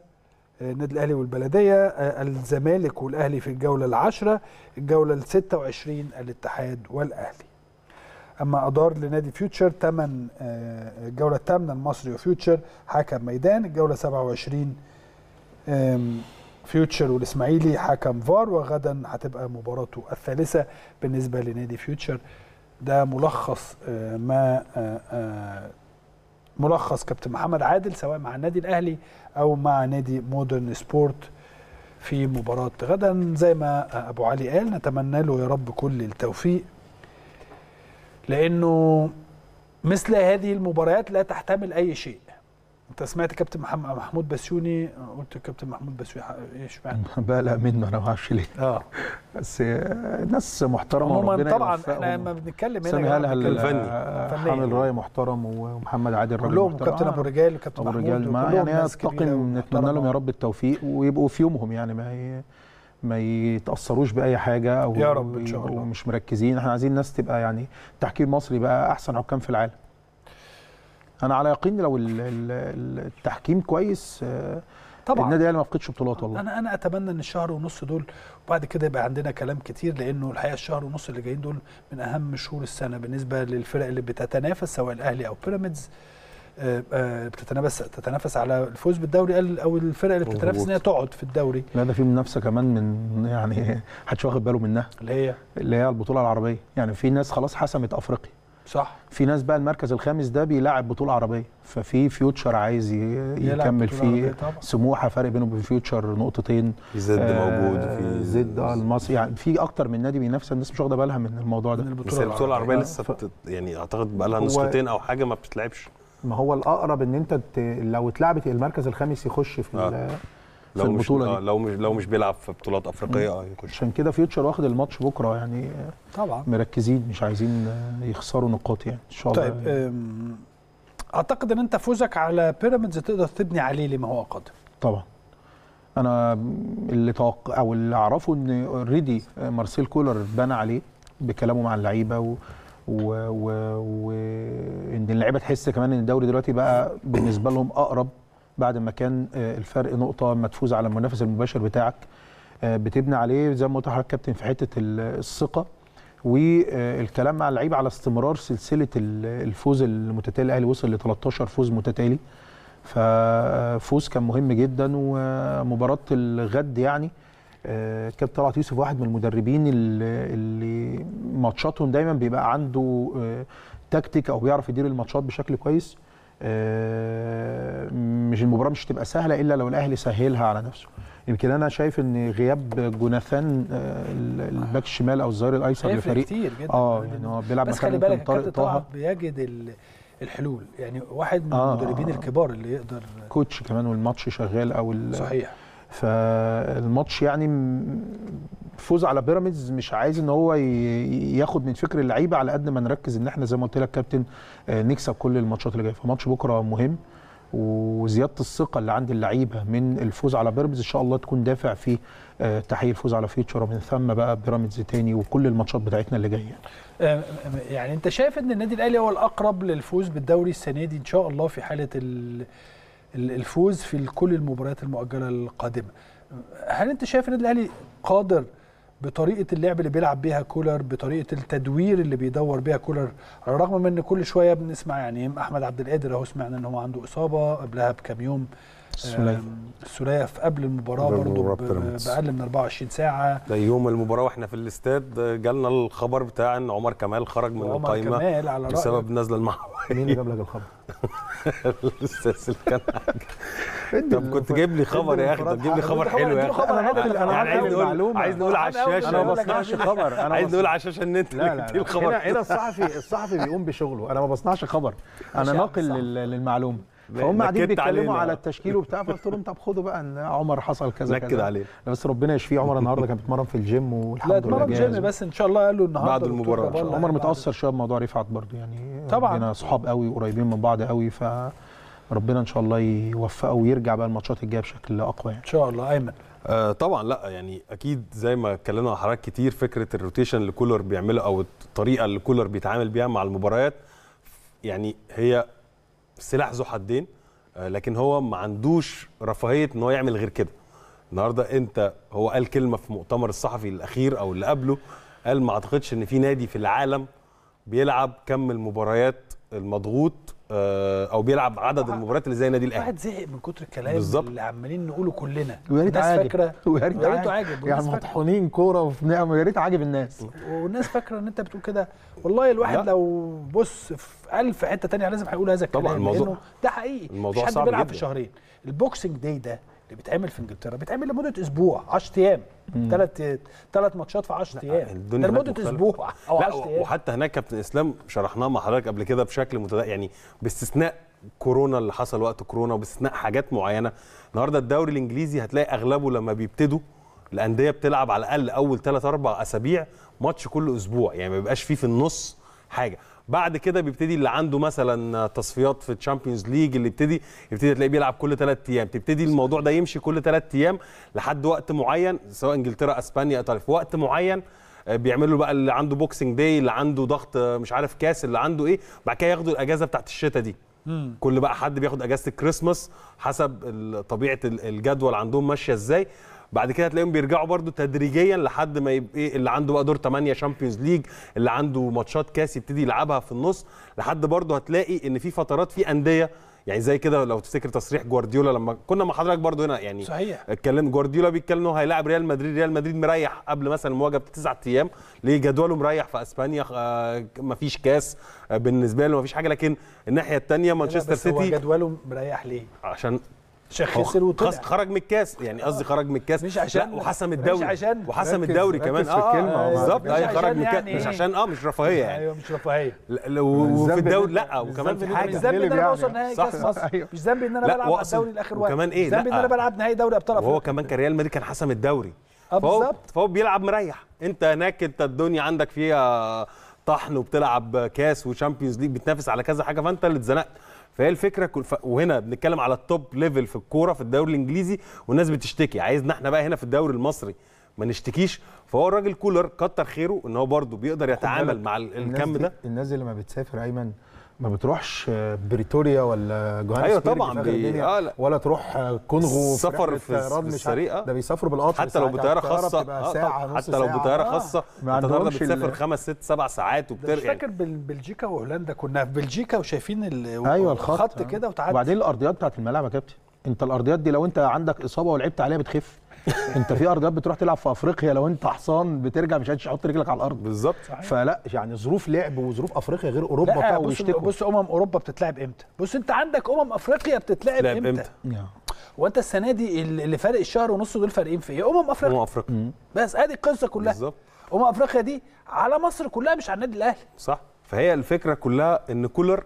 آه، النادي الأهلي والبلدية الزمالك والأهلي في الجولة العشرة الجولة ال 26 الاتحاد والأهلي أما أدار لنادي فيوتشر ثمن الجولة الثامنة المصري وفيوتشر حكم ميدان الجولة 27 فيوتشر والاسماعيلي حكم فار وغدا هتبقى مباراته الثالثه بالنسبه لنادي فيوتشر ده ملخص أه، ما أه، أه، ملخص كابتن محمد عادل سواء مع النادي الاهلي او مع نادي مودرن سبورت في مباراه غدا زي ما ابو علي قال نتمنى له يا رب كل التوفيق لانه مثل هذه المباريات لا تحتمل اي شيء انت سمعت كابتن محمد محمود بسيوني قلت كابتن محمود بسيوني ايش معنى؟ بقلق منه انا ما اعرفش ليه اه بس ناس محترمه هم طبعا احنا لما بنتكلم هنا سامي هلهل آه، الفني حامل راي محترم ومحمد عادل راجل كلهم كابتن ابو رجال وكابتن ابو رجال ما يعني الطاقم نتمنى لهم يا رب التوفيق ويبقوا في يومهم يعني ما هي ما يتاثروش باي حاجه او يا رب ان شاء الله مش مركزين احنا عايزين ناس تبقى يعني تحكيم مصري بقى احسن حكام في العالم انا على يقين لو التحكيم كويس آه، طبعا النادي الاهلي ما فقدش بطولات والله انا انا اتمنى ان الشهر ونص دول وبعد كده يبقى عندنا كلام كتير لانه الحقيقه الشهر ونص اللي جايين دول من اهم شهور السنه بالنسبه للفرق اللي بتتنافس سواء الاهلي او بيراميدز آه، آه، بتتنافس تتنافس على الفوز بالدوري او الفرق اللي بتتنافس ان هي تقعد في الدوري لا ده في منافسه كمان من يعني محدش واخد باله منها اللي هي اللي هي البطوله العربيه يعني في ناس خلاص حسمت افريقيا صح في ناس بقى المركز الخامس ده بيلعب بطوله عربيه ففي فيوتشر عايز يكمل فيه سموحه فرق بينه وبين فيوتشر نقطتين زد آه موجود في زد اه المصري يعني في اكتر من نادي بينافس الناس مش واخده بالها من الموضوع ده بس البطوله العربيه لسه ف... يعني اعتقد بقى لها نسختين او حاجه ما بتتلعبش ما هو الاقرب ان انت ت... لو اتلعبت المركز الخامس يخش في آه. لو في البطوله مش دي. لو مش لو مش بيلعب في بطولات افريقيه اه يكون عشان كده فيوتشر واخد الماتش بكره يعني طبعا مركزين مش عايزين يخسروا نقاط يعني ان شاء الله طيب يعني. اعتقد ان انت فوزك على بيراميدز تقدر تبني عليه لما هو قادم طبعا انا اللي توقع او اللي اعرفه ان اوريدي مارسيل كولر بنى عليه بكلامه مع اللعيبه و و و وان اللعيبه تحس كمان ان الدوري دلوقتي بقى بالنسبه لهم اقرب بعد ما كان آه، الفرق نقطه ما تفوز على المنافس المباشر بتاعك آه، بتبني عليه زي ما قلت لحضرتك كابتن في حته الثقه والكلام آه، مع اللعيبه على استمرار سلسله الفوز المتتالي الاهلي وصل ل 13 فوز متتالي ففوز كان مهم جدا ومباراه الغد يعني كابتن طلعت يوسف واحد من المدربين اللي ماتشاتهم دايما بيبقى عنده تكتيك او بيعرف يدير الماتشات بشكل كويس آه، مش المباراه مش تبقى سهله الا لو الاهلي سهلها على نفسه يمكن انا شايف ان غياب جوناثان آه، الباك الشمال او الظهير الايسر للفريق كتير جدا اه يعني هو بيلعب بس خلي بالك طارق طه بيجد الحلول يعني واحد من آه المدربين آه الكبار اللي يقدر كوتش كمان والماتش شغال او صحيح فالماتش يعني الفوز على بيراميدز مش عايز ان هو ياخد من فكر اللعيبه على قد ما نركز ان احنا زي ما قلت لك كابتن آه، نكسب كل الماتشات اللي جايه فماتش بكره مهم وزياده الثقه اللي عند اللعيبه من الفوز على بيراميدز ان شاء الله تكون دافع في آه، تحقيق الفوز على فيوتشر ومن ثم بقى بيراميدز تاني وكل الماتشات بتاعتنا اللي جايه. آه، يعني انت شايف ان النادي الاهلي هو الاقرب للفوز بالدوري السنه دي ان شاء الله في حاله الفوز في كل المباريات المؤجله القادمه. هل انت شايف النادي الاهلي قادر بطريقه اللعب اللي بيلعب بيها كولر بطريقه التدوير اللي بيدور بيها كولر على الرغم من ان كل شويه بنسمع يعني احمد عبد القادر اهو سمعنا ان هو عنده اصابه قبلها بكام يوم في قبل المباراه برضه باقل من 24 ساعه ده يوم المباراه واحنا في الاستاد جالنا الخبر بتاع ان عمر كمال خرج من القائمه كمال على بسبب نزله المعويه مين جاب لك الخبر؟ الاستاذ الكنعج طب كنت جايب لي خبر يا اخي طب جيب لي خبر حلو يا اخي انا يعني عايز نقول عايز نقول على الشاشه انا ما بصنعش خبر انا عايز نقول على الشاشه ان انت جبت الخبر هنا الصحفي الصحفي بيقوم بشغله انا ما بصنعش خبر انا ناقل للمعلومه فهم قاعدين بيتكلموا على التشكيل وبتاع فقلت لهم طب خدوا بقى ان عمر حصل كذا نكد كذا عليه بس ربنا يشفيه عمر النهارده كان بيتمرن في الجيم والحمد لله لا اتمرن جيم بس ان شاء الله قال له النهارده بعد المباراه عمر متاثر شويه بموضوع رفعت برضه يعني طبعا صحاب قوي وقريبين من بعض قوي ف ربنا ان شاء الله يوفقه ويرجع بقى الماتشات الجايه بشكل اقوى يعني. ان شاء الله ايمن آه طبعا لا يعني اكيد زي ما اتكلمنا مع حضرتك كتير فكره الروتيشن اللي كولر بيعمله او الطريقه اللي كولر بيتعامل بيها مع المباريات يعني هي سلاح ذو حدين آه، لكن هو ما عندوش رفاهيه ان هو يعمل غير كده النهارده انت هو قال كلمه في مؤتمر الصحفي الاخير او اللي قبله قال ما اعتقدش ان في نادي في العالم بيلعب كم المباريات المضغوط آه، او بيلعب عدد المباريات اللي زي نادي الاهلي واحد زهق من كتر الكلام بالزبط. اللي عمالين نقوله كلنا ويا ريت عاجب فاكره ويا ريت عاجب, عاجب. يعني مطحونين كوره وفي نعمه يا ريت عاجب الناس والناس فاكره ان انت بتقول كده والله الواحد لا. لو بص في ألف حته ثانيه لازم هيقول هذا الكلام طبعا الموضوع ده حقيقي الموضوع مش حد صعب بيلعب جدا. في شهرين البوكسنج داي ده بيتعمل في انجلترا بيتعمل لمده اسبوع 10 ايام ثلاث ثلاث ماتشات في 10 ايام ده لمده اسبوع او 10 ايام وحتى هناك كابتن اسلام شرحناه مع حضرتك قبل كده بشكل متدقق يعني باستثناء كورونا اللي حصل وقت كورونا وباستثناء حاجات معينه النهارده الدوري الانجليزي هتلاقي اغلبه لما بيبتدوا الانديه بتلعب على الاقل اول ثلاث اربع اسابيع ماتش كل اسبوع يعني ما بيبقاش فيه في النص حاجه بعد كده بيبتدي اللي عنده مثلا تصفيات في تشامبيونز ليج اللي يبتدي يبتدي تلاقيه بيلعب كل ثلاث ايام تبتدي الموضوع ده يمشي كل ثلاث ايام لحد وقت معين سواء انجلترا اسبانيا ايطاليا في وقت معين آه، بيعملوا بقى اللي عنده بوكسنج داي اللي عنده ضغط آه، مش عارف كاس اللي عنده ايه بعد كده ياخدوا الاجازه بتاعت الشتاء دي مم. كل بقى حد بياخد اجازه الكريسماس حسب طبيعه الجدول عندهم ماشيه ازاي بعد كده هتلاقيهم بيرجعوا برده تدريجيا لحد ما يبقى إيه اللي عنده بقى دور 8 شامبيونز ليج اللي عنده ماتشات كاس يبتدي يلعبها في النص لحد برده هتلاقي ان في فترات في انديه يعني زي كده لو تفتكر تصريح جوارديولا لما كنا مع حضرتك برضو هنا يعني صحيح اتكلم جوارديولا بيتكلم انه هيلاعب ريال مدريد ريال مدريد مريح قبل مثلا المواجهه بتسع ايام ليه جدوله مريح في اسبانيا آه مفيش كاس آه، بالنسبه له مفيش حاجه لكن الناحيه الثانيه مانشستر سيتي هو جدوله مريح ليه عشان عشان خسر وطلع خرج من الكاس يعني قصدي خرج من الكاس مش عشان وحسم الدوري مش عشان وحسم الدوري كمان آه،, اه بالظبط اي أيوة، خرج من الكاس يعني مش عشان اه مش رفاهيه يعني ايوه مش رفاهيه وفي الدوري لا وكمان في حاجه مش ذنبي ان انا بوصل يعني. نهائي كاس مصر أيوة. مش ذنبي ان انا بلعب الدوري لاخر واحد وكمان ايه ذنبي ان انا بلعب نهائي دوري ابطال افريقيا وهو كمان كان ريال مدريد كان حسم الدوري اه بالظبط فهو بيلعب مريح انت هناك انت الدنيا عندك فيها طحن وبتلعب كاس وشامبيونز ليج بتنافس على كذا حاجه فانت اللي اتزنقت فهي الفكره كل... ف... وهنا بنتكلم على التوب ليفل في الكوره في الدوري الانجليزي والناس بتشتكي عايزنا احنا بقى هنا في الدوري المصري ما نشتكيش فهو الراجل كولر كتر خيره ان هو برضه بيقدر يتعامل مع الكم ده الناس اللي ما بتسافر ايمن ما بتروحش بريتوريا ولا جوهانسبرج ايوه طبعا بي... آه لا. ولا تروح كونغو سفر في السريقه آه. ده بيسافروا بالقطر حتى لو بطياره خاصه آه ساعة حتى لو بطياره آه. خاصه انت انت بتسافر خمس ست سبع ساعات وبترجع مش فاكر بلجيكا وهولندا كنا في بلجيكا وشايفين ال... ايوه الخط, الخط آه. كده وتعدي وبعدين الارضيات بتاعت الملاعب يا كابتن انت الارضيات دي لو انت عندك اصابه ولعبت عليها بتخف انت في ارضيات بتروح تلعب في افريقيا لو انت حصان بترجع مش قادر تحط رجلك على الارض بالظبط فلا يعني ظروف لعب وظروف افريقيا غير اوروبا بقى بص بص امم اوروبا بتتلعب امتى بص انت عندك امم افريقيا بتتلعب امتى, إمتى؟ نعم. وانت السنه دي اللي فارق الشهر ونص دول فارقين في ايه امم افريقيا امم افريقيا بس ادي القصه كلها بالظبط امم افريقيا دي على مصر كلها مش على النادي الاهلي صح فهي الفكره كلها ان كولر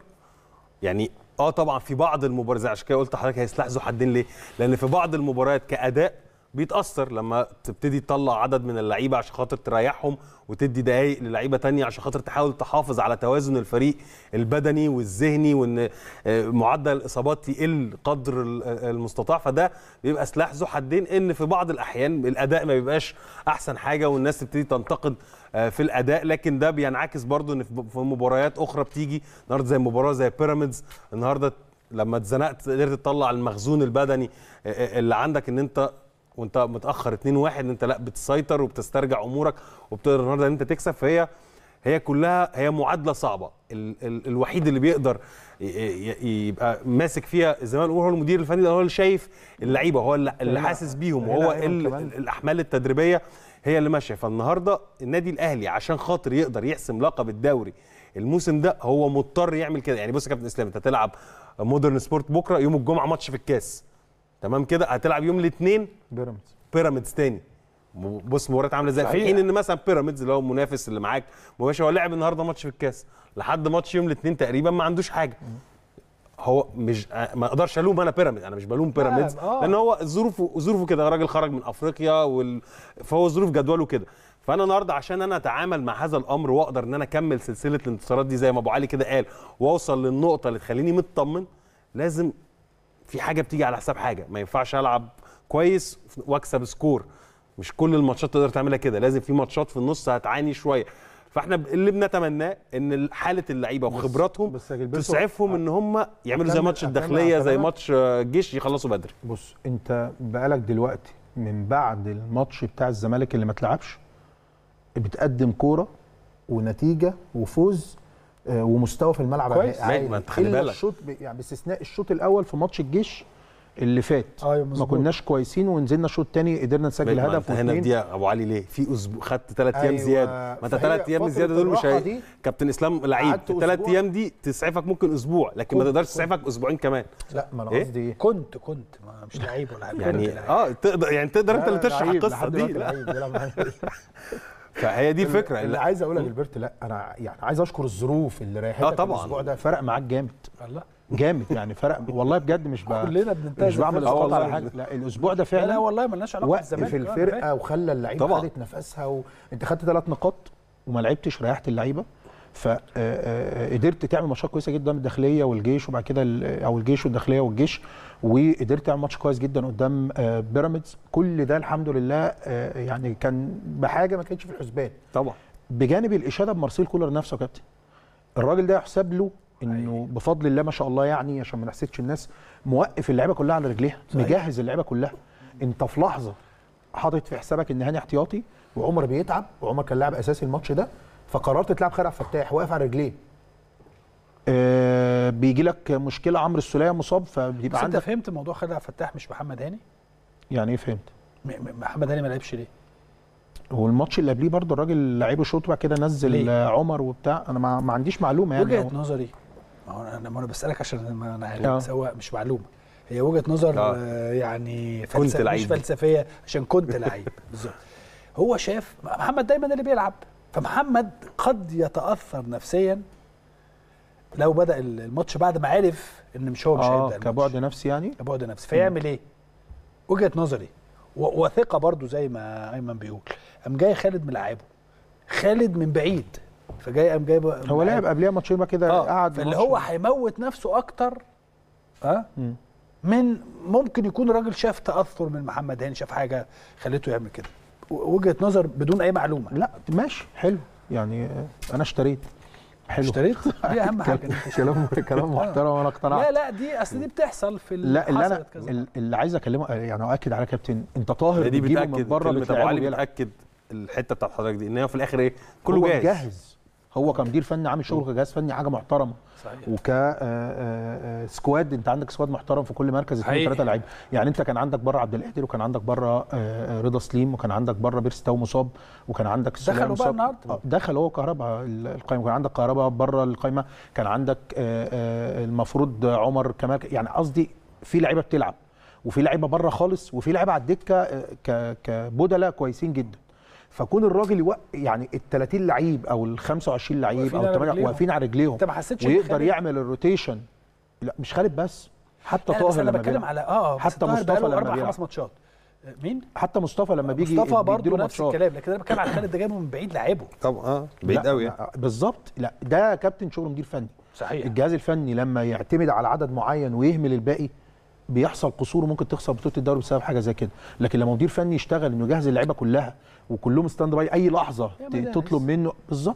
يعني اه طبعا في بعض المباريات عشان كده قلت لحضرتك ذو حدين ليه؟ لان في بعض المباريات كاداء بيتاثر لما تبتدي تطلع عدد من اللعيبه عشان خاطر تريحهم وتدي دقائق للعيبه تانية عشان خاطر تحاول تحافظ على توازن الفريق البدني والذهني وان آه، معدل الاصابات يقل قدر آه، المستطاع فده بيبقى سلاح ذو حدين ان في بعض الاحيان الاداء ما بيبقاش احسن حاجه والناس تبتدي تنتقد آه، في الاداء لكن ده بينعكس برضو ان في مباريات اخرى بتيجي النهارده زي مباراه زي بيراميدز النهارده لما اتزنقت قدرت تطلع المخزون البدني اللي عندك ان انت وانت متاخر 2-1 انت لا بتسيطر وبتسترجع امورك وبتقدر النهارده ان انت تكسب فهي هي كلها هي معادله صعبه ال ال الوحيد اللي بيقدر يبقى ماسك فيها زي ما نقول هو المدير الفني هو اللي شايف اللعيبه هو اللي حاسس بيهم وهو الاحمال التدريبيه هي اللي ماشيه فالنهارده النادي الاهلي عشان خاطر يقدر يحسم لقب الدوري الموسم ده هو مضطر يعمل كده يعني بص يا كابتن اسلام انت تلعب مودرن سبورت بكره يوم الجمعه ماتش في الكاس تمام كده هتلعب يوم الاثنين بيراميدز بيراميدز تاني بص مباريات عامله ازاي في حين ان مثلا بيراميدز اللي هو المنافس اللي معاك مباشر هو لعب النهارده ماتش في الكاس لحد ماتش يوم الاثنين تقريبا ما عندوش حاجه هو مش ما اقدرش الوم انا بيراميدز انا مش بلوم بيراميدز آه. لان هو ظروفه ظروفه كده راجل خرج من افريقيا وال... فهو ظروف جدوله كده فانا النهارده عشان انا اتعامل مع هذا الامر واقدر ان انا اكمل سلسله الانتصارات دي زي ما ابو علي كده قال واوصل للنقطه اللي تخليني مطمن لازم في حاجه بتيجي على حساب حاجه ما ينفعش العب كويس واكسب سكور مش كل الماتشات تقدر تعملها كده لازم في ماتشات في النص هتعاني شويه فاحنا اللي بنتمناه ان حاله اللعيبه وخبراتهم بس تسعفهم ان هم يعملوا زي ماتش الداخليه زي ماتش الجيش يخلصوا بدري بص انت بقالك دلوقتي من بعد الماتش بتاع الزمالك اللي ما تلعبش بتقدم كوره ونتيجه وفوز آه، ومستوى في الملعب كويس ما انت خلي بالك الشوط يعني باستثناء الشوط الاول في ماتش الجيش اللي فات أيوة، ما كناش كويسين ونزلنا الشوط الثاني قدرنا نسجل هدف واتنين هنا دي ابو علي ليه في اسبوع خدت ثلاث ايام أيوة زياده ما انت ثلاث ايام الزياده دول مش هي... كابتن اسلام لعيب الثلاث ايام دي تسعفك ممكن اسبوع لكن ما تقدرش تسعفك اسبوعين كمان لا ما انا إيه؟ قصدي إيه؟ كنت كنت ما مش لعيب ولا يعني اه تقدر يعني تقدر انت اللي تشرح القصه دي فهي دي الفكره اللي عايز اقولها لبرت لا انا يعني عايز اشكر الظروف اللي آه، طبعا الاسبوع ده فرق معاك جامد الله جامد يعني فرق والله بجد مش بقى كلنا بننتهز مش بعمل اسقاط على آه، حاجه لا الاسبوع ده فعلا لا والله مالناش علاقه بالزمالك في آه، الفرقه وخلى اللعيبه خدت نفسها وانت خدت ثلاث نقاط وما لعبتش ريحت اللعيبه فقدرت تعمل مشاكل كويسه جدا الداخليه والجيش وبعد كده او الجيش والداخليه والجيش وقدرت اعمل ماتش كويس جدا قدام آه، بيراميدز كل ده الحمد لله آه، يعني كان بحاجه ما كانتش في الحسبان طبعا بجانب الاشاده بمارسيل كولر نفسه يا كابتن الراجل ده يحسب له انه أيوة. بفضل الله ما شاء الله يعني عشان ما نحسدش الناس موقف اللعيبه كلها على رجليها مجهز اللعيبه كلها انت في لحظه حاطط في حسابك ان هاني احتياطي وعمر بيتعب وعمر كان لاعب اساسي الماتش ده فقررت تلعب خير عبد الفتاح واقف على رجليه آه، بيجي لك مشكله عمرو السوليه مصاب فبيبقى بس عندك انت فهمت موضوع خالد عبد الفتاح مش محمد هاني؟ يعني ايه فهمت؟ محمد هاني ما لعبش ليه؟ والماتش اللي قبليه برضه الراجل لعيبه شوط وبعد كده نزل ليه؟ عمر وبتاع انا ما, ما عنديش معلومه يعني وجهه نظري ما هو انا ما انا بسالك عشان ما انا آه. سواء مش معلومه هي وجهه نظر آه, آه، يعني فلسفية مش فلسفيه عشان كنت لعيب بالظبط هو شاف محمد دايما اللي بيلعب فمحمد قد يتاثر نفسيا لو بدا الماتش بعد ما عرف ان مش هو مش آه هيبدا كبعد نفسي يعني كبعد نفسي فيعمل ايه وجهه نظري وثقه برضو زي ما ايمن بيقول قام جاي خالد ملعبه خالد من بعيد فجاي قام جاي هو لعب قبليها ماتشين كده آه قعد فاللي هو هيموت نفسه اكتر ها أه؟ من ممكن يكون راجل شاف تاثر من محمد هاني شاف حاجه خليته يعمل كده وجهه نظر بدون اي معلومه لا ماشي حلو يعني انا اشتريت حلو اشتريت دي اهم حاجه كلام كلام محترم وانا اقتنعت لا لا دي اصل دي بتحصل في لا اللي انا اللي عايز اكلمه يعني اؤكد على كابتن انت طاهر دي بتاكد من بره كلمه بتاكد الحته بتاعت حضرتك دي ان هي في الاخر ايه كله جاهز. هو كمدير فني عامل شغل كجهاز فني حاجه محترمه صحيح وك آه، آه، آه، سكواد انت عندك سكواد محترم في كل مركز اثنين ثلاثه لعيبه يعني انت كان عندك بره عبد القادر وكان عندك بره رضا سليم وكان عندك بره بيرس تاو مصاب وكان عندك دخلوا بقى النهارده دخل هو كهرباء القائمه كان عندك كهرباء بره القائمه كان عندك المفروض عمر كمال يعني قصدي في لعيبه بتلعب وفي لعيبه بره خالص وفي لعيبه على الدكه كبدلاء كويسين جدا فكون الراجل يعني ال 30 لعيب او ال 25 لعيب او 8 واقفين على رجليهم انت ما حسيتش ويقدر يعمل الروتيشن لا مش خالد بس حتى طاهر لما بتكلم على اه حتى مصطفى لما اربع خمس ماتشات آه، مين؟ حتى مصطفى لما بيجي مصطفى برضه نفس الكلام لكن انا بتكلم على خالد ده جايبه من بعيد لعبه طبعا اه بعيد قوي يعني بالظبط لا ده كابتن شغل مدير فني صحيح الجهاز الفني لما يعتمد على عدد معين ويهمل الباقي بيحصل قصور وممكن تخسر بطوله الدوري بسبب حاجه زي كده لكن لما مدير فني يشتغل انه يجهز اللعيبه كلها وكلهم ستاند باي اي لحظه تطلب منه بالظبط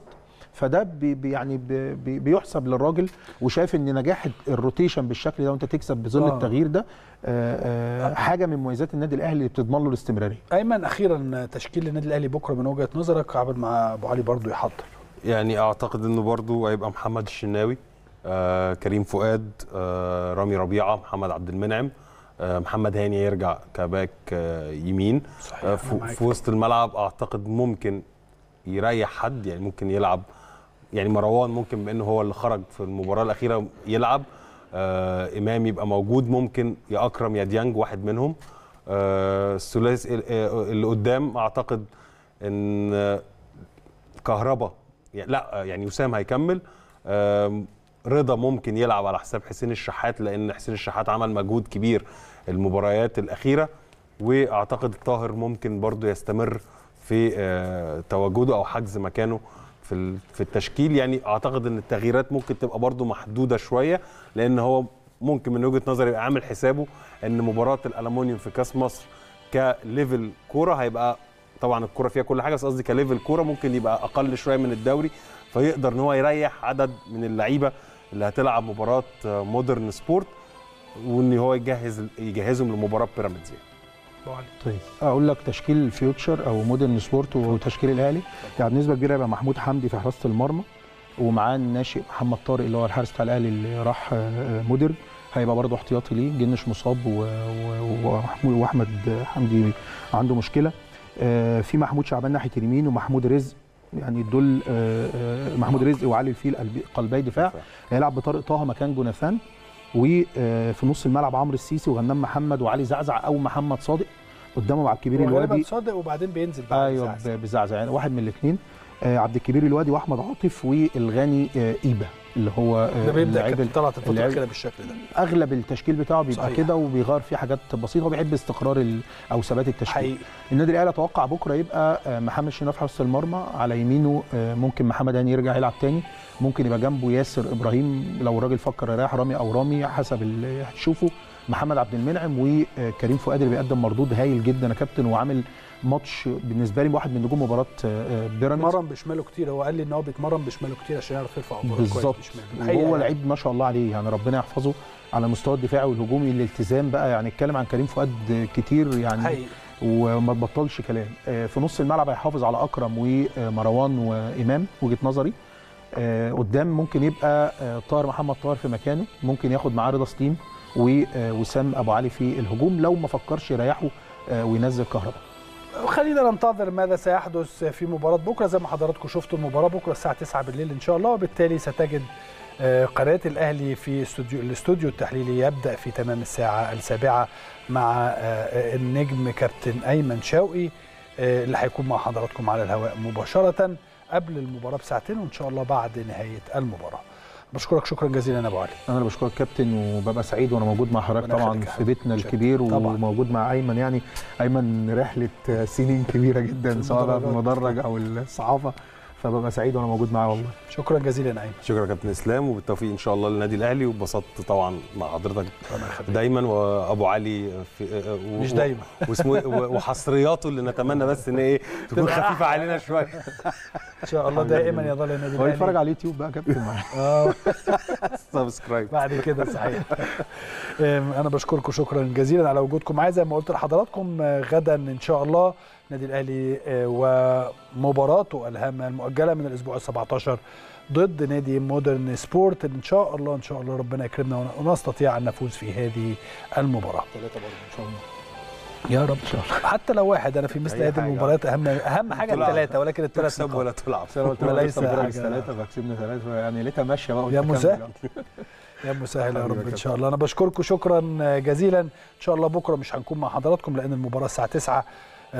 فده بي يعني بي بيحسب للراجل وشايف ان نجاح الروتيشن بالشكل ده وانت تكسب بظل آه. التغيير ده آه،, آه،, آه حاجه من مميزات النادي الاهلي اللي بتضمن له الاستمراريه. ايمن اخيرا تشكيل النادي الاهلي بكره من وجهه نظرك عبر مع ابو علي برضه يحضر. يعني اعتقد انه برضه هيبقى محمد الشناوي آه كريم فؤاد آه رامي ربيعه محمد عبد المنعم آه، محمد هاني يرجع كباك آه، يمين آه، في وسط الملعب اعتقد ممكن يريح حد يعني ممكن يلعب يعني مروان ممكن بانه هو اللي خرج في المباراه الاخيره يلعب امام يبقى موجود ممكن يا اكرم يا ديانج واحد منهم الثلاثي اللي قدام اعتقد ان كهربا يعني لا يعني وسام هيكمل رضا ممكن يلعب على حساب حسين الشحات لان حسين الشحات عمل مجهود كبير المباريات الاخيره واعتقد طاهر ممكن برضو يستمر في آه، تواجده او حجز مكانه في التشكيل يعني اعتقد ان التغييرات ممكن تبقى برضو محدوده شويه لان هو ممكن من وجهه نظري يبقى عامل حسابه ان مباراه الألمونيوم في كاس مصر كليفل كوره هيبقى طبعا الكوره فيها كل حاجه بس قصدي كليفل كوره ممكن يبقى اقل شويه من الدوري فيقدر ان هو يريح عدد من اللعيبه اللي هتلعب مباراه آه، مودرن سبورت وان هو يجهز يجهزهم لمباراه بيراميدز يعني طيب اقول لك تشكيل الفيوتشر او مودرن سبورت وتشكيل الاهلي يعني بنسبه كبيره يبقى محمود حمدي في حراسه المرمى ومعاه الناشئ محمد طارق اللي هو الحارس بتاع الاهلي اللي راح آه، آه، مودرن هيبقى برضه احتياطي ليه جنش مصاب ومحمود واحمد حمدي عنده مشكله آه، في محمود شعبان ناحيه اليمين ومحمود رزق يعني دول محمود رزق وعلي الفيل قلبي دفاع هيلعب بطارق طه مكان جوناثان وفي نص الملعب عمرو السيسي وغنام محمد وعلي زعزع او محمد صادق قدامهم عبد الكبير الوادي صادق وبعدين بينزل بعد ايوه بزعزع يعني واحد من الاثنين آه، عبد الكبير الوادي واحمد عاطف والغاني ايبه آه، اللي هو آه، ده بيبدا طلعت الفتره كده بالشكل ده اغلب التشكيل بتاعه بيبقى كده وبيغير فيه حاجات بسيطه وبيحب استقرار او ثبات التشكيل حقيقي. النادي الاهلي اتوقع بكره يبقى آه، محمد شناف حارس المرمى على يمينه آه، ممكن محمد هاني يرجع يلعب تاني ممكن يبقى جنبه ياسر ابراهيم لو الراجل فكر يريح رامي او رامي حسب اللي هتشوفه محمد عبد المنعم وكريم فؤاد اللي بيقدم مردود هايل جدا يا كابتن وعامل ماتش بالنسبه لي واحد من نجوم مباراه آه، آه، بيراميدز مرن بشماله كتير هو قال لي ان هو بيتمرن بشماله كتير عشان يعرف يرفع كويس بالظبط وهو يعني لعيب ما شاء الله عليه يعني ربنا يحفظه على المستوى الدفاعي والهجومي الالتزام بقى يعني اتكلم عن كريم فؤاد كتير يعني حقيقي. وما تبطلش كلام آه، في نص الملعب هيحافظ على اكرم ومروان وامام وجهه نظري قدام ممكن يبقى طاهر محمد طاهر في مكانه ممكن ياخد معاه رضا سليم ووسام ابو علي في الهجوم لو ما فكرش يريحه وينزل كهرباء خلينا ننتظر ماذا سيحدث في مباراة بكرة زي ما حضراتكم شفتوا المباراة بكرة الساعة 9 بالليل إن شاء الله وبالتالي ستجد آه، قناة الأهلي في استوديو الاستوديو التحليلي يبدأ في تمام الساعة السابعة مع آه، النجم كابتن أيمن شوقي آه، اللي هيكون مع حضراتكم على الهواء مباشرة قبل المباراة بساعتين وإن شاء الله بعد نهاية المباراة بشكرك شكرا جزيلا يا ابو علي انا اللي بشكرك كابتن وببقى سعيد وانا موجود مع حضرتك طبعا في بيتنا الكبير وموجود مع ايمن يعني ايمن رحله سنين كبيره جدا سواء في المدرج او الصحافه فببقى سعيد وانا موجود معاه والله شكرا جزيلا يا نعيم شكرا يا كابتن اسلام وبالتوفيق ان شاء الله للنادي الاهلي واتبسطت طبعا مع حضرتك دايما وابو علي في آه، آه، و... مش دايما واسمه إيه؟ وحصرياته اللي نتمنى بس ان ايه تكون خفيفه علينا شويه ان شاء الله دائما يظل النادي الاهلي هو يتفرج على اليوتيوب بقى كابتن اه سبسكرايب بعد كده صحيح انا بشكركم شكرا جزيلا على وجودكم معايا زي ما قلت لحضراتكم آه، غدا ان شاء الله النادي الاهلي آه، ومباراته الهامه المؤجله من الاسبوع ال 17 ضد نادي مودرن سبورت ان شاء الله ان شاء الله ربنا يكرمنا ونستطيع ان نفوز في هذه المباراه. ثلاثه ان شاء الله. يا رب ان شاء الله حتى لو واحد انا في مثل هذه المباريات اهم اهم حاجه الثلاثه ولكن الثلاث نقط ولا تلعب انا قلت لك وليس ثلاثه فكسبنا ثلاثه يعني ليتها ماشيه بقى يا مسهل يا مسهل يا رب ان شاء الله انا بشكركم شكرا جزيلا ان شاء الله بكره مش هنكون مع حضراتكم لان المباراه الساعه 9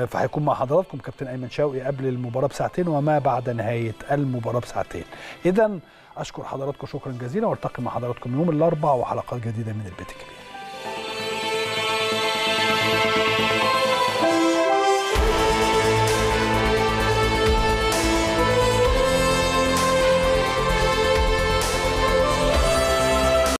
فهيكون مع حضراتكم كابتن ايمن شوقي قبل المباراه بساعتين وما بعد نهايه المباراه بساعتين اذا اشكر حضراتكم شكرا جزيلا والتقي مع حضراتكم يوم الاربعاء وحلقات جديده من البيت الكبير